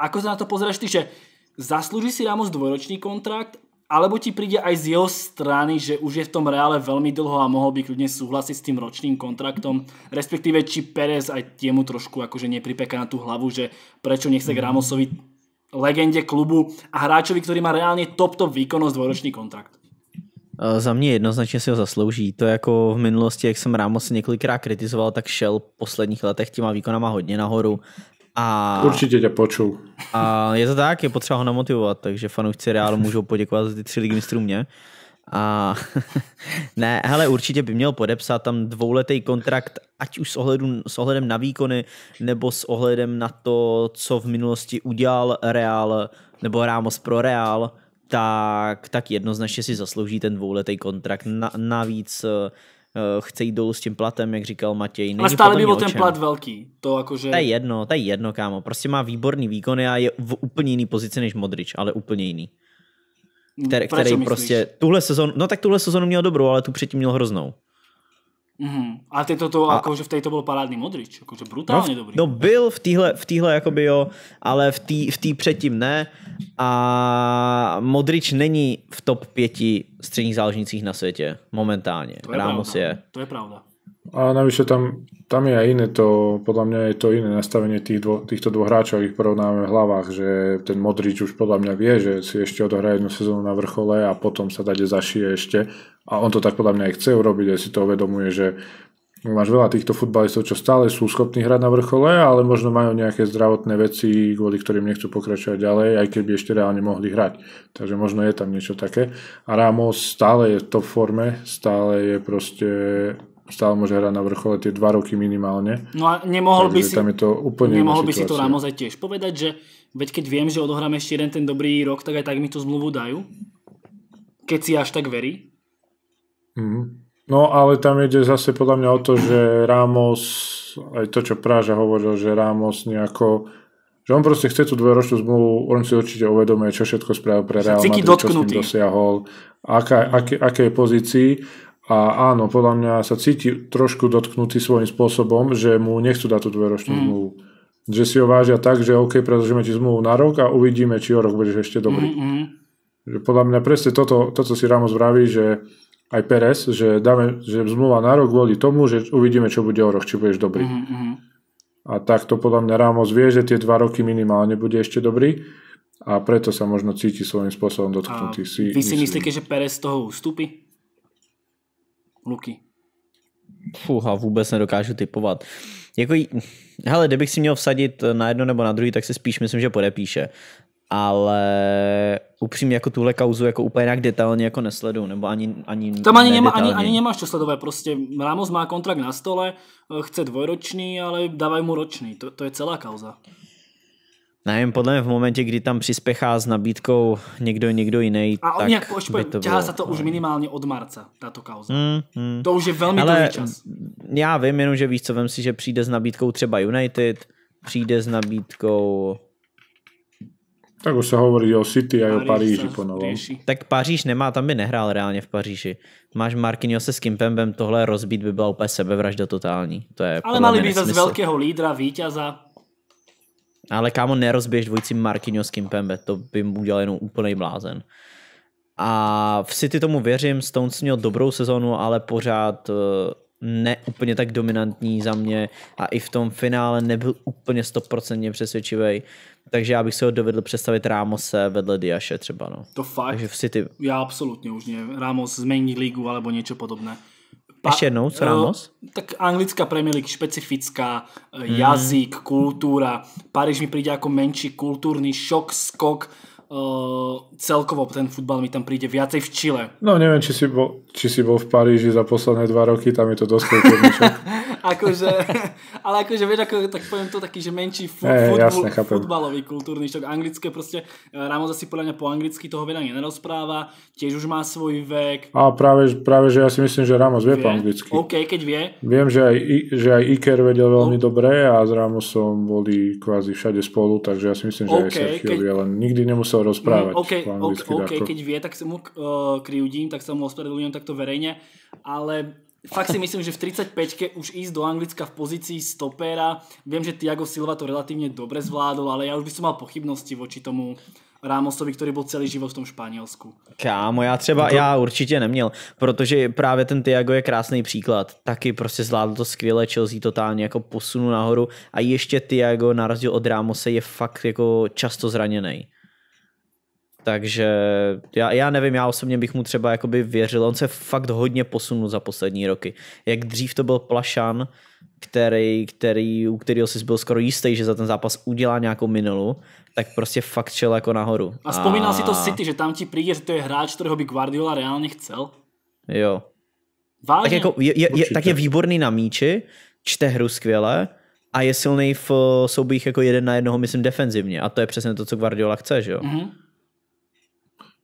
ako sa na to pozeráš ty, že zaslúži si Ramos dvojročný kontrakt, alebo ti príde aj z jeho strany, že už je v tom reále veľmi dlho a mohol by kľudne súhlasiť s tým ročným kontraktom, respektíve či Perez aj tiemu trošku akože nepripeka na tú hlavu, že prečo nechce k mhm. Ramosovi legende klubu a hráčovi, ktorý má reálne top top výkonnosť dvoročný kontrakt za mě jednoznačně si ho zaslouží. To jako v minulosti, jak jsem Ramos několikrát kritizoval, tak šel v posledních letech těma výkonama hodně nahoru. A... Určitě tě počul. A je to tak, je potřeba ho namotivovat, takže fanoušci Reálu můžou poděkovat za ty tři ligy mistrů mě. A <laughs> ne, hele, určitě by měl podepsat tam dvouletý kontrakt, ať už s, ohledu, s ohledem na výkony, nebo s ohledem na to, co v minulosti udělal Real, nebo Ramos pro Real tak, tak jednoznačně si zaslouží ten dvouletý kontrakt. Na, navíc eh, eh, chce jít dolů s tím platem, jak říkal Matěj. Ale stále by byl ten plat velký. To, akože... to je jedno, to je jedno, kámo. Prostě má výborný výkon a je v úplně jiný pozici než Modrič, ale úplně jiný. Hm, který, který prostě tuhle sezonu, no tak tuhle sezonu měl dobrou, ale tu předtím měl hroznou. Mm-hmm. A tieto to, a... akože v tejto bol parádny Modrič, akože brutálne no, v, dobrý. No byl v týhle, v týhle jakoby jo, ale v tý, v tý předtím ne. A Modrič není v top 5 středních záložnicích na světě momentálně. To je Ramos pravda. je. No. To je pravda. A navyše tam, tam je aj iné to, podľa mňa je to iné nastavenie tých dvo, týchto dvoch hráčov, ich porovnáme v hlavách, že ten Modrič už podľa mňa vie, že si ešte odohrá jednu sezónu na vrchole a potom sa dade zašie ešte. A on to tak podľa mňa aj chce urobiť, aj si to uvedomuje, že máš veľa týchto futbalistov, čo stále sú schopní hrať na vrchole, ale možno majú nejaké zdravotné veci, kvôli ktorým nechcú pokračovať ďalej, aj keď by ešte reálne mohli hrať. Takže možno je tam niečo také. A Ramos stále je v top forme, stále je proste stále môže hrať na vrchole tie dva roky minimálne. No a nemohol Takže by si, tam je to úplne nemohol by si to Ramos aj tiež povedať, že veď keď viem, že odohráme ešte jeden ten dobrý rok, tak aj tak mi tú zmluvu dajú. Keď si až tak verí. Mm. No ale tam ide zase podľa mňa o to, že Ramos, aj to čo Práža hovoril, že Ramos nejako že on proste chce tú dvojročnú zmluvu, on si určite uvedomuje, čo všetko spravil pre Real Madrid, čo s ním dosiahol, aká, aké, aké pozícii a áno, podľa mňa sa cíti trošku dotknutý svojím spôsobom, že mu nechcú dať tú dvojročnú mm. zmluvu. Že si ho vážia tak, že OK, predlžíme ti zmluvu na rok a uvidíme, či o rok budeš ešte dobrý. Mm, mm Že Podľa mňa presne toto, toto si Ramos vraví, že aj Perez, že, dáme, že zmluva na rok kvôli tomu, že uvidíme, čo bude o rok, či budeš dobrý. mm hmm A takto podľa mňa Ramos vie, že tie dva roky minimálne bude ešte dobrý a preto sa možno cíti svojím spôsobom dotknutý. A si, vy si myslíte, že Perez z toho ustúpi? Luky? Fuha, vůbec nedokážu typovat. Jako, hele, kdybych si měl vsadit na jedno nebo na druhý, tak si spíš myslím, že podepíše. Ale upřímně jako tuhle kauzu jako úplně nějak detailně jako nesledu, nebo ani, ani Tam ani, nemá, ani, ani nemáš to sledové, prostě Ramos má kontrakt na stole, eh, chce dvojročný, ale dávaj mu ročný, to, to je celá kauza. Nevím, podle mě v momentě, kdy tam přispěchá s nabídkou někdo někdo jiný, a tak nějak, by to bylo. bolo... to už minimálně od marca, tato kauza. Mm, mm. To už je velmi Ale čas. Já vím jenom, že víš co, vem si, že přijde s nabídkou třeba United, přijde s nabídkou... Tak už se hovorí o City a o Paříži po Tak Paříž nemá, tam by nehrál reálně v Paříži. Máš se s Kimpembem, tohle rozbít by byla úplně sebevražda totální. To je Ale mali by zase velkého lídra, víťaza, ale kámo, nerozbiješ dvojici Marquinhos Kimpembe, to by mu udělal jenom úplný blázen. A v City tomu věřím, Stones měl dobrou sezonu, ale pořád eh, ne úplně tak dominantní za mě a i v tom finále nebyl úplně stoprocentně přesvědčivý. Takže já bych si ho dovedl představit Ramose vedle Diaše třeba. No. To fakt. Takže v City. Já absolutně už ne. Ramos změní ligu alebo něco podobné. Pa, Ešte jednou, co Ramos? Eh, tak anglická Premier League špecifická, mm. jazyk, kultúra. Paríž mi príde ako menší kultúrny šok, skok. Uh, celkovo ten futbal mi tam príde viacej v Čile. No neviem, či si bol, či si bol v Paríži za posledné dva roky, tam je to dosť <laughs> akože, ale akože, vieš, ako, tak poviem to taký, že menší fu- hey, futbol, jasne, futbalový kultúrny štok. Anglické proste, eh, Ramos asi podľa mňa po anglicky toho veľa nerozpráva, tiež už má svoj vek. A práve, práve že ja si myslím, že Ramos vie, vie po anglicky. OK, keď vie. Viem, že aj, že aj Iker vedel veľmi no. dobre a s Ramosom boli kvázi všade spolu, takže ja si myslím, že okay, aj Sergio keď... vie, len nikdy nemusel mm, rozprávať mm, okay, po anglicky, OK, okay keď vie, tak sa mu uh, eh, kriudím, tak sa mu ospravedlňujem, tak takto verejne, ale fakt si myslím, že v 35-ke už ísť do Anglicka v pozícii stopéra, viem, že Tiago Silva to relatívne dobre zvládol, ale ja už by som mal pochybnosti voči tomu Rámosovi, který byl celý život v tom Španělsku. Kámo, já třeba, ja já určitě neměl, protože právě ten Tiago je krásný příklad. Taky prostě zvládl to skvěle, Chelsea totálně jako posunú nahoru a ještě Tiago na rozdíl od Rámose je fakt jako často zraněný. Takže já, já nevím, já osobně bych mu třeba jakoby věřil. On se fakt hodně posunul za poslední roky. Jak dřív to byl Plašan, který, který, u kterého jsi byl skoro jistý, že za ten zápas udělá nějakou minulu, tak prostě fakt šel jako nahoru. A spomínal a... si to City, že tam ti přijde, že to je hráč, kterého by Guardiola reálně chcel? Jo. Vážně? Tak, jako je, je, je, tak je výborný na míči, čte hru skvěle, a je silný v soubích jako jeden na jednoho, myslím, defenzivně. A to je přesně to, co Guardiola chce, že jo? Mm-hmm.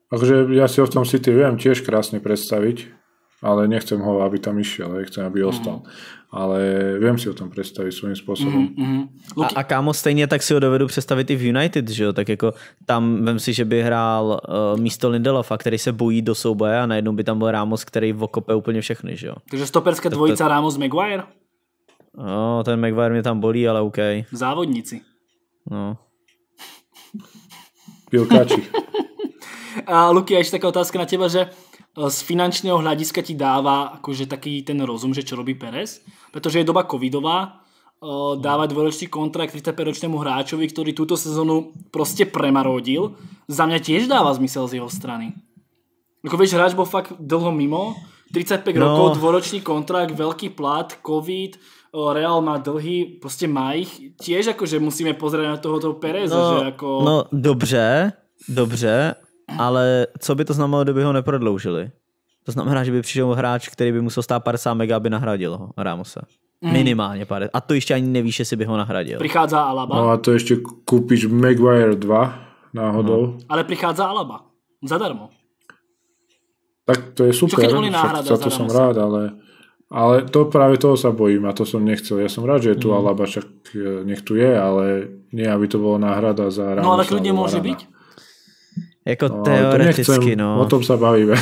Akože ja si ho v tom City viem tiež krásne predstaviť, ale nechcem ho, aby tam išiel, ale chcem, aby mhm. ostal. Mm. Ale viem si o tom predstaviť svojím způsobem. Mm, hmm A, a kámo, stejně tak si ho dovedu představit i v United, že jo? Tak ako tam, vem si, že by hrál uh, místo Lindelofa, který se bojí do souboje a najednou by tam byl Ramos, který okope úplně všechny, že jo? Takže stoperská dvojica to... Ramos Maguire? No, ten Maguire mě tam bolí, ale OK. Závodníci. No. Pilkači. <laughs> A Luky, a ešte taká otázka na teba, že e, z finančného hľadiska ti dáva akože taký ten rozum, že čo robí Perez, pretože je doba covidová, e, dáva dvoročný kontrakt 35-ročnému hráčovi, ktorý túto sezónu proste premarodil, za mňa tiež dáva zmysel z jeho strany. Ako vieš, hráč bol fakt dlho mimo, 35 no. rokov, dvoročný kontrakt, veľký plat, covid, e, Real má dlhy, proste má ich. Tiež akože musíme pozrieť na tohoto Pereza, no, že ako... No, dobře, dobře, ale co by to znamenalo, kdyby ho neprodloužili? To znamená, že by přišel hráč, který by musel stát 50 mega, aby nahradil ho, Ramosa. Mm. Minimálně 50. A to ještě ani nevíš, jestli by ho nahradil. Prichádza Alaba. No a to ještě koupíš Maguire 2 náhodou. No. Ale prichádza Alaba. Zadarmo. Tak to je super. Čo keď oni náhrada, za to som rád, ale, ale to práve toho sa bojím a to som nechcel. Ja som rád, že je tu mm. Alaba, však eh, nech tu je, ale nie, aby to bolo náhrada za Ramosa. No ale kľudne môže byť. Jako no, teoreticky, nechcem, no. O tom sa bavíme.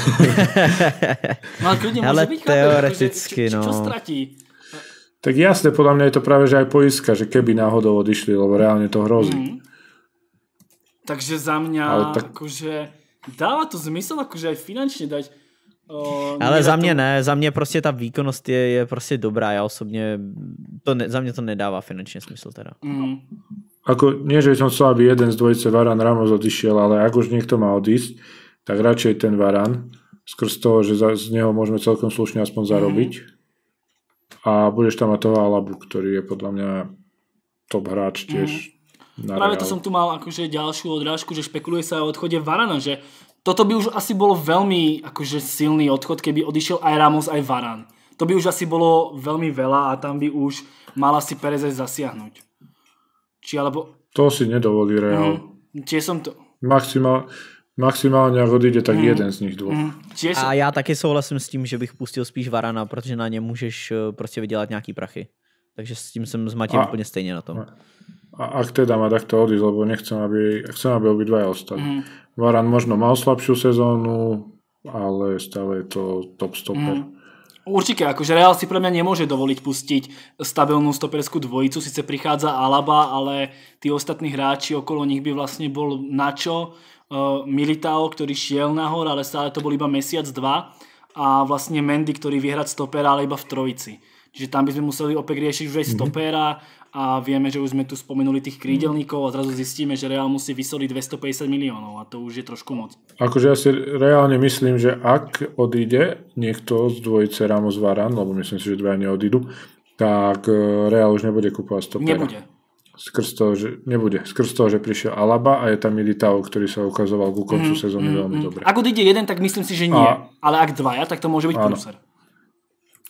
<laughs> no, ale kľudne ale byť, akože, teoreticky, no. Čo, stratí? Tak jasne, podľa mňa je to práve že aj poiska, že keby náhodou odišli, lebo reálne to hrozí. Mm. Takže za mňa, tak... akože dáva to zmysel, akože aj finančne dať O, Ale za mě to... ne, za mě prostě ta výkonnost je, je prostě dobrá, já osobně, to ne, za mě to nedává finančně smysl teda. Mm ako nie, že som chcel, aby jeden z dvojice Varan Ramos odišiel, ale ak už niekto má odísť, tak radšej ten Varan, skrz toho, že za, z neho môžeme celkom slušne aspoň mhm. zarobiť. Mm. A budeš tam mať toho Alabu, ktorý je podľa mňa top hráč mhm. tiež. Mm. Práve reál. to som tu mal akože ďalšiu odrážku, že špekuluje sa o odchode Varana, že toto by už asi bolo veľmi akože silný odchod, keby odišiel aj Ramos, aj Varan. To by už asi bolo veľmi veľa a tam by už mala si Perez aj zasiahnuť. Či alebo... To si nedovolí Real. Mm, tie som to... Maximál, maximálně ak odíde, tak mm. jeden z nich dvou. Mm. Som... A já taky souhlasím s tím, že bych pustil spíš Varana, protože na ně můžeš eh, prostě vydělat nějaký prachy. Takže s tím jsem s úplne úplně stejně na tom. A ak teda má takto odísť, lebo nechcem, aby, chcem, aby obidvaja ostali. Mm. Varan možno mal slabšiu sezónu, ale stále je to top stopper. Mm. Určite, akože Real si pre mňa nemôže dovoliť pustiť stabilnú stoperskú dvojicu, síce prichádza Alaba, ale tí ostatní hráči okolo nich by vlastne bol Načo, eh, Militao, ktorý šiel nahor, ale stále to bol iba mesiac, dva a vlastne Mendy, ktorý vyhrať stopera, ale iba v trojici. Čiže tam by sme museli opäť riešiť už aj mhm. stopera a vieme, že už sme tu spomenuli tých krídelníkov a zrazu zistíme, že Real musí vysoliť 250 miliónov a to už je trošku moc. Akože ja si reálne myslím, že ak odíde niekto z dvojice Ramos Varan, lebo myslím si, že dvaja neodídu, tak e, Real už nebude kúpovať stopera. Nebude. Skrz toho, že, nebude. Skrz toho, že prišiel Alaba a je tam Militao, ktorý sa ukazoval ku koncu mm, sezóny mm, veľmi mm. dobre. Ak odíde jeden, tak myslím si, že nie. A... Ale ak dvaja, tak to môže byť prúser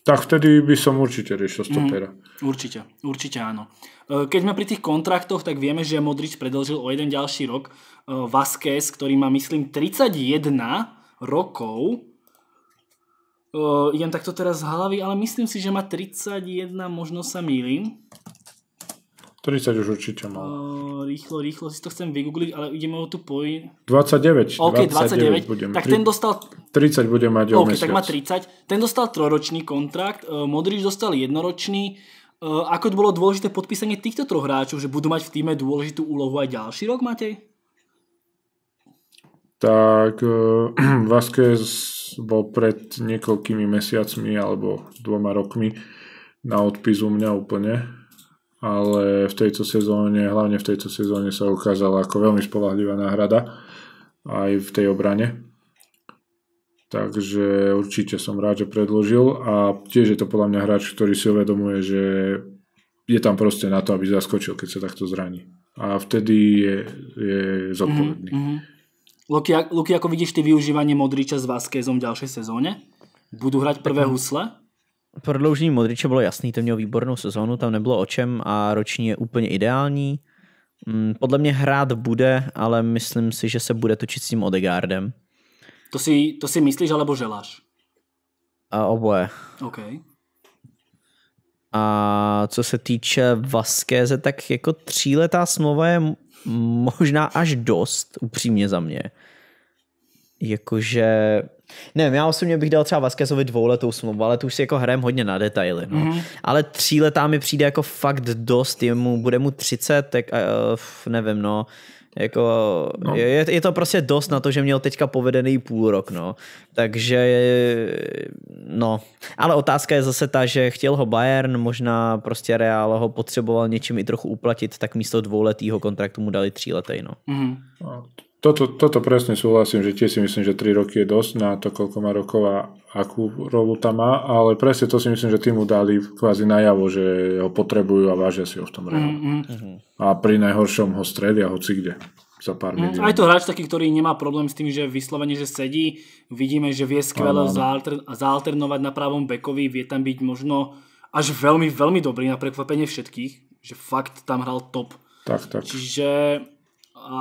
tak vtedy by som určite riešil stopera. Mhm. Mm, určite, určite áno. E, keď sme pri tých kontraktoch, tak vieme, že Modrič predlžil o jeden ďalší rok. E, Vasquez, ktorý má myslím 31 rokov, e, idem takto teraz z hlavy, ale myslím si, že má 31, možno sa mýlim. 30 už určite mal. rýchlo, rýchlo si to chcem vygoogliť, ale ideme o tú poj... 29. OK, 29. 29 budem. Tak ten dostal... 30 bude mať o OK, mesiac. tak má 30. Ten dostal troročný kontrakt, e, Modrič dostal jednoročný. E, ako to bolo dôležité podpísanie týchto troch hráčov, že budú mať v týme dôležitú úlohu aj ďalší rok, Matej? tak uh, e, <clears throat> Vasquez bol pred niekoľkými mesiacmi alebo dvoma rokmi na odpis u mňa úplne ale v tejto sezóne, hlavne v tejto sezóne sa ukázala ako veľmi spolahlivá náhrada aj v tej obrane. Takže určite som rád, že predložil a tiež je to podľa mňa hráč, ktorý si uvedomuje, že je tam proste na to, aby zaskočil, keď sa takto zraní. A vtedy je, je zodpovedný. Mm-hmm. Mhm. Luky, Luky, ako vidíš ty využívanie Modriča s Vaskézom v ďalšej sezóne? Budú hrať prvé husle? prodloužení Modriče bylo jasný, to měl výbornou sezónu, tam nebylo o čem a roční je úplně ideální. Mm, podle mě hrát bude, ale myslím si, že se bude točit s tím Odegaardem. To si, to si myslíš alebo želáš? A oboje. OK. A co se týče Vaskéze, tak jako tříletá smlouva je možná až dost, upřímně za mě. Jakože Nevím, já osobně bych dal třeba Vaskezovi dvouletou smlouvu, ale to už si jako hrem hodně na detaily. No. Mm-hmm. Ale tříletá mi přijde jako fakt dost, jemu, bude mu 30, tak uh, nevím, no. Jako, no. je, je to prostě dost na to, že měl teďka povedený půl rok, no. Takže, no. Ale otázka je zase ta, že chtěl ho Bayern, možná prostě Real ho potřeboval něčím i trochu uplatit, tak místo dvouletýho kontraktu mu dali tříletej, no. Mm. No, toto, toto presne súhlasím, že tie si myslím, že 3 roky je dosť na to, koľko má rokov a akú rolu tam má, ale presne to si myslím, že týmu dali kvázi najavo, že ho potrebujú a vážia si ho v tom mm, reálu. Mm-hmm. A pri najhoršom ho stredia hoci kde za pár mm-hmm. aj to hráč taký, ktorý nemá problém s tým, že vyslovene, že sedí, vidíme, že vie skvelo zaalter- zaalternovať na pravom bekovi, vie tam byť možno až veľmi, veľmi dobrý na prekvapenie všetkých, že fakt tam hral top. Tak, tak. Čiže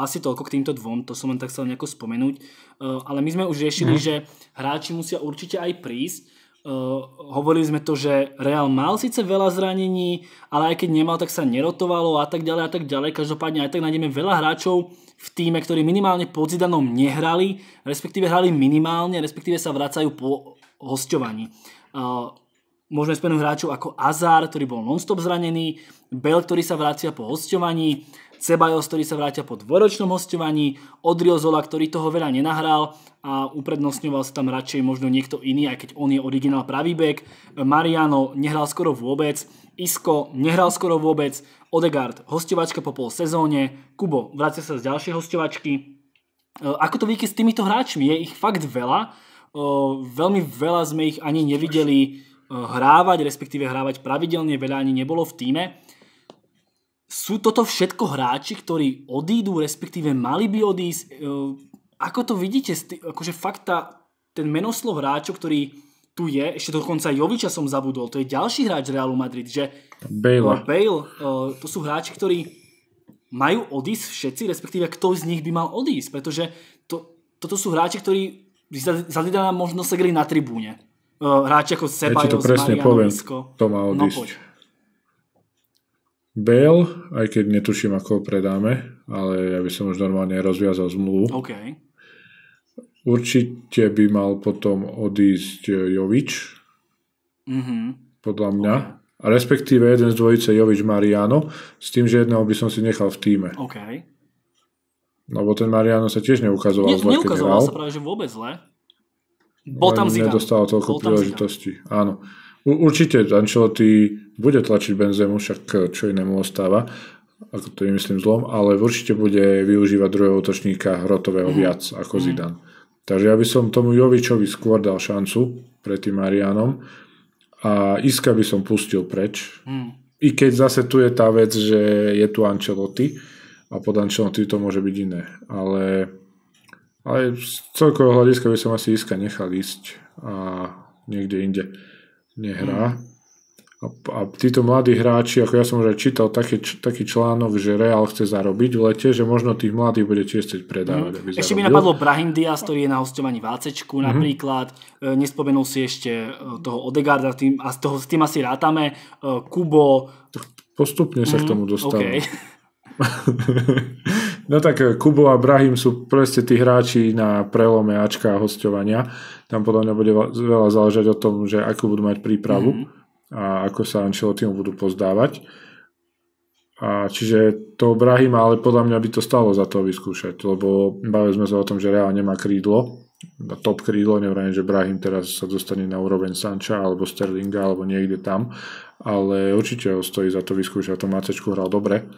asi toľko k týmto dvom, to som len tak chcel nejako spomenúť. Uh, ale my sme už riešili, mm. že hráči musia určite aj prísť. Uh, hovorili sme to, že Real mal síce veľa zranení, ale aj keď nemal, tak sa nerotovalo a tak ďalej a tak ďalej. Každopádne aj tak nájdeme veľa hráčov v týme, ktorí minimálne pod Zidanom nehrali, respektíve hrali minimálne, respektíve sa vracajú po hostovaní. Uh, e, môžeme spomenúť hráčov ako Azar, ktorý bol nonstop zranený, Bell, ktorý sa vracia po hostovaní, Cebajos, ktorý sa vrátia po dvoročnom hostovaní, Odriozola, ktorý toho veľa nenahral a uprednostňoval sa tam radšej možno niekto iný, aj keď on je originál pravý bek. Mariano nehral skoro vôbec, Isko nehral skoro vôbec, Odegaard hostovačka po pol sezóne, Kubo vracia sa z ďalšej hostovačky. E, ako to vidíte s týmito hráčmi? Je ich fakt veľa, e, veľmi veľa sme ich ani nevideli e, hrávať, respektíve hrávať pravidelne, veľa ani nebolo v týme sú toto všetko hráči, ktorí odídu, respektíve mali by odísť. E, ako to vidíte? Akože fakt tá, ten menoslo hráčov, ktorý tu je, ešte dokonca Joviča som zabudol, to je ďalší hráč Realu Madrid, že Bale. Bale, e, to sú hráči, ktorí majú odísť všetci, respektíve kto z nich by mal odísť, pretože to, toto sú hráči, ktorí za Lidana možno segli na tribúne. E, hráči ako Sebajos, ja to presne Mariano, poviem, Misko. To má odísť. No, Bale, aj keď netuším, ako ho predáme, ale ja by som už normálne rozviazal zmluvu. Okay. Určite by mal potom odísť e, Jovič. Mm-hmm. Podľa mňa. Okay. A respektíve jeden z dvojice Jovič Mariano, s tým, že jedného by som si nechal v týme. OK. Lebo no, ten Mariano sa tiež neukazoval ne, zle, Neukazoval sa práve, že vôbec zle. No, Bol tam Zidane. Nedostal toľko príležitostí. Áno. Určite Ancelotti bude tlačiť Benzemu, však eh, čo inému ostáva, ako to nemyslím zlom, ale určite bude využívať druhého útočníka hrotového mm. viac ako mhm. Zidane. Takže ja by som tomu Jovičovi skôr dal šancu pred tým Marianom a Iska by som pustil preč. Mm. I keď zase tu je tá vec, že je tu Ancelotti a pod Ancelotti to môže byť iné. Ale, ale z celkového hľadiska by som asi Iska nechal ísť a niekde inde nehrá. Mm. A, a títo mladí hráči, ako ja som už aj čítal taký, č, taký článok, že Real chce zarobiť v lete, že možno tých mladých bude tiež chcieť predávať. Mm. Ešte mi napadlo Brahim Diaz, ktorý je na hostovaní v ACčku mm. napríklad. E, nespomenul si ešte e, toho Odegarda, tým, a s, toho, s tým asi rátame. E, Kubo... postupne sa mm. k tomu dostanú. Okay. <laughs> no tak e, Kubo a Brahim sú proste tí hráči na prelome Ačka a hostovania tam podľa mňa bude veľa záležať o tom, že ako budú mať prípravu mm-hmm. a ako sa Ancelottiom budú pozdávať. A čiže to Brahim, ale podľa mňa by to stalo za to vyskúšať, lebo bavili sme sa o tom, že reálne nemá krídlo, top krídlo, nevrajím, že Brahim teraz sa dostane na úroveň Sanča alebo Sterlinga alebo niekde tam, ale určite ho stojí za to vyskúšať, to Macečku hral dobre,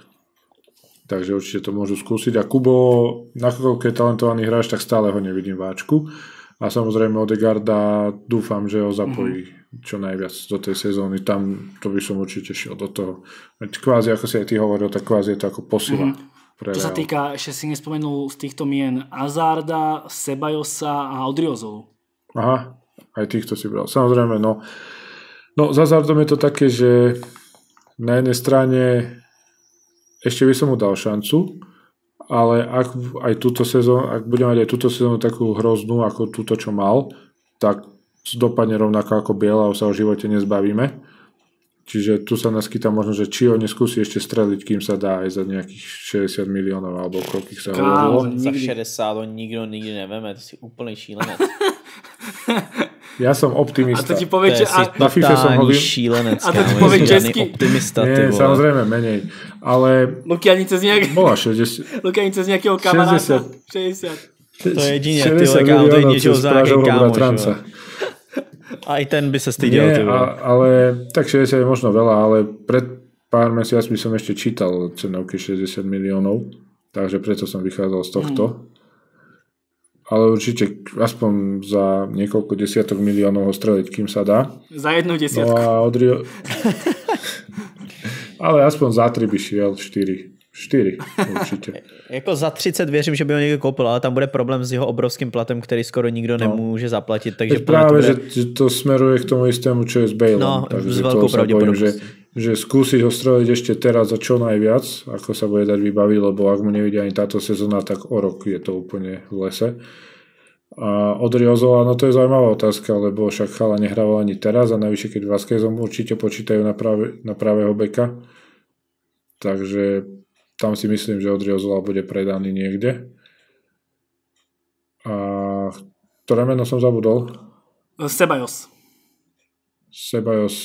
takže určite to môžu skúsiť a Kubo, nakoľko je talentovaný hráč, tak stále ho nevidím váčku, a samozrejme Odegarda dúfam, že ho zapojí mm-hmm. čo najviac do tej sezóny. Tam to by som určite šiel do toho. Veď kvázi, ako si aj ty hovoril, tak kvázi je to ako posila. Mm-hmm. Pre to sa týka, ešte si nespomenul z týchto mien Azarda, Sebajosa a Odriozolu. Aha, aj týchto si bral. Samozrejme, no. No, za Azardom je to také, že na jednej strane ešte by som mu dal šancu, ale ak aj túto sezónu, ak bude mať aj túto sezónu takú hroznú ako túto, čo mal, tak dopadne rovnako ako Biela, sa o živote nezbavíme. Čiže tu sa naskytá možno, že či ho neskúsi ešte streliť, kým sa dá aj za nejakých 60 miliónov alebo koľkých sa hovorilo. Za 60 nikto nikdy nevieme, to si úplný šílenec. <laughs> Ja som optimista. A to ti povie, že... A... Na FIFA som hodil... šílenec. A to ti povie česky. Optimista, Nie, samozrejme, menej. Ale... Luky ani cez nejak... Bola 60. Luky ani cez nejakého kamaráta. 60. 60. To je jedine, ty legál, to je niečo za kámo. Aj ten by sa stydel. Nie, a, ale tak 60 je možno veľa, ale pred pár mesiacmi som ešte čítal cenovky 60 miliónov, takže preto som vychádzal z tohto. Mm. Ale určite aspoň za niekoľko desiatok miliónov ho streliť, kým sa dá. Za jednu desiatku. No a od <laughs> ale aspoň za tri by šiel, 4. 4 určitě. <laughs> jako za 30 věřím, že by ho někdo koupil, ale tam bude problém s jeho obrovským platem, který skoro nikdo no. nemůže zaplatit. Takže práve, právě, bude... že to smeruje k tomu istému, čo je s Bale. No, takže s veľkou pravdepodobnosťou. Že, že skúsiť ho streliť ešte teraz za čo najviac, ako sa bude dať vybaviť, lebo ak mu nevidia ani táto sezóna, tak o rok je to úplne v lese. A od Riozola, no to je zaujímavá otázka, lebo však Chala nehrával ani teraz a najvyššie, keď Vasquezom určite počítajú na, práve, na pravého beka. Takže tam si myslím, že Odriozola bude predaný niekde. A ktoré meno som zabudol? Sebajos. Sebajos.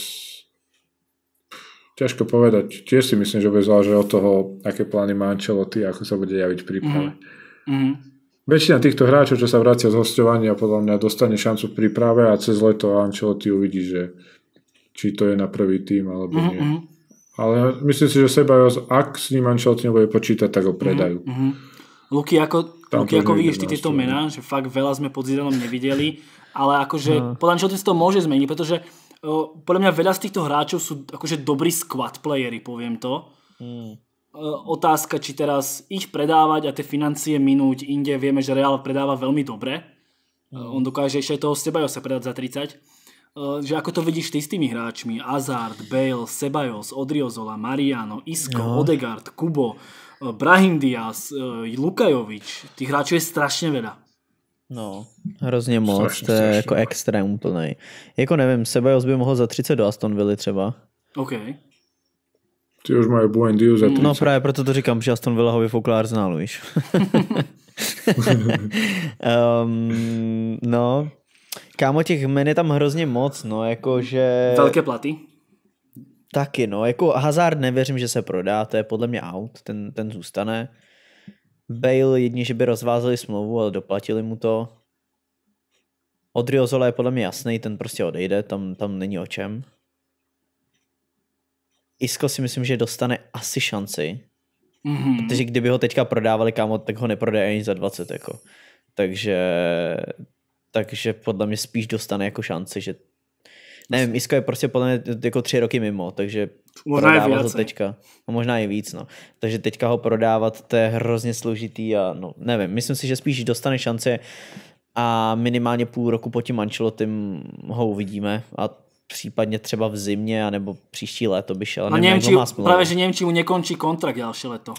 Ťažko povedať. Tiež si myslím, že bude záležať od toho, aké plány má Ancelotti a ako sa bude javiť príprave. Mm-hmm. mm-hmm. Väčšina týchto hráčov, čo sa vracia z hostovania, podľa mňa dostane šancu v príprave a cez leto Ancelotti uvidí, že či to je na prvý tým alebo mm-hmm. nie. Mhm. Ale myslím si, že Sebajos, ak s ním Ancelotti nebude počítať, tak ho predajú. Mm-hmm. Luky, ako, Luky, ako vidíš ty tieto mená, že fakt veľa sme pod Zidanom nevideli, ale akože no. podľa Ancelotti sa to môže zmeniť, pretože o, podľa mňa veľa z týchto hráčov sú akože dobrí squad playery, poviem to. Mm. otázka, či teraz ich predávať a tie financie minúť inde, vieme, že Real predáva veľmi dobre. Mm. on dokáže ešte toho sa predať za 30 Eh, že ako to vidíš ty s tými hráčmi, Azard, Bale, Sebajos, Odriozola, Mariano, Isko, no. Odegaard, Kubo, eh, Brahim Diaz, eh, Lukajovič, tých hráčov je strašne veľa. No, hrozně moc, strašný, to je strašný. jako extrém úplný. Jako nevím, Sebajos by mohl za 30 do Aston Villa třeba. OK. Ty už mají Buendiu za 30. No právě proto to říkám, že Aston Villa ho vyfoukla Arsenal, víš. um, <laughs> <laughs> no, Kámo, těch jmen je tam hrozně moc, no, jakože... Velké platy. Taky, no, jako Hazard nevěřím, že se prodá, to je podle mě out, ten, ten zůstane. Bale jedni, že by rozvázeli smlouvu, ale doplatili mu to. Odriozola je podle mě jasný, ten prostě odejde, tam, tam není o čem. Isko si myslím, že dostane asi šanci. Mm-hmm. Protože kdyby ho teďka prodávali kámo, tak ho neprodají ani za 20. Jako. Takže takže podle mě spíš dostane jako šanci, že nevím, Isko je prostě podle mě jako tři roky mimo, takže možná prodávat ho teďka. No, možná i víc, no. Takže teďka ho prodávat, to je hrozně složitý a no, nevím, myslím si, že spíš dostane šance a minimálně půl roku po tím Ancelotym ho uvidíme a případně třeba v zimě, anebo příští léto by šel. A Němčí, právě, že Němčímu nekončí kontrakt další leto.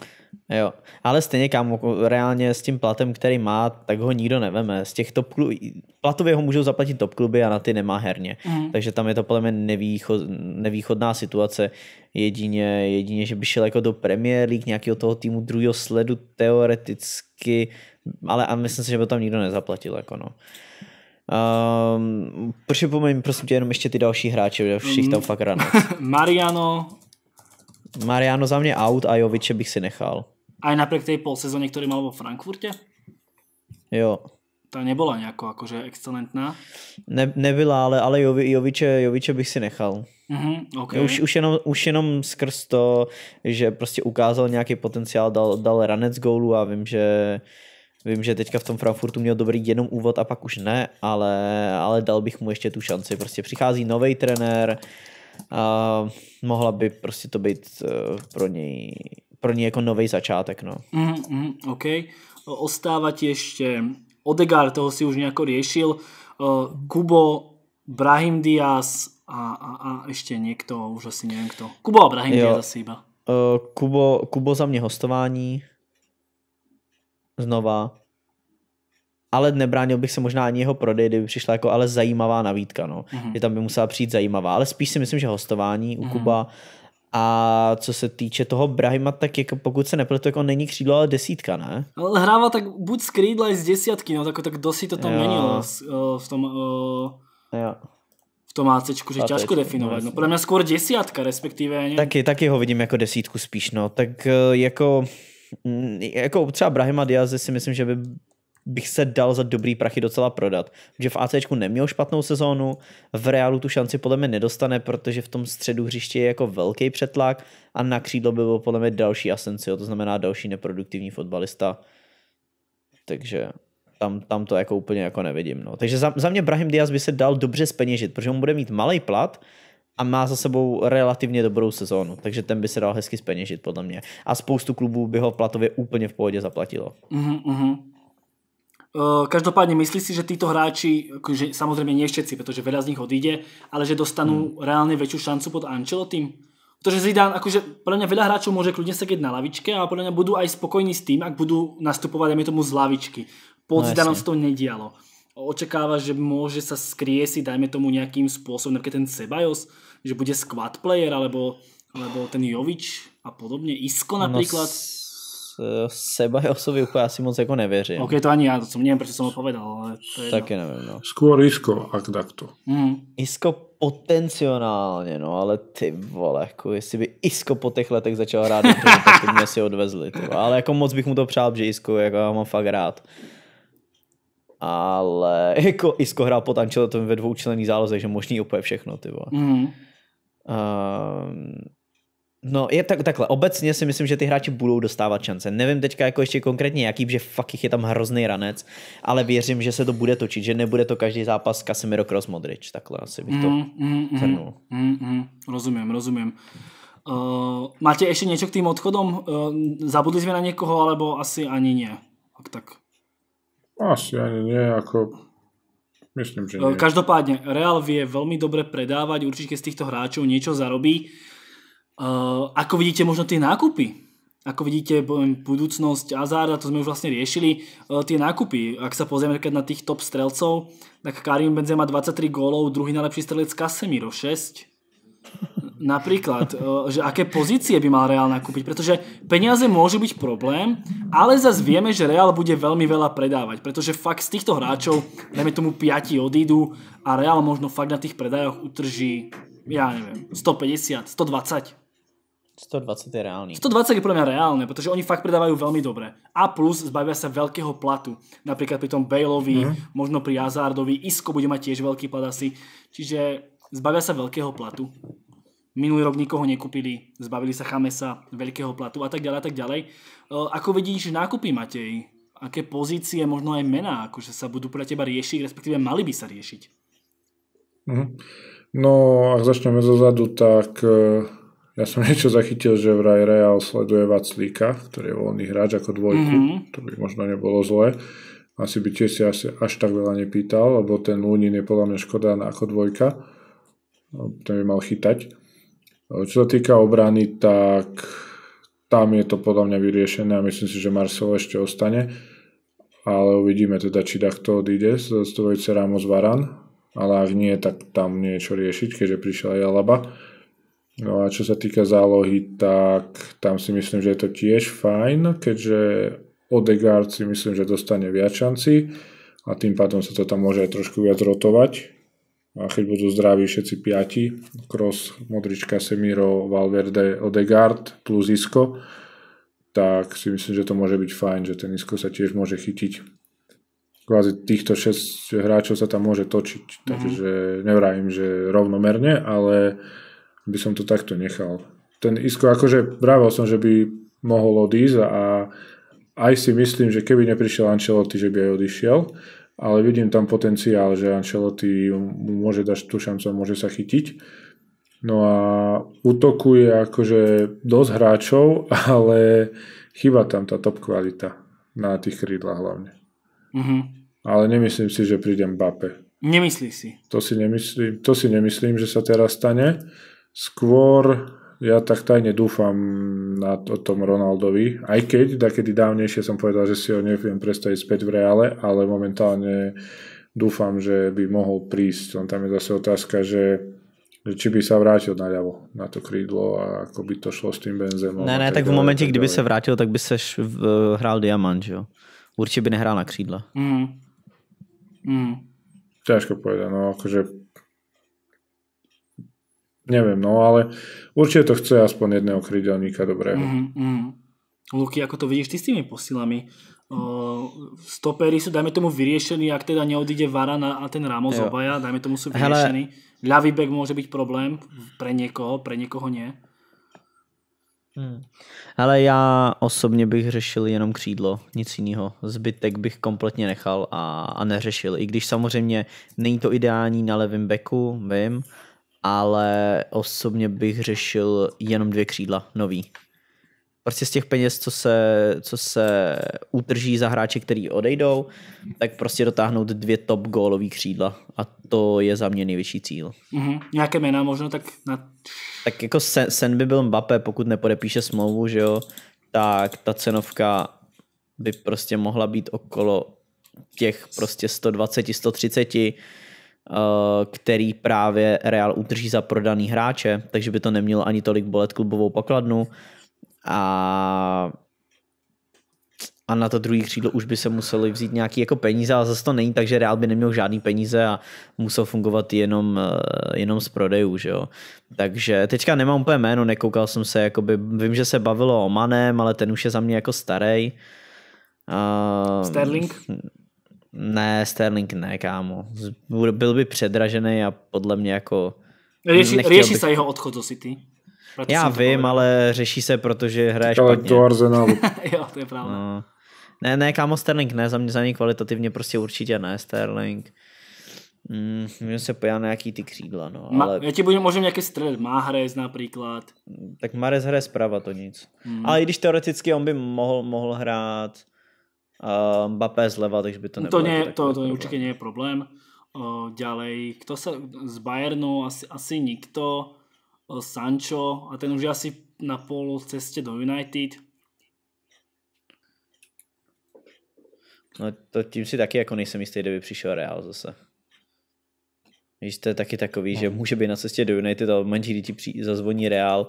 Jo, ale stejně kam reálně s tím platem, který má, tak ho nikdo neveme. Z těch top klubů, platově ho můžou zaplatit top kluby a na ty nemá herně. Mm. Takže tam je to podle mě nevýcho, nevýchodná situace. Jedině, jedině, že by šel jako do Premier League nějakého toho týmu druhého sledu teoreticky, ale a myslím si, že by tam nikdo nezaplatil. Jako no. Um, ehm, připomeň prosím tě jenom ještě ty další hráče, že všich tam mm. fakt <laughs> rano. Mariano. Mariano za mě out a Joviče bych si nechal. i napriek tej polsezóne, ktorý mal vo Frankfurte? Jo. Tá nebola nejako akože excelentná? Ne, nebyla, ale, ale Jovi, Joviče, Joviče bych si nechal. Uh-huh, okay. už, už, jenom, už jenom skrz to, že prostě ukázal nějaký potenciál, dal, dal ranec gólu a vím, že uh, Vím, že teďka v tom Frankfurtu měl dobrý jenom úvod a pak už ne, ale, ale dal bych mu ještě tu šanci. Prostě přichází nový trenér a mohla by prostě to být eh, pro něj, pro něj jako nový začátek. No. Mm, mm, OK. Ostávat ještě Odegaard, toho si už nějak riešil. Eh, Kubo, Brahim Diaz a, a, a ještě někdo, už asi neviem kto. Kubo a Brahim jo. Diaz asi iba. Eh, Kubo, Kubo za mě hostování, znova. Ale nebránil bych se možná ani jeho prodej, kdyby přišla jako ale zajímavá navídka, no. Mm-hmm. Že tam by musela přijít zajímavá, ale spíš si myslím, že hostování u mm-hmm. Kuba a co se týče toho Brahima, tak jako pokud se nepletu, tak on není křídlo, ale desítka, ne? Ale tak buď z krídla, z desítky, no tak, tak dosť to tam není menilo eh, v tom... Eh, jo. V tom ACčku, že ACčku, ťažko definovať. No, podľa mňa skôr desiatka, respektíve... Taky, taky ho vidím jako desítku spíš, no. Tak eh, jako Mm, jako třeba Brahima Diaze si myslím, že by bych se dal za dobrý prachy docela prodat. Že v ACčku neměl špatnou sezónu, v Reálu tu šanci podle mě nedostane, protože v tom středu hřiště je jako velký přetlak a na křídlo by byl podle mě další Asensio, to znamená další neproduktivní fotbalista. Takže tam, tam to jako úplně jako nevidím. No. Takže za, za mě Brahim Diaz by se dal dobře speněžit, protože on bude mít malý plat, a má za sebou relativně dobrou sezónu, takže ten by se dal hezky speněžit podle mě. A spoustu klubů by ho v platově úplně v pohodě zaplatilo. Mm-hmm. Mhm. Uh e, -huh, uh -huh. každopádně myslíš si, že títo hráči, že samozřejmě nie všetci, protože veľa z nich odíde, ale že dostanú hmm. reálne väčšiu šancu pod Ancelotým? Pretože Zidane, akože podľa mňa veľa hráčov môže kľudne sedieť na lavičke a podľa mňa budú aj spokojní s tým, ak budú nastupovať, dajme tomu, z lavičky. Pod no, sa to nedialo očakávaš, že môže sa skriesiť, dajme tomu nejakým spôsobom, napríklad ten Sebajos, že bude squad player, alebo, alebo ten Jovič a podobne, Isko napríklad. No, Sebajosovi úplne asi moc jako neverím. Ok, to ani já, to som, neviem, prečo som ho povedal, ale to je Taky neviem, no. Skôr Isko, ak takto. Mm. Isko potenciálně, no, ale ty vole, ako, jestli by Isko po těch letech začal hrát, tak by mě si odvezli, ale jako moc bych mu to přál, že Isko, jako já mám fakt rád ale <laughs> jako Isko hrál po to ve dvoučlený záloze, že možný úplně všechno, ty vole. Mm. Um, No, je tak, takhle, obecně si myslím, že ty hráči budou dostávat šance. Nevím teďka jako ještě konkrétně jaký, že fakt je tam hrozný ranec, ale věřím, že se to bude točit, že nebude to každý zápas Casemiro Cross Modric, takhle asi bych to mm, mm, mm, Mm, mm, Rozumím, rozumím. Uh, máte ještě něco k tým odchodom? Uh, eh, zabudli jsme na někoho alebo asi ani ne? Tak, tak. Asi ani nie, ako myslím, že e, nie. Každopádne, Real vie veľmi dobre predávať, určite z týchto hráčov niečo zarobí. E, ako vidíte možno tie nákupy? Ako vidíte budúcnosť a to sme už vlastne riešili, e, tie nákupy. Ak sa pozrieme na tých top strelcov, tak Karim Benzema 23 gólov, druhý najlepší strelec Casemiro 6, Napríklad, e, že aké pozície by mal Real nakúpiť, pretože peniaze môžu byť problém, ale zase vieme, že Real bude veľmi veľa predávať, pretože fakt z týchto hráčov, dajme tomu 5 odídu a Real možno fakt na tých predajoch utrží, ja neviem, 150, 120. 120 je reálne. 120 je pre mňa reálne, pretože oni fakt predávajú veľmi dobre. A plus zbavia sa veľkého platu. Napríklad pri tom Bailovi, mm. možno pri Hazardovi, Isko bude mať tiež veľký plat asi. Čiže zbavia sa veľkého platu. Minulý rok nikoho nekúpili, zbavili sa Chamesa, veľkého platu a tak ďalej a tak ďalej. E, ako vidíš nákupy, Matej? Aké pozície, možno aj mená, akože sa budú pre teba riešiť, respektíve mali by sa riešiť? Mhm. No, ak začneme zo zadu, tak e, ja som <laughs> niečo zachytil, že vraj Real sleduje Vaclíka, ktorý je voľný hráč ako dvojku, mm-hmm. to by možno nebolo zlé. Asi by tiež si asi až tak veľa nepýtal, lebo ten Lúnin je podľa mňa škoda ako dvojka by mal chytať. Čo sa týka obrany, tak tam je to podľa mňa vyriešené a myslím si, že Marcel ešte ostane. Ale uvidíme teda, či takto odíde z dvojice Ramos Varan. Ale ak nie, tak tam niečo riešiť, keďže prišiel aj Alaba. No a čo sa týka zálohy, tak tam si myslím, že je to tiež fajn, keďže Odegaard si myslím, že dostane viac šanci a tým pádom sa to tam môže aj trošku viac rotovať a keď budú zdraví všetci piati, Kroos, Modrička, Semiro, Valverde, Odegaard plus Isko, tak si myslím, že to môže byť fajn, že ten Isko sa tiež môže chytiť. Kvázi týchto 6 hráčov sa tam môže točiť, mm-hmm. takže nevrajím, že rovnomerne, ale by som to takto nechal. Ten Isko, akože vravel som, že by mohol odísť a aj si myslím, že keby neprišiel Ancelotti, že by aj odišiel, ale vidím tam potenciál, že Ancelotti mu môže dať tú šancu a môže sa chytiť. No a útoku je akože dosť hráčov, <laughs> ale chyba tam tá top kvalita na tých krídlach hlavne. Mm-hmm. Ale nemyslím si, že prídem Bape. Nemyslíš si. To si nemyslím, to si nemyslím, že sa teraz stane. Skôr ja tak tajne dúfam na to, tom Ronaldovi, aj keď takedy dávnejšie som povedal, že si ho neviem predstaviť späť v reále, ale momentálne dúfam, že by mohol prísť. On tam je zase otázka, že či by sa vrátil na ľavo, na to krídlo a ako by to šlo s tým Benzemom. Ne, ne, tak, tak v momente, kdyby se vrátil, tak by se hral diamant, že jo? Určite by nehrál na krídla. Mm. Mm. Ťažko povedať, no akože Neviem, no ale určite to chce aspoň jedného krydelníka dobrého. Mm, mm. Luky, ako to vidíš ty s tými posilami? Uh, stopery sú, dajme tomu, vyriešení, ak teda neodíde Varana a ten Ramos jo. obaja, dajme tomu sú vyriešení. Ľavý bek môže byť problém pre niekoho, pre niekoho nie. Hmm. Ale já osobně bych řešil jenom křídlo, nic jiného. Zbytek bych kompletně nechal a, a neřešil. I když samozřejmě není to ideální na levém beku, vím, ale osobně bych řešil jenom dvě křídla nový. Prostě z těch peněz, co se, co se utrží za hráče, který odejdou, tak prostě dotáhnout dvě top gólový křídla a to je za mě největší cíl. Mm-hmm. Nějaké jména možno tak na... Tak jako sen, sen by byl Mbappé, pokud nepodepíše smlouvu, že jo, tak ta cenovka by prostě mohla být okolo těch prostě 120, 130 Eh, který právě Real udrží za prodaný hráče, takže by to nemělo ani tolik bolet klubovou pokladnu a a na to druhý křídlo už by se museli vzít nějaký jako peníze, ale zase to není tak, že Real by neměl žádný peníze a musel fungovat jenom, eh, jenom z prodejů, že jo. Takže teďka nemám úplně jméno, nekoukal jsem se, jakoby, vím, že se bavilo o Manem, ale ten už je za mě jako starý. Uh, Sterling? Ne, Sterling ne, kámo. Byl by předražený a podle mě jako... Řeši, řeší bych... se jeho odchod do City. Já vím, ale řeší se, protože hraje špatně. Ale to Arsenal. <laughs> jo, to je pravda. No. Ne, ne, kámo, Sterling ne, za mě, za mě kvalitativně prostě určitě ne, Sterling. Mm, můžu se pojať na nějaký ty křídla. No, ale... Ma, ja ti budem môžem nejaké stred. Mahrez například. Mm, tak Mahrez hraje zprava to nic. Mm. Ale i když teoreticky on by mohl, mohl hrát uh, Mbappé zleva, takže by to nebolo. To, nie, to, to problém. určite nie je problém. Uh, ďalej, kto sa z Bayernu, asi, asi nikto, uh, Sancho, a ten už je asi na pol ceste do United. No to tím si taky jako nejsem jistý, kdyby přišel Real zase. Víš, to je taky takový, no. že může být na cestě do United, ale manží kdy ti zazvoní Real,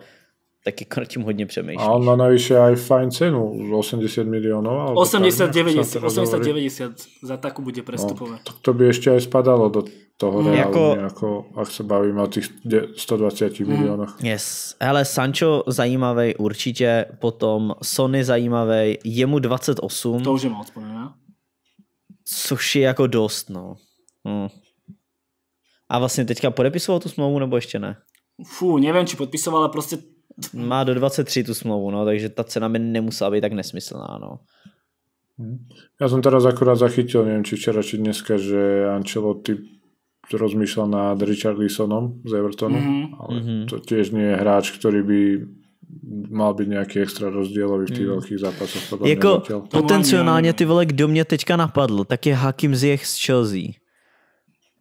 taky <laughs> nad tím hodně přemýšlíš. A on má navyše aj fajn cenu, 80 miliónov. 80-90 za takú bude no, prestupové. No, to, to by ešte aj spadalo do toho mm. reálu, jako... nejako, ak sa bavíme o tých 120 mm. miliónoch. Yes. Hele, Sancho zajímavý určitě, potom Sony zajímavý, jemu 28. To už je moc, ne? Což je jako dost, no. Mm. A vlastně teďka podepisoval tu smlouvu, nebo ještě ne? Fú, neviem, či podpisoval, ale proste má do 23 tu smlouvu, no, takže ta cena by nemusela být tak nesmyslná, no. Ja som mhm. teraz akurát zachytil, neviem či včera, či dneska, že Ancelotti rozmýšľal nad Richard Lisonom z Evertonu, mm-hmm. ale mm-hmm. to tiež nie je hráč, ktorý by mal být nějaký extra rozdílový v těch mm. velkých zápasech. Jako potenciálně ty vole, kdo mě teďka napadl, tak je Hakim Ziyech z Chelsea.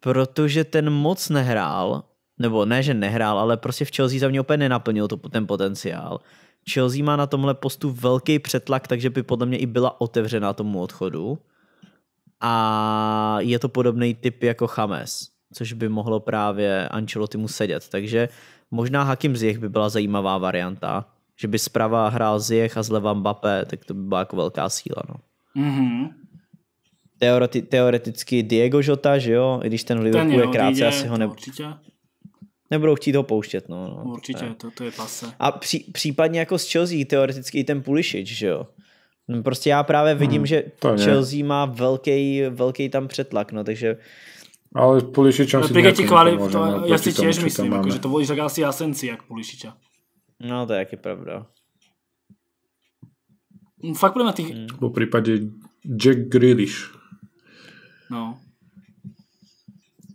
Protože ten moc nehrál nebo ne, že nehrál, ale prostě v Chelsea za mě úplně nenaplnil to, ten potenciál. Chelsea má na tomhle postu velký přetlak, takže by podle mě i byla otevřená tomu odchodu. A je to podobný typ jako Chames, což by mohlo právě Ancelotti mu sedět. Takže možná Hakim Ziyech by byla zajímavá varianta, že by zprava hrál Ziyech a zleva Mbappé, tak to by byla jako velká síla. No. Mm-hmm. Teoreti- teoreticky Diego Jota, že jo? I když ten Liverpool je krátce, asi ho ne... Určitě nebudou chtít ho pouštět. No, no Určitě, to, to je pase. A pří, případně jako z Chelsea teoreticky i ten Pulisic, že jo? No, Prostě já právě vidím, hmm, že Chelsea je. má velký, velký tam přetlak, no takže ale Pulisic asi nějaký Pekne ti chváli, to, no, Já si těž myslím, jako, že to boli tak asi Asenci, jak Pulišiča. No to je jaký pravda. Fakt podľa tých... Hmm. Po prípade Jack Grealish. No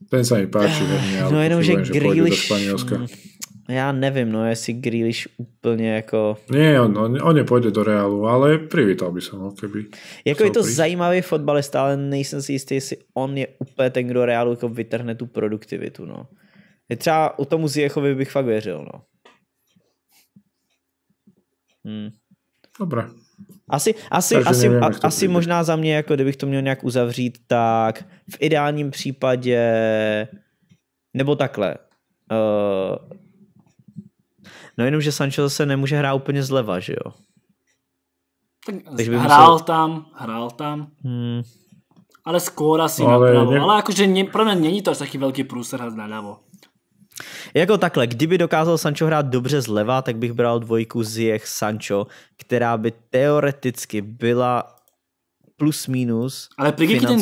ten sa mi páči. Eh, Mňa, no jenom, že, Grealish... Ja neviem, no jestli Grealish úplne ako... Nie, on, on, on nepôjde do Reálu, ale privítal by som ho, keby... Jako je to prísť. zajímavý fotbalista, ale nejsem si istý, jestli on je úplne ten, kto Reálu ako vytrhne tu produktivitu, no. Je třeba u tomu Ziechovi bych fakt věřil, no. Hmm. Dobre. Asi, asi, asi, nevím, a, asi možná za mě, jako kdybych to měl nějak uzavřít, tak v ideálním případě, nebo takhle, uh, no jenom, že Sancho zase nemůže hrát úplně zleva, že jo? Tak hrál musel... tam, hrál tam. Hmm. Ale skóra si no, napravo. Ne... Ale akože ne, pro mňa není to až taký veľký prúser hrať naľavo. Jako takhle, kdyby dokázal Sancho hrát dobře zleva, tak bych bral dvojku jech Sancho, která by teoreticky byla plus minus Ale pri ten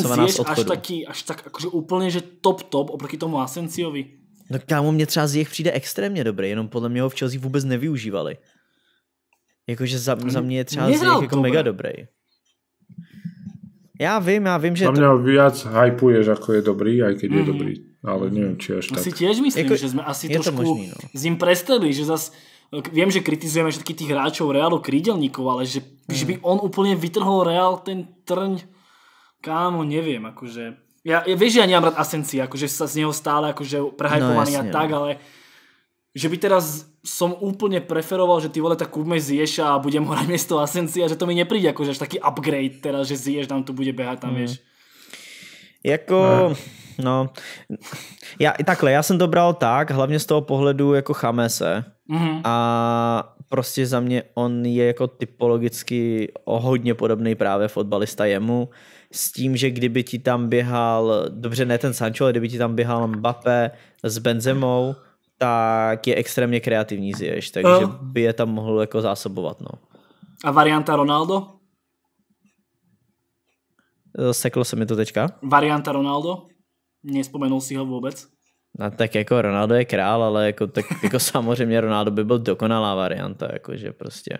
až, taký, až tak akože úplne, že top top oproti tomu Asensiovi. No kámo, mě třeba jech přijde extrémně dobrý, jenom podle mě ho v Chelsea vůbec nevyužívali. Jakože za, za mě je třeba Ziyech jako dobré. mega dobrý. Já vím, já vím, že... Za mňa to... viac hypuješ, ako je dobrý, aj keď mm. je mhm. dobrý ale mhm. neviem, či až no tak. Asi tiež myslím, Eko, že sme asi trošku možný, no. s ním prestali, že zas viem, že kritizujeme všetkých tých hráčov Realu krídelníkov, ale že, mm. že by on úplne vytrhol Real ten trň kámo, neviem, akože ja, ja vieš, že ja nemám rád Asenci, akože sa z neho stále akože prehajpovaný no, a tak, no. ale že by teraz som úplne preferoval, že ty vole, tak kúpme Zieša a budem hrať miesto Asencia, že to mi nepríde akože až taký upgrade teraz, že Zieš nám tu bude behať tam, mm. vieš. Jako... No. No, já, takhle, já jsem to bral tak, hlavně z toho pohledu jako Chamese. Mm-hmm. A prostě za mě on je jako typologicky o hodně podobný právě fotbalista jemu. S tím, že kdyby ti tam běhal, dobře ne ten Sancho, ale kdyby ti tam běhal Mbappé s Benzemou, tak je extrémně kreativní zješ, takže eh. by je tam mohl jako zásobovat. No. A varianta Ronaldo? Eh, seklo se mi to teďka. Varianta Ronaldo? Nespomenul si ho vôbec? No tak jako Ronaldo je král, ale jako, tak <laughs> jako samozřejmě Ronaldo by byl dokonalá varianta, jakože prostě.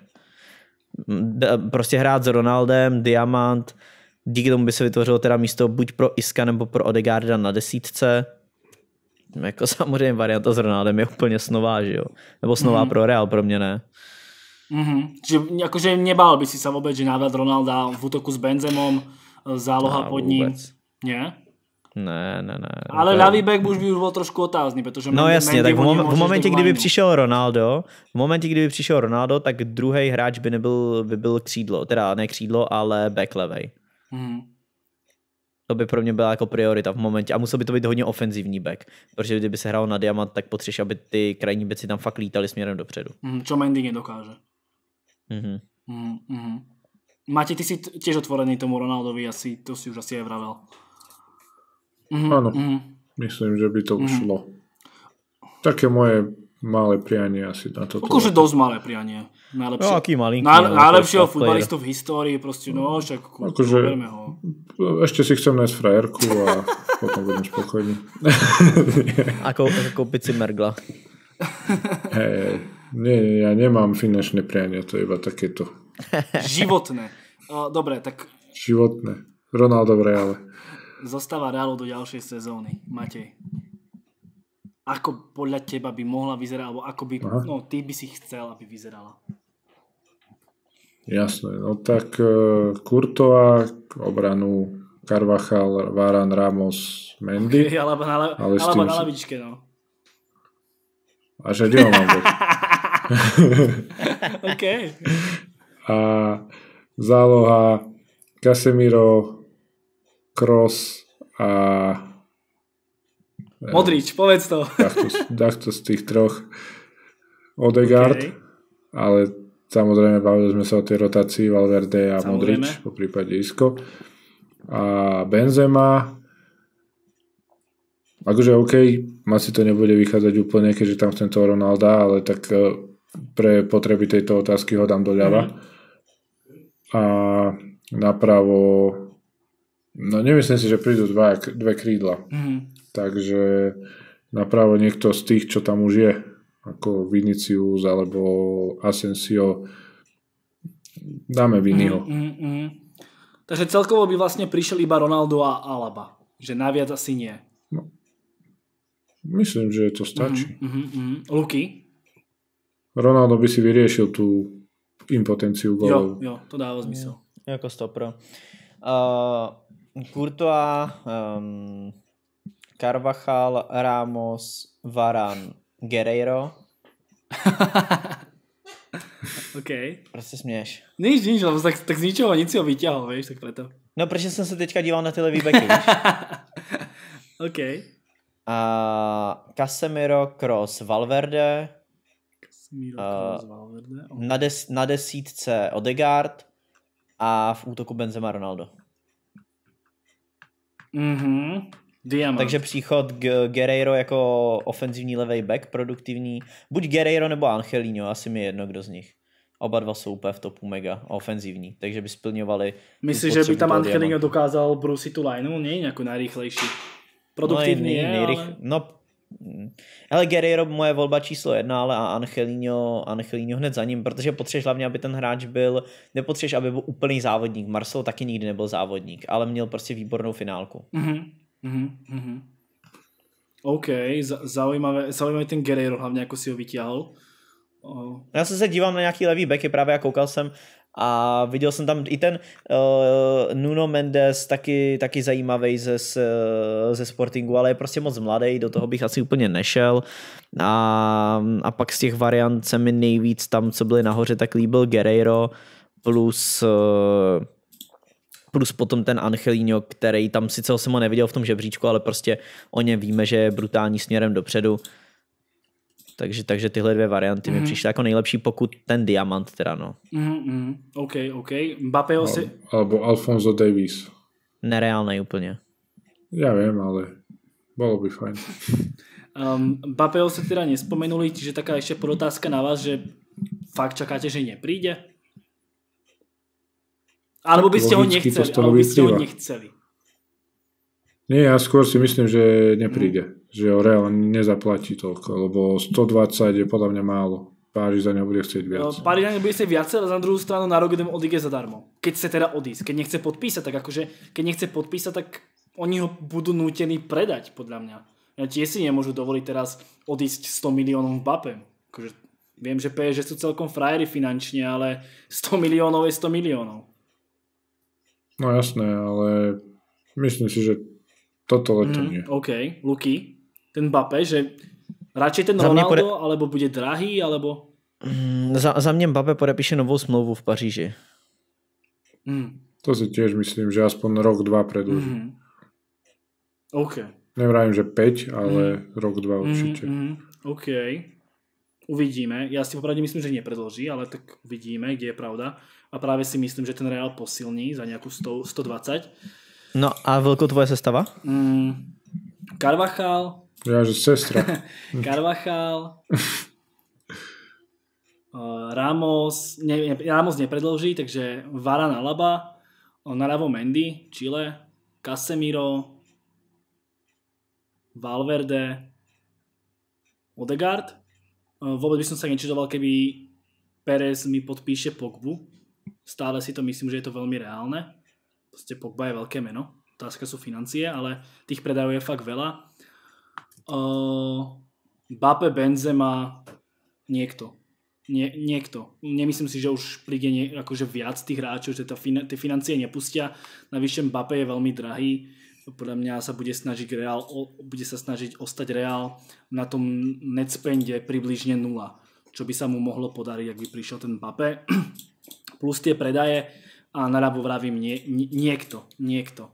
Prostě hrát s Ronaldem, Diamant, díky tomu by se vytvořilo teda místo buď pro Iska nebo pro Odegaarda na desítce. Jako samozřejmě varianta s Ronaldem je úplně snová, že jo? Nebo snová mm-hmm. pro Real, pro mě ne. Mm-hmm. Čiže akože nebál by si sa vôbec, že návrat Ronalda v útoku s Benzemom, e, záloha no, pod ním. Vůbec. Nie? Ne, ne, ne. Ale to... ľavý back už by už bol trošku otázny, pretože... No jasně, tak v, mom- v kdyby přišel Ronaldo, v momentě, kdyby přišel Ronaldo, tak druhý hráč by nebyl, by byl křídlo, teda ne křídlo, ale back levej. Hmm. To by pro mě byla jako priorita v momentě a musel by to být hodně ofenzivní back, protože kdyby se hrál na diamant, tak potřeš, aby ty krajní beci tam fakt lítali směrem dopředu. Mm, čo Mendy nedokáže. Mm-hmm. Mhm, mm-hmm. Máte, ty si tiež otvorený tomu Ronaldovi, asi, to si už asi aj vravel. Mm-hmm. Áno, mm-hmm. myslím, že by to mm-hmm. ušlo. Také moje malé prianie asi na toto. Akože dosť malé prianie. Najlepšie, no, aký malinký, naj, no, najlepšieho futbalistu v histórii, proste no, však akože, ho. Ešte si chcem nájsť frajerku a <laughs> potom budem spokojný. <laughs> ako, kúpiť si mergla. <laughs> Hey, nie, ja nemám finančné priania, to je iba takéto. Životné. Dobre, tak... Životné. Ronaldo v reále zostáva Realu do ďalšej sezóny, Matej? Ako podľa teba by mohla vyzerať, alebo ako by, Aha. no, ty by si chcel, aby vyzerala? Jasné, no tak uh, e, Kurtová, obranu Carvajal, Váran, Ramos, Mendy. Okay, <laughs> alebo na, le- ale alebo na lavičke, no. A že kde ho mám <laughs> OK. A záloha Casemiro, Cross a... E, Modrič, povedz to. <laughs> Dachto, z tých troch. Odegaard, okay. ale samozrejme bavili sme sa o tej rotácii Valverde a samozrejme. Modrič, po prípade Isko. A Benzema, akože OK, ma si to nebude vychádzať úplne, keďže tam chcem toho Ronalda, ale tak e, pre potreby tejto otázky ho dám doľava. Mm. A napravo No nemyslím si, že prídu dva, dve krídla. Mm-hmm. Takže napravo niekto z tých, čo tam už je, ako Vinicius alebo Asensio, dáme Viniho. Mm-hmm. Mhm, mhm. Takže celkovo by vlastne prišiel iba Ronaldo a Alaba. Že naviac asi nie. No. Myslím, že to stačí. Mm-hmm. Mhm, Luky? Ronaldo by si vyriešil tú impotenciu golov. Jo, jo, to dáva zmysel. Mm, ako stopro. Uh, Courtois, um, Carvajal, Ramos, Varan, Guerreiro. <laughs> OK. Proč směš? směješ? Nic, nic, lebo tak, tak z ničeho nic si ho vyťahol, vieš, tak preto. No, protože jsem se teďka díval na tyhle výbeky, <laughs> OK. A Casemiro, Cross, Valverde. Casemiro, Cross, Valverde. Okay. Na, des, na desítce Odegaard a v útoku Benzema Ronaldo. Mm-hmm. Diamant. Takže příchod G- Guerreiro jako ofenzivní levej back, produktivní. Buď Guerreiro nebo Angelino, asi mi jedno, kdo z nich. Oba dva jsou úplně v topu mega ofenzivní, takže by splňovali... Myslíš, že by tam Angelino diamant. dokázal Brusit tu lineu? Není jako nejrychlejší. No, produktivní Produktívny no, je, nejrych... ale... no Mm. Ale Guerrero moje volba číslo jedna, ale a Angelino, Angelino hned za ním, protože potřebuješ hlavně, aby ten hráč byl, nepotřebuješ, aby byl úplný závodník. Marcel taky nikdy nebyl závodník, ale měl prostě výbornou finálku. Mm-hmm. Mm-hmm. OK, zaujímavé, zaujímavý ten Guerrero hlavně, jako si ho vytáhl. Oh. Já se, se dívám na nějaký levý backy, právě a koukal jsem, a viděl jsem tam i ten uh, Nuno Mendes, taky, taky zajímavý ze, eh, ze Sportingu, ale je prostě moc mladý, do toho bych asi úplně nešel. A, a pak z těch variant se mi nejvíc tam, co byly nahoře, tak líbil Guerreiro plus uh, plus potom ten Angelino, který tam sice ho jsem ho neviděl v tom žebříčku, ale prostě o něm víme, že je brutální směrem dopředu. Takže, takže tyhle dvě varianty mm-hmm. mi mhm. přišly jako nejlepší, pokud ten diamant teda, no. Mm-hmm. OK, OK. Mbappého si... Alebo Alfonso Davies. Nereálnej úplně. Já vím, ale bylo by fajn. <laughs> Um, Mbappého ste teda nespomenuli, čiže taká ešte podotázka na vás, že fakt čakáte, že nepríde? Alebo by ste ho nechceli. Alebo by ste ho nechceli. Nie, ja skôr si myslím, že nepríde. Mm. Že ho Real nezaplatí toľko, lebo 120 je podľa mňa málo. Páriž za neho bude chcieť viac. No, Páriž za neho bude chcieť viac, ale na druhú stranu na rok idem odíde zadarmo. Keď sa teda odísť. Keď nechce podpísať, tak akože, keď nechce podpísať, tak oni ho budú nútení predať, podľa mňa. Ja tie si nemôžu dovoliť teraz odísť 100 miliónov v Bape. Akože, viem, že PSG sú celkom frajery finančne, ale 100 miliónov je 100 miliónov. No jasné, ale myslím si, že toto mhm, leto mm, nie. OK, Luky, ten Bape, že radšej ten Ronaldo, pode... alebo bude drahý, alebo... Mm, za, za mňa Bape podepíše novou smlouvu v Paríži. Mm. To si tiež myslím, že aspoň rok, dva predlží. Mm. OK. Nevrajím, že 5, ale mm. rok, dva mhm, určite. Mm, mm, OK. Uvidíme. Ja si popravde myslím, že nepredlží, ale tak uvidíme, kde je pravda. A práve si myslím, že ten Real posilní za nejakú 100, 120 No a veľko tvoja sestava? Mm, Karvachal. Ja, že sestra. <laughs> Karvachal. Ramos, ne, Ramos nepredlží, takže Varan Alaba, Naravo Mendy, Chile, Casemiro, Valverde, Odegaard. Vôbec by som sa nečudoval, keby Perez mi podpíše Pogbu. Stále si to myslím, že je to veľmi reálne proste Pogba je veľké meno, otázka sú financie, ale tých predajov je fakt veľa. Uh, Bape Benzema niekto. Nie, niekto. Nemyslím si, že už príde nie, akože viac tých hráčov, že tie financie nepustia. Navyše Mbappé je veľmi drahý. Podľa mňa sa bude snažiť reál. o, bude sa snažiť ostať Real na tom netspende približne nula, čo by sa mu mohlo podariť, ak by prišiel ten Mbappé. <clears throat> Plus tie predaje, a naľavo vravím nie, nie, niekto, niekto.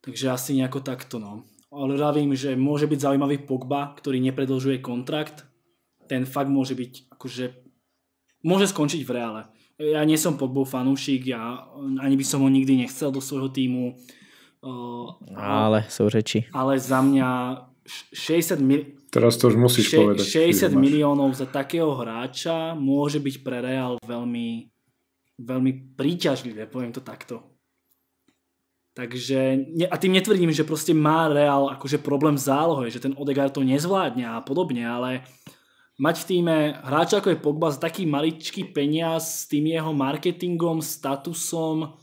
Takže asi nejako takto, no. Ale vravím, že môže byť zaujímavý Pogba, ktorý nepredlžuje kontrakt. Ten fakt môže byť, akože, môže skončiť v reále. Ja nie som Pogbov fanúšik, ja ani by som ho nikdy nechcel do svojho týmu. Uh, ale sú reči. Ale za mňa 60 mil... Teraz to už musíš še- povedať. 60 miliónov za takého hráča môže byť pre Real veľmi veľmi príťažlivé, poviem to takto. Takže, a tým netvrdím, že proste má Real akože problém v zálohe, že ten Odegaard to nezvládne a podobne, ale mať v týme hráča ako je Pogba za taký maličký peniaz s tým jeho marketingom, statusom,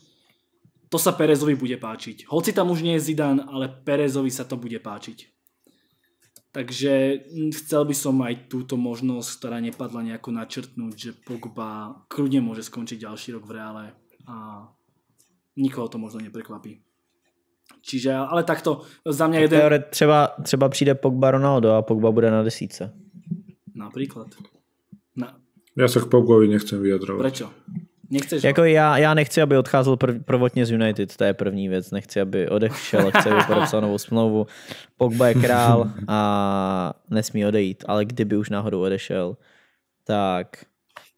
to sa Perezovi bude páčiť. Hoci tam už nie je Zidane, ale Perezovi sa to bude páčiť. Takže hm, chcel by som aj túto možnosť, ktorá nepadla nejako načrtnúť, že Pogba kľudne môže skončiť ďalší rok v reále a nikoho to možno neprekvapí. Čiže, ale takto, za mňa jeden... Teore, třeba, třeba přijde Pogba Ronaldo a Pogba bude na desíce. Napríklad. Na... Ja sa k Pogbovi nechcem vyjadrovať. Prečo? Nechceš jako ho. já, já nechci, aby odcházel prv, prvotně z United, to je první věc. Nechci, aby odešel, chci, aby podepsal novou smlouvu. Pogba je král a nesmí odejít, ale kdyby už náhodou odešel, tak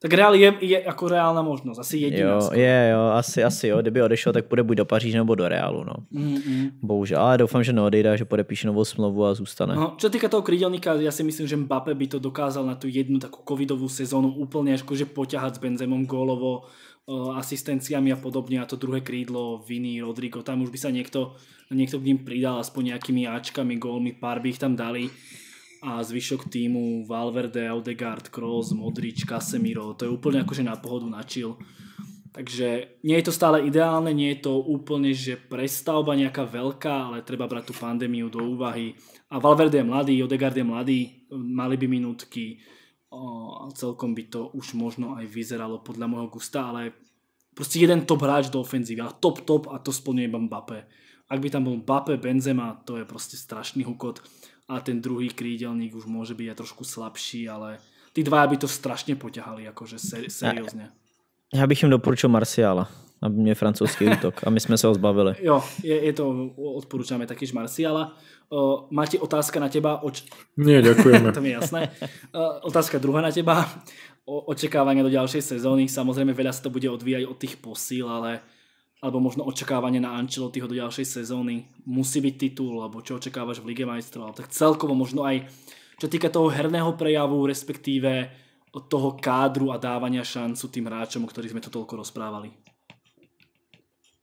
tak Real je, je jako reálná možnost, asi jediná. Jo, je, jo, asi, asi jo, kdyby odešel, tak půjde buď do Paříž nebo do Realu, no. Mm-mm. Bohužel, ale doufám, že neodejde, že podepíše novou smlouvu a zůstane. No, čo týka toho krydelníka, ja si myslím, že Mbappe by to dokázal na tú jednu takú covidovú sezónu úplne až že poťahať s Benzemom gólovo, asistenciami a podobne a to druhé krídlo viny, Rodrigo, tam už by sa niekto, niekto k ním pridal aspoň nejakými ačkami, gólmi, pár by ich tam dali a zvyšok týmu Valverde, Odegaard, Kroos, Modrič, Casemiro, to je úplne akože na pohodu, na chill. Takže nie je to stále ideálne, nie je to úplne, že prestavba nejaká veľká, ale treba brať tú pandémiu do úvahy. A Valverde je mladý, Odegaard je mladý, mali by minútky, a celkom by to už možno aj vyzeralo podľa môjho gusta, ale proste jeden top hráč do ofenzívy, ale top top a to splňuje iba Mbappé. Ak by tam bol Mbappé, Benzema, to je proste strašný hukot a ten druhý krídelník už môže byť aj trošku slabší, ale tí dva by to strašne poťahali, akože ser- seriózne. Ja, ja bych im doporučil Marciala, aby mne francúzsky útok a my sme sa ho zbavili. Jo, je, je to, odporúčame takýž Marciala. Uh, máte otázka na teba? Oč... Nie, ďakujeme. <laughs> to mi je jasné. Uh, otázka druhá na teba. O, očakávania do ďalšej sezóny. Samozrejme, veľa sa to bude odvíjať od tých posíl, ale uh, alebo možno očakávanie na Ancelottiho do ďalšej sezóny. Musí byť titul, alebo čo očakávaš v Lige majstrov. Tak celkovo možno aj čo týka toho herného prejavu, respektíve od toho kádru a dávania šancu tým hráčom, o ktorých sme to toľko rozprávali.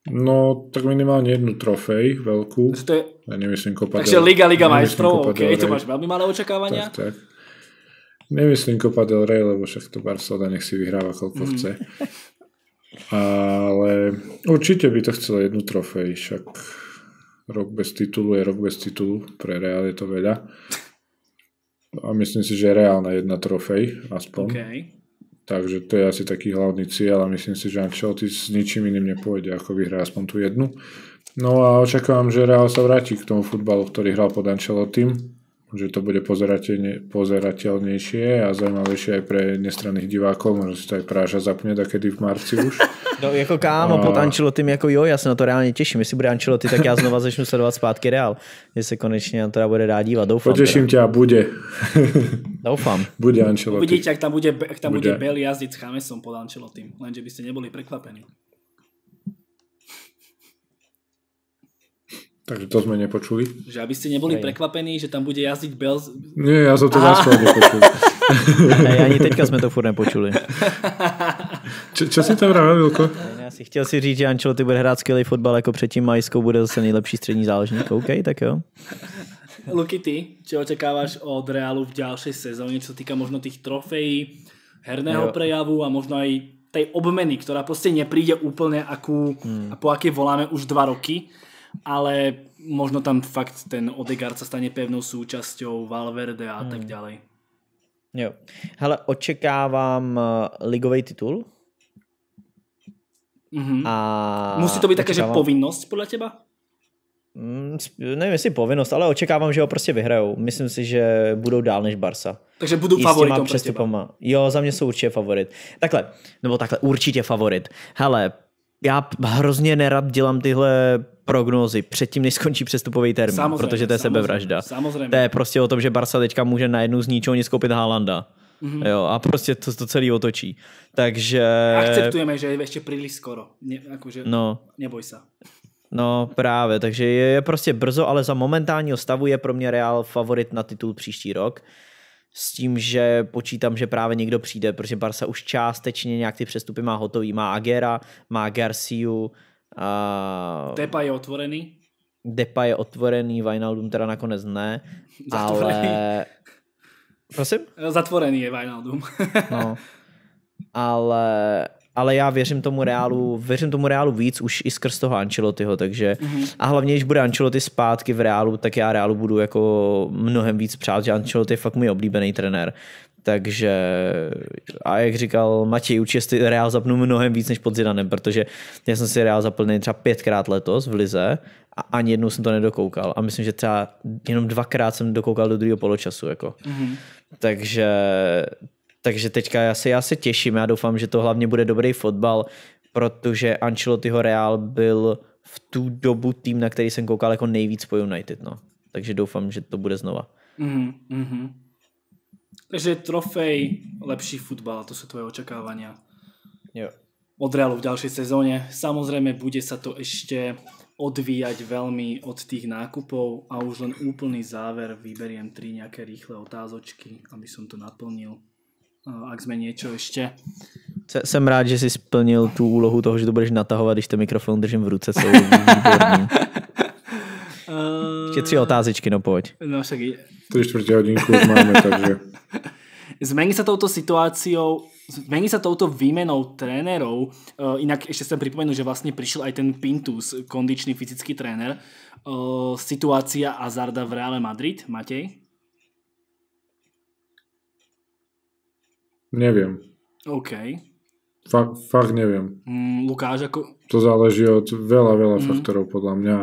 No, tak minimálne jednu trofej veľkú. Takže to je... Ja nemyslím kopať Takže Liga, Liga majstrov, ok, to máš veľmi malé očakávania. Tak, tak. Nemyslím Copa del Rey, lebo však to Barcelona nech si vyhráva koľko mm. chce. <laughs> Ale určite by to chcelo jednu trofej, však rok bez titulu je rok bez titulu, pre Real je to veľa. A myslím si, že je reálna jedna trofej, aspoň. Okay. Takže to je asi taký hlavný cieľ a myslím si, že Ancelotti s ničím iným nepôjde, ako vyhrá aspoň tú jednu. No a očakávam, že Real sa vráti k tomu futbalu, ktorý hral pod Ancelottim že to bude pozerateľnejšie a zaujímavejšie aj pre nestranných divákov, možno si to aj Práža zapne, kedy v marci už. <laughs> No ako kámo, a... pod Ančilotým, ako jo, ja sa na to reálne teším. Jestli bude Ančiloty, tak ja znova začnu sledovať zpátky Real, že sa konečne na to teda bude rád dívat, doufám. Poteším teda. ťa, bude. doufám. <laughs> Bude Ančiloty. Uvidíte, ak tam bude, ak tam bude, bude Bell jazdiť s Chamesom pod Ančilotým, lenže by ste neboli prekvapení. Takže to sme nepočuli. Že aby ste neboli Aj. prekvapení, že tam bude jazdiť Bells... Nie, ja som to zase nepočul. Aj, <laughs> ani teďka sme to furt nepočuli. Čo, čo si tam vravel, Vilko? Já si chtěl si říct, že ty bude hrát skvělý fotbal, jako předtím Majskou bude zase nejlepší střední záložník. OK, tak jo. Luky, ty, čo očakávaš od Realu v ďalšej sezóne, čo sa týka možno tých trofejí, herného jo. prejavu a možno aj tej obmeny, ktorá proste nepríde úplne akú, hmm. a po aké voláme už dva roky ale možno tam fakt ten Odegaard sa stane pevnou súčasťou Valverde a hmm. tak ďalej. Jo. Hele, očekávám eh, ligový titul. Mm-hmm. A Musí to být také, že povinnost podle teba? Mm, nevím, jestli povinnost, ale očekávám, že ho prostě vyhrajou. Myslím si, že budou dál než Barsa. Takže budou favoritom pro teba. Jo, za mě jsou určitě favorit. Takhle, nebo takhle, určitě favorit. Hele, já hrozně nerad dělám tyhle prognózy předtím, než skončí přestupový termín, samozřejmě, protože to je samozřejmě, sebevražda. Samozřejmě. To je prostě o tom, že Barca teďka může najednou z ničeho nic koupit Haalanda. Mm-hmm. Jo, a prostě to, to celý otočí. Takže... Akceptujeme, že je ještě príliš skoro. Ne, akože, no. Neboj sa. No právě, takže je, je prostě brzo, ale za momentálního stavu je pro mě Real favorit na titul příští rok. S tím, že počítám, že právě někdo přijde, protože Barca už částečně nějak ty přestupy má hotový. Má Agera, má Garciu, a... Depa je otvorený? Depa je otvorený, Vinaldum teda nakonec ne, <laughs> ale... Prosím? Zatvorený je Vinaldum. <laughs> no. Ale, ale já věřím tomu Reálu, věřím tomu Reálu víc už i skrz toho Ancelottiho, takže mm-hmm. a hlavně, když bude Ancelotti zpátky v Reálu, tak já Reálu budu jako mnohem víc přát, že Ancelotti je fakt můj oblíbený trenér. Takže a jak říkal Matěj, určitě si Real zapnu mnohem víc než pod Zidanem, protože já jsem si Real zapl třeba pětkrát letos v Lize a ani jednou jsem to nedokoukal. A myslím, že třeba jenom dvakrát jsem dokoukal do druhého poločasu. Jako. Mm-hmm. Takže, takže teďka já se, já se těším, já doufám, že to hlavně bude dobrý fotbal, protože Ancelottiho Real byl v tu dobu tým, na který jsem koukal jako nejvíc po United. No. Takže doufám, že to bude znova. Mm-hmm. Takže trofej, lepší futbal, to sú tvoje očakávania. Jo. Od Realu v ďalšej sezóne. Samozrejme, bude sa to ešte odvíjať veľmi od tých nákupov a už len úplný záver vyberiem tri nejaké rýchle otázočky, aby som to naplnil. Ak sme niečo ešte. Som rád, že si splnil tú úlohu toho, že to budeš natahovať, když ten mikrofon držím v ruce <laughs> Uh, Ešte tri otázičky, no poď. No však je. 3 čtvrte hodinku už máme, <laughs> takže... Zmení sa touto situáciou Zmení sa touto výmenou trénerov, eh, inak ešte sa pripomenú, že vlastne prišiel aj ten Pintus, kondičný fyzický tréner. Eh, situácia Azarda v Reále Madrid, Matej? Neviem. OK. Fakt, neviem. Mm, Lukáš, ako... To záleží od veľa, veľa mhm. faktorov podľa mňa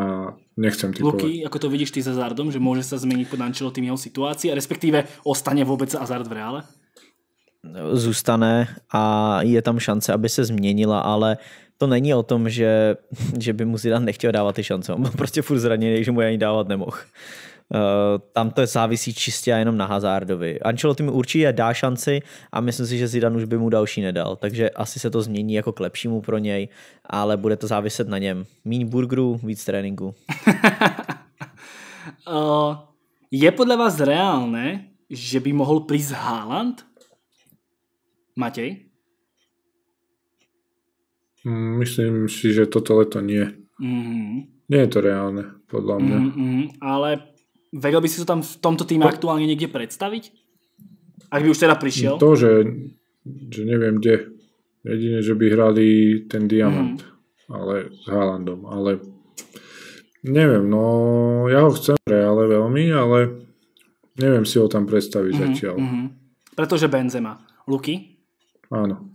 Nechcem typovať. Luky, ako to vidíš ty s Hazardom, že môže sa zmeniť pod tým jeho a respektíve ostane vôbec Hazard v reále? Zůstane a je tam šance, aby se změnila, ale to není o tom, že, že by mu Zidane nechtěl dávat ty šance. On byl prostě furt zraněný, že mu je ani dávat nemohl. Eh, tam to je závisí čistě a jenom na Hazardovi. Ancelotti mi určitě dá šanci a myslím si, že Zidane už by mu další nedal, takže asi se to změní jako k lepšímu pro něj, ale bude to záviset na něm. Míň burgerů, víc tréninku. <laughs> Eh, je podle vás reálné, že by mohl prísť Haaland? Matej? Myslím si, že toto leto nie. Mm-hmm. Nie je to reálne, podľa mňa. Mm-hmm, ale Vedel by si to tam v tomto týme to... aktuálne niekde predstaviť? Ak by už teda prišiel? To, že, že neviem kde. Jedine, že by hrali ten diamant. Mm. Ale s Haalandom. Ale neviem, no ja ho chcem pre, ale veľmi, ale neviem si ho tam predstaviť mm-hmm, zatiaľ. Mm-hmm. Pretože Benzema. Luky? Áno.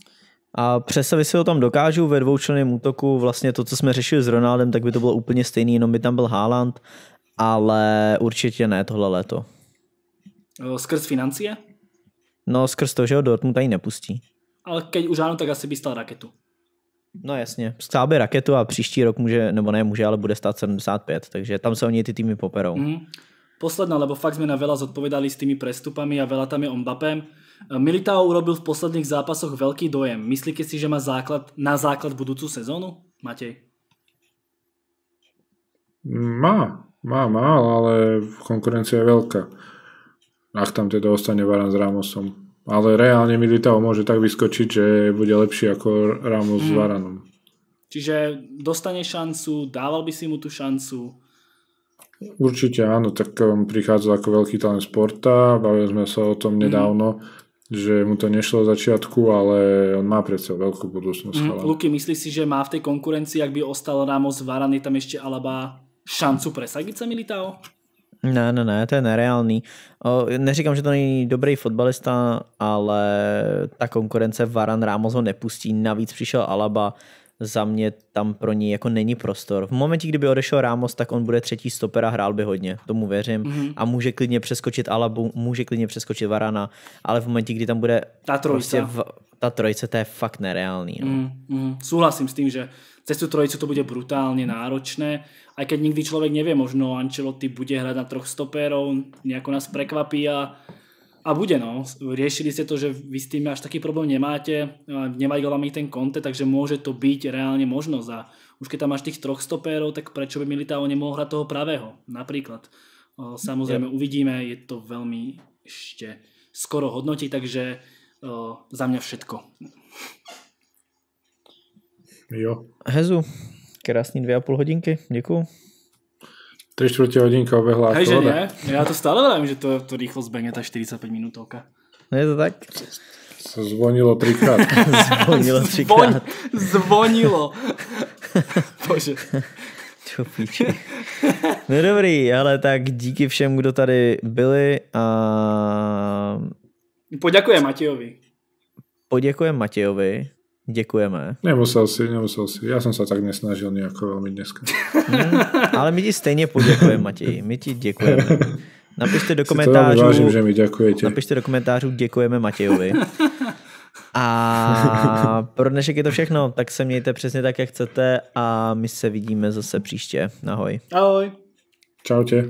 A přesavy si ho tam dokážu ve dvoučleném útoku. Vlastně to, co jsme řešili s Ronaldem, tak by to bylo úplně stejný, jenom by tam byl Haaland ale určitě ne tohle léto. Skrz financie? No skrz to, že ho Dortmund ani nepustí. Ale keď už áno, tak asi by stal raketu. No jasně, stál by raketu a příští rok může, nebo ne může, ale bude stát 75, takže tam se oni ty týmy poperou. Mm. Posledná, lebo fakt sme na veľa zodpovedali s tými prestupami a veľa tam je o Militao urobil v posledných zápasoch veľký dojem. Myslíte si, že má základ, na základ budúcu sezónu? Matej? Má. Má málo, ale konkurencia je veľká. Ak tam teda ostane Varan s Ramosom. Ale reálne Militao môže tak vyskočiť, že bude lepší ako Ramos hmm. s mhm. Varanom. Čiže dostane šancu, dával by si mu tú šancu? Určite áno, tak on prichádza ako veľký talent sporta, bavili sme sa o tom mhm. nedávno, hmm. že mu to nešlo od začiatku, ale on má predsa veľkú budúcnosť. Hmm. Luky, myslíš si, že má v tej konkurencii, ak by ostal Ramos, Varany, tam ešte Alaba šancu presadit se Militao? Ne, ne, ne, to je nereálný. O, neříkám, že to není dobrý fotbalista, ale ta konkurence Varan Ramos ho nepustí. Navíc přišel Alaba, za mě tam pro něj jako není prostor. V momentě, kdyby odešel Ramos, tak on bude třetí stoper a hrál by hodně, tomu věřím. Mm-hmm. A může klidně přeskočit Alabu, může klidně přeskočit Varana, ale v momentě, kdy tam bude ta trojice, prostě v, ta trojice to je fakt nereálný. No. Mm, -hmm. Souhlasím s tím, že cez tú trojicu to bude brutálne náročné. Aj keď nikdy človek nevie, možno Ancelotti bude hrať na troch stopérov, nejako nás prekvapí a, a bude. No. Riešili ste to, že vy s tým až taký problém nemáte, nemajú vám ten konte, takže môže to byť reálne možnosť. A už keď tam máš tých troch stopérov, tak prečo by Militao nemohol hrať toho pravého napríklad. Samozrejme yep. uvidíme, je to veľmi ešte skoro hodnotí, takže za mňa všetko. Jo. Hezu, krásný dvě a půl hodinky, děkuju. Tri čtvrte hodinka obehla. Hej, že nie? Ja to stále vravím, že to, to rýchlo zbehne tá 45 minútovka. No je to tak? zvonilo trikrát. <laughs> zvonilo trikrát. zvonilo. Bože. Čo píči. No dobrý, ale tak díky všem, kdo tady byli a... Poďakujem Matějovi. Poděkujem Matějovi Ďakujeme. Nemusel si, nemusel si. Ja som sa tak nesnažil nejako veľmi dneska. <laughs> Mm, ale my ti stejne poděkujeme, Matěj. My ti děkujeme. Napište do komentářů. Vážim, že mi ďakujete. Napište do komentářů děkujeme Matějovi. A pro dnešek je to všechno, tak se mějte přesně tak, jak chcete a my se vidíme zase příště. Ahoj. Ahoj. Čaute.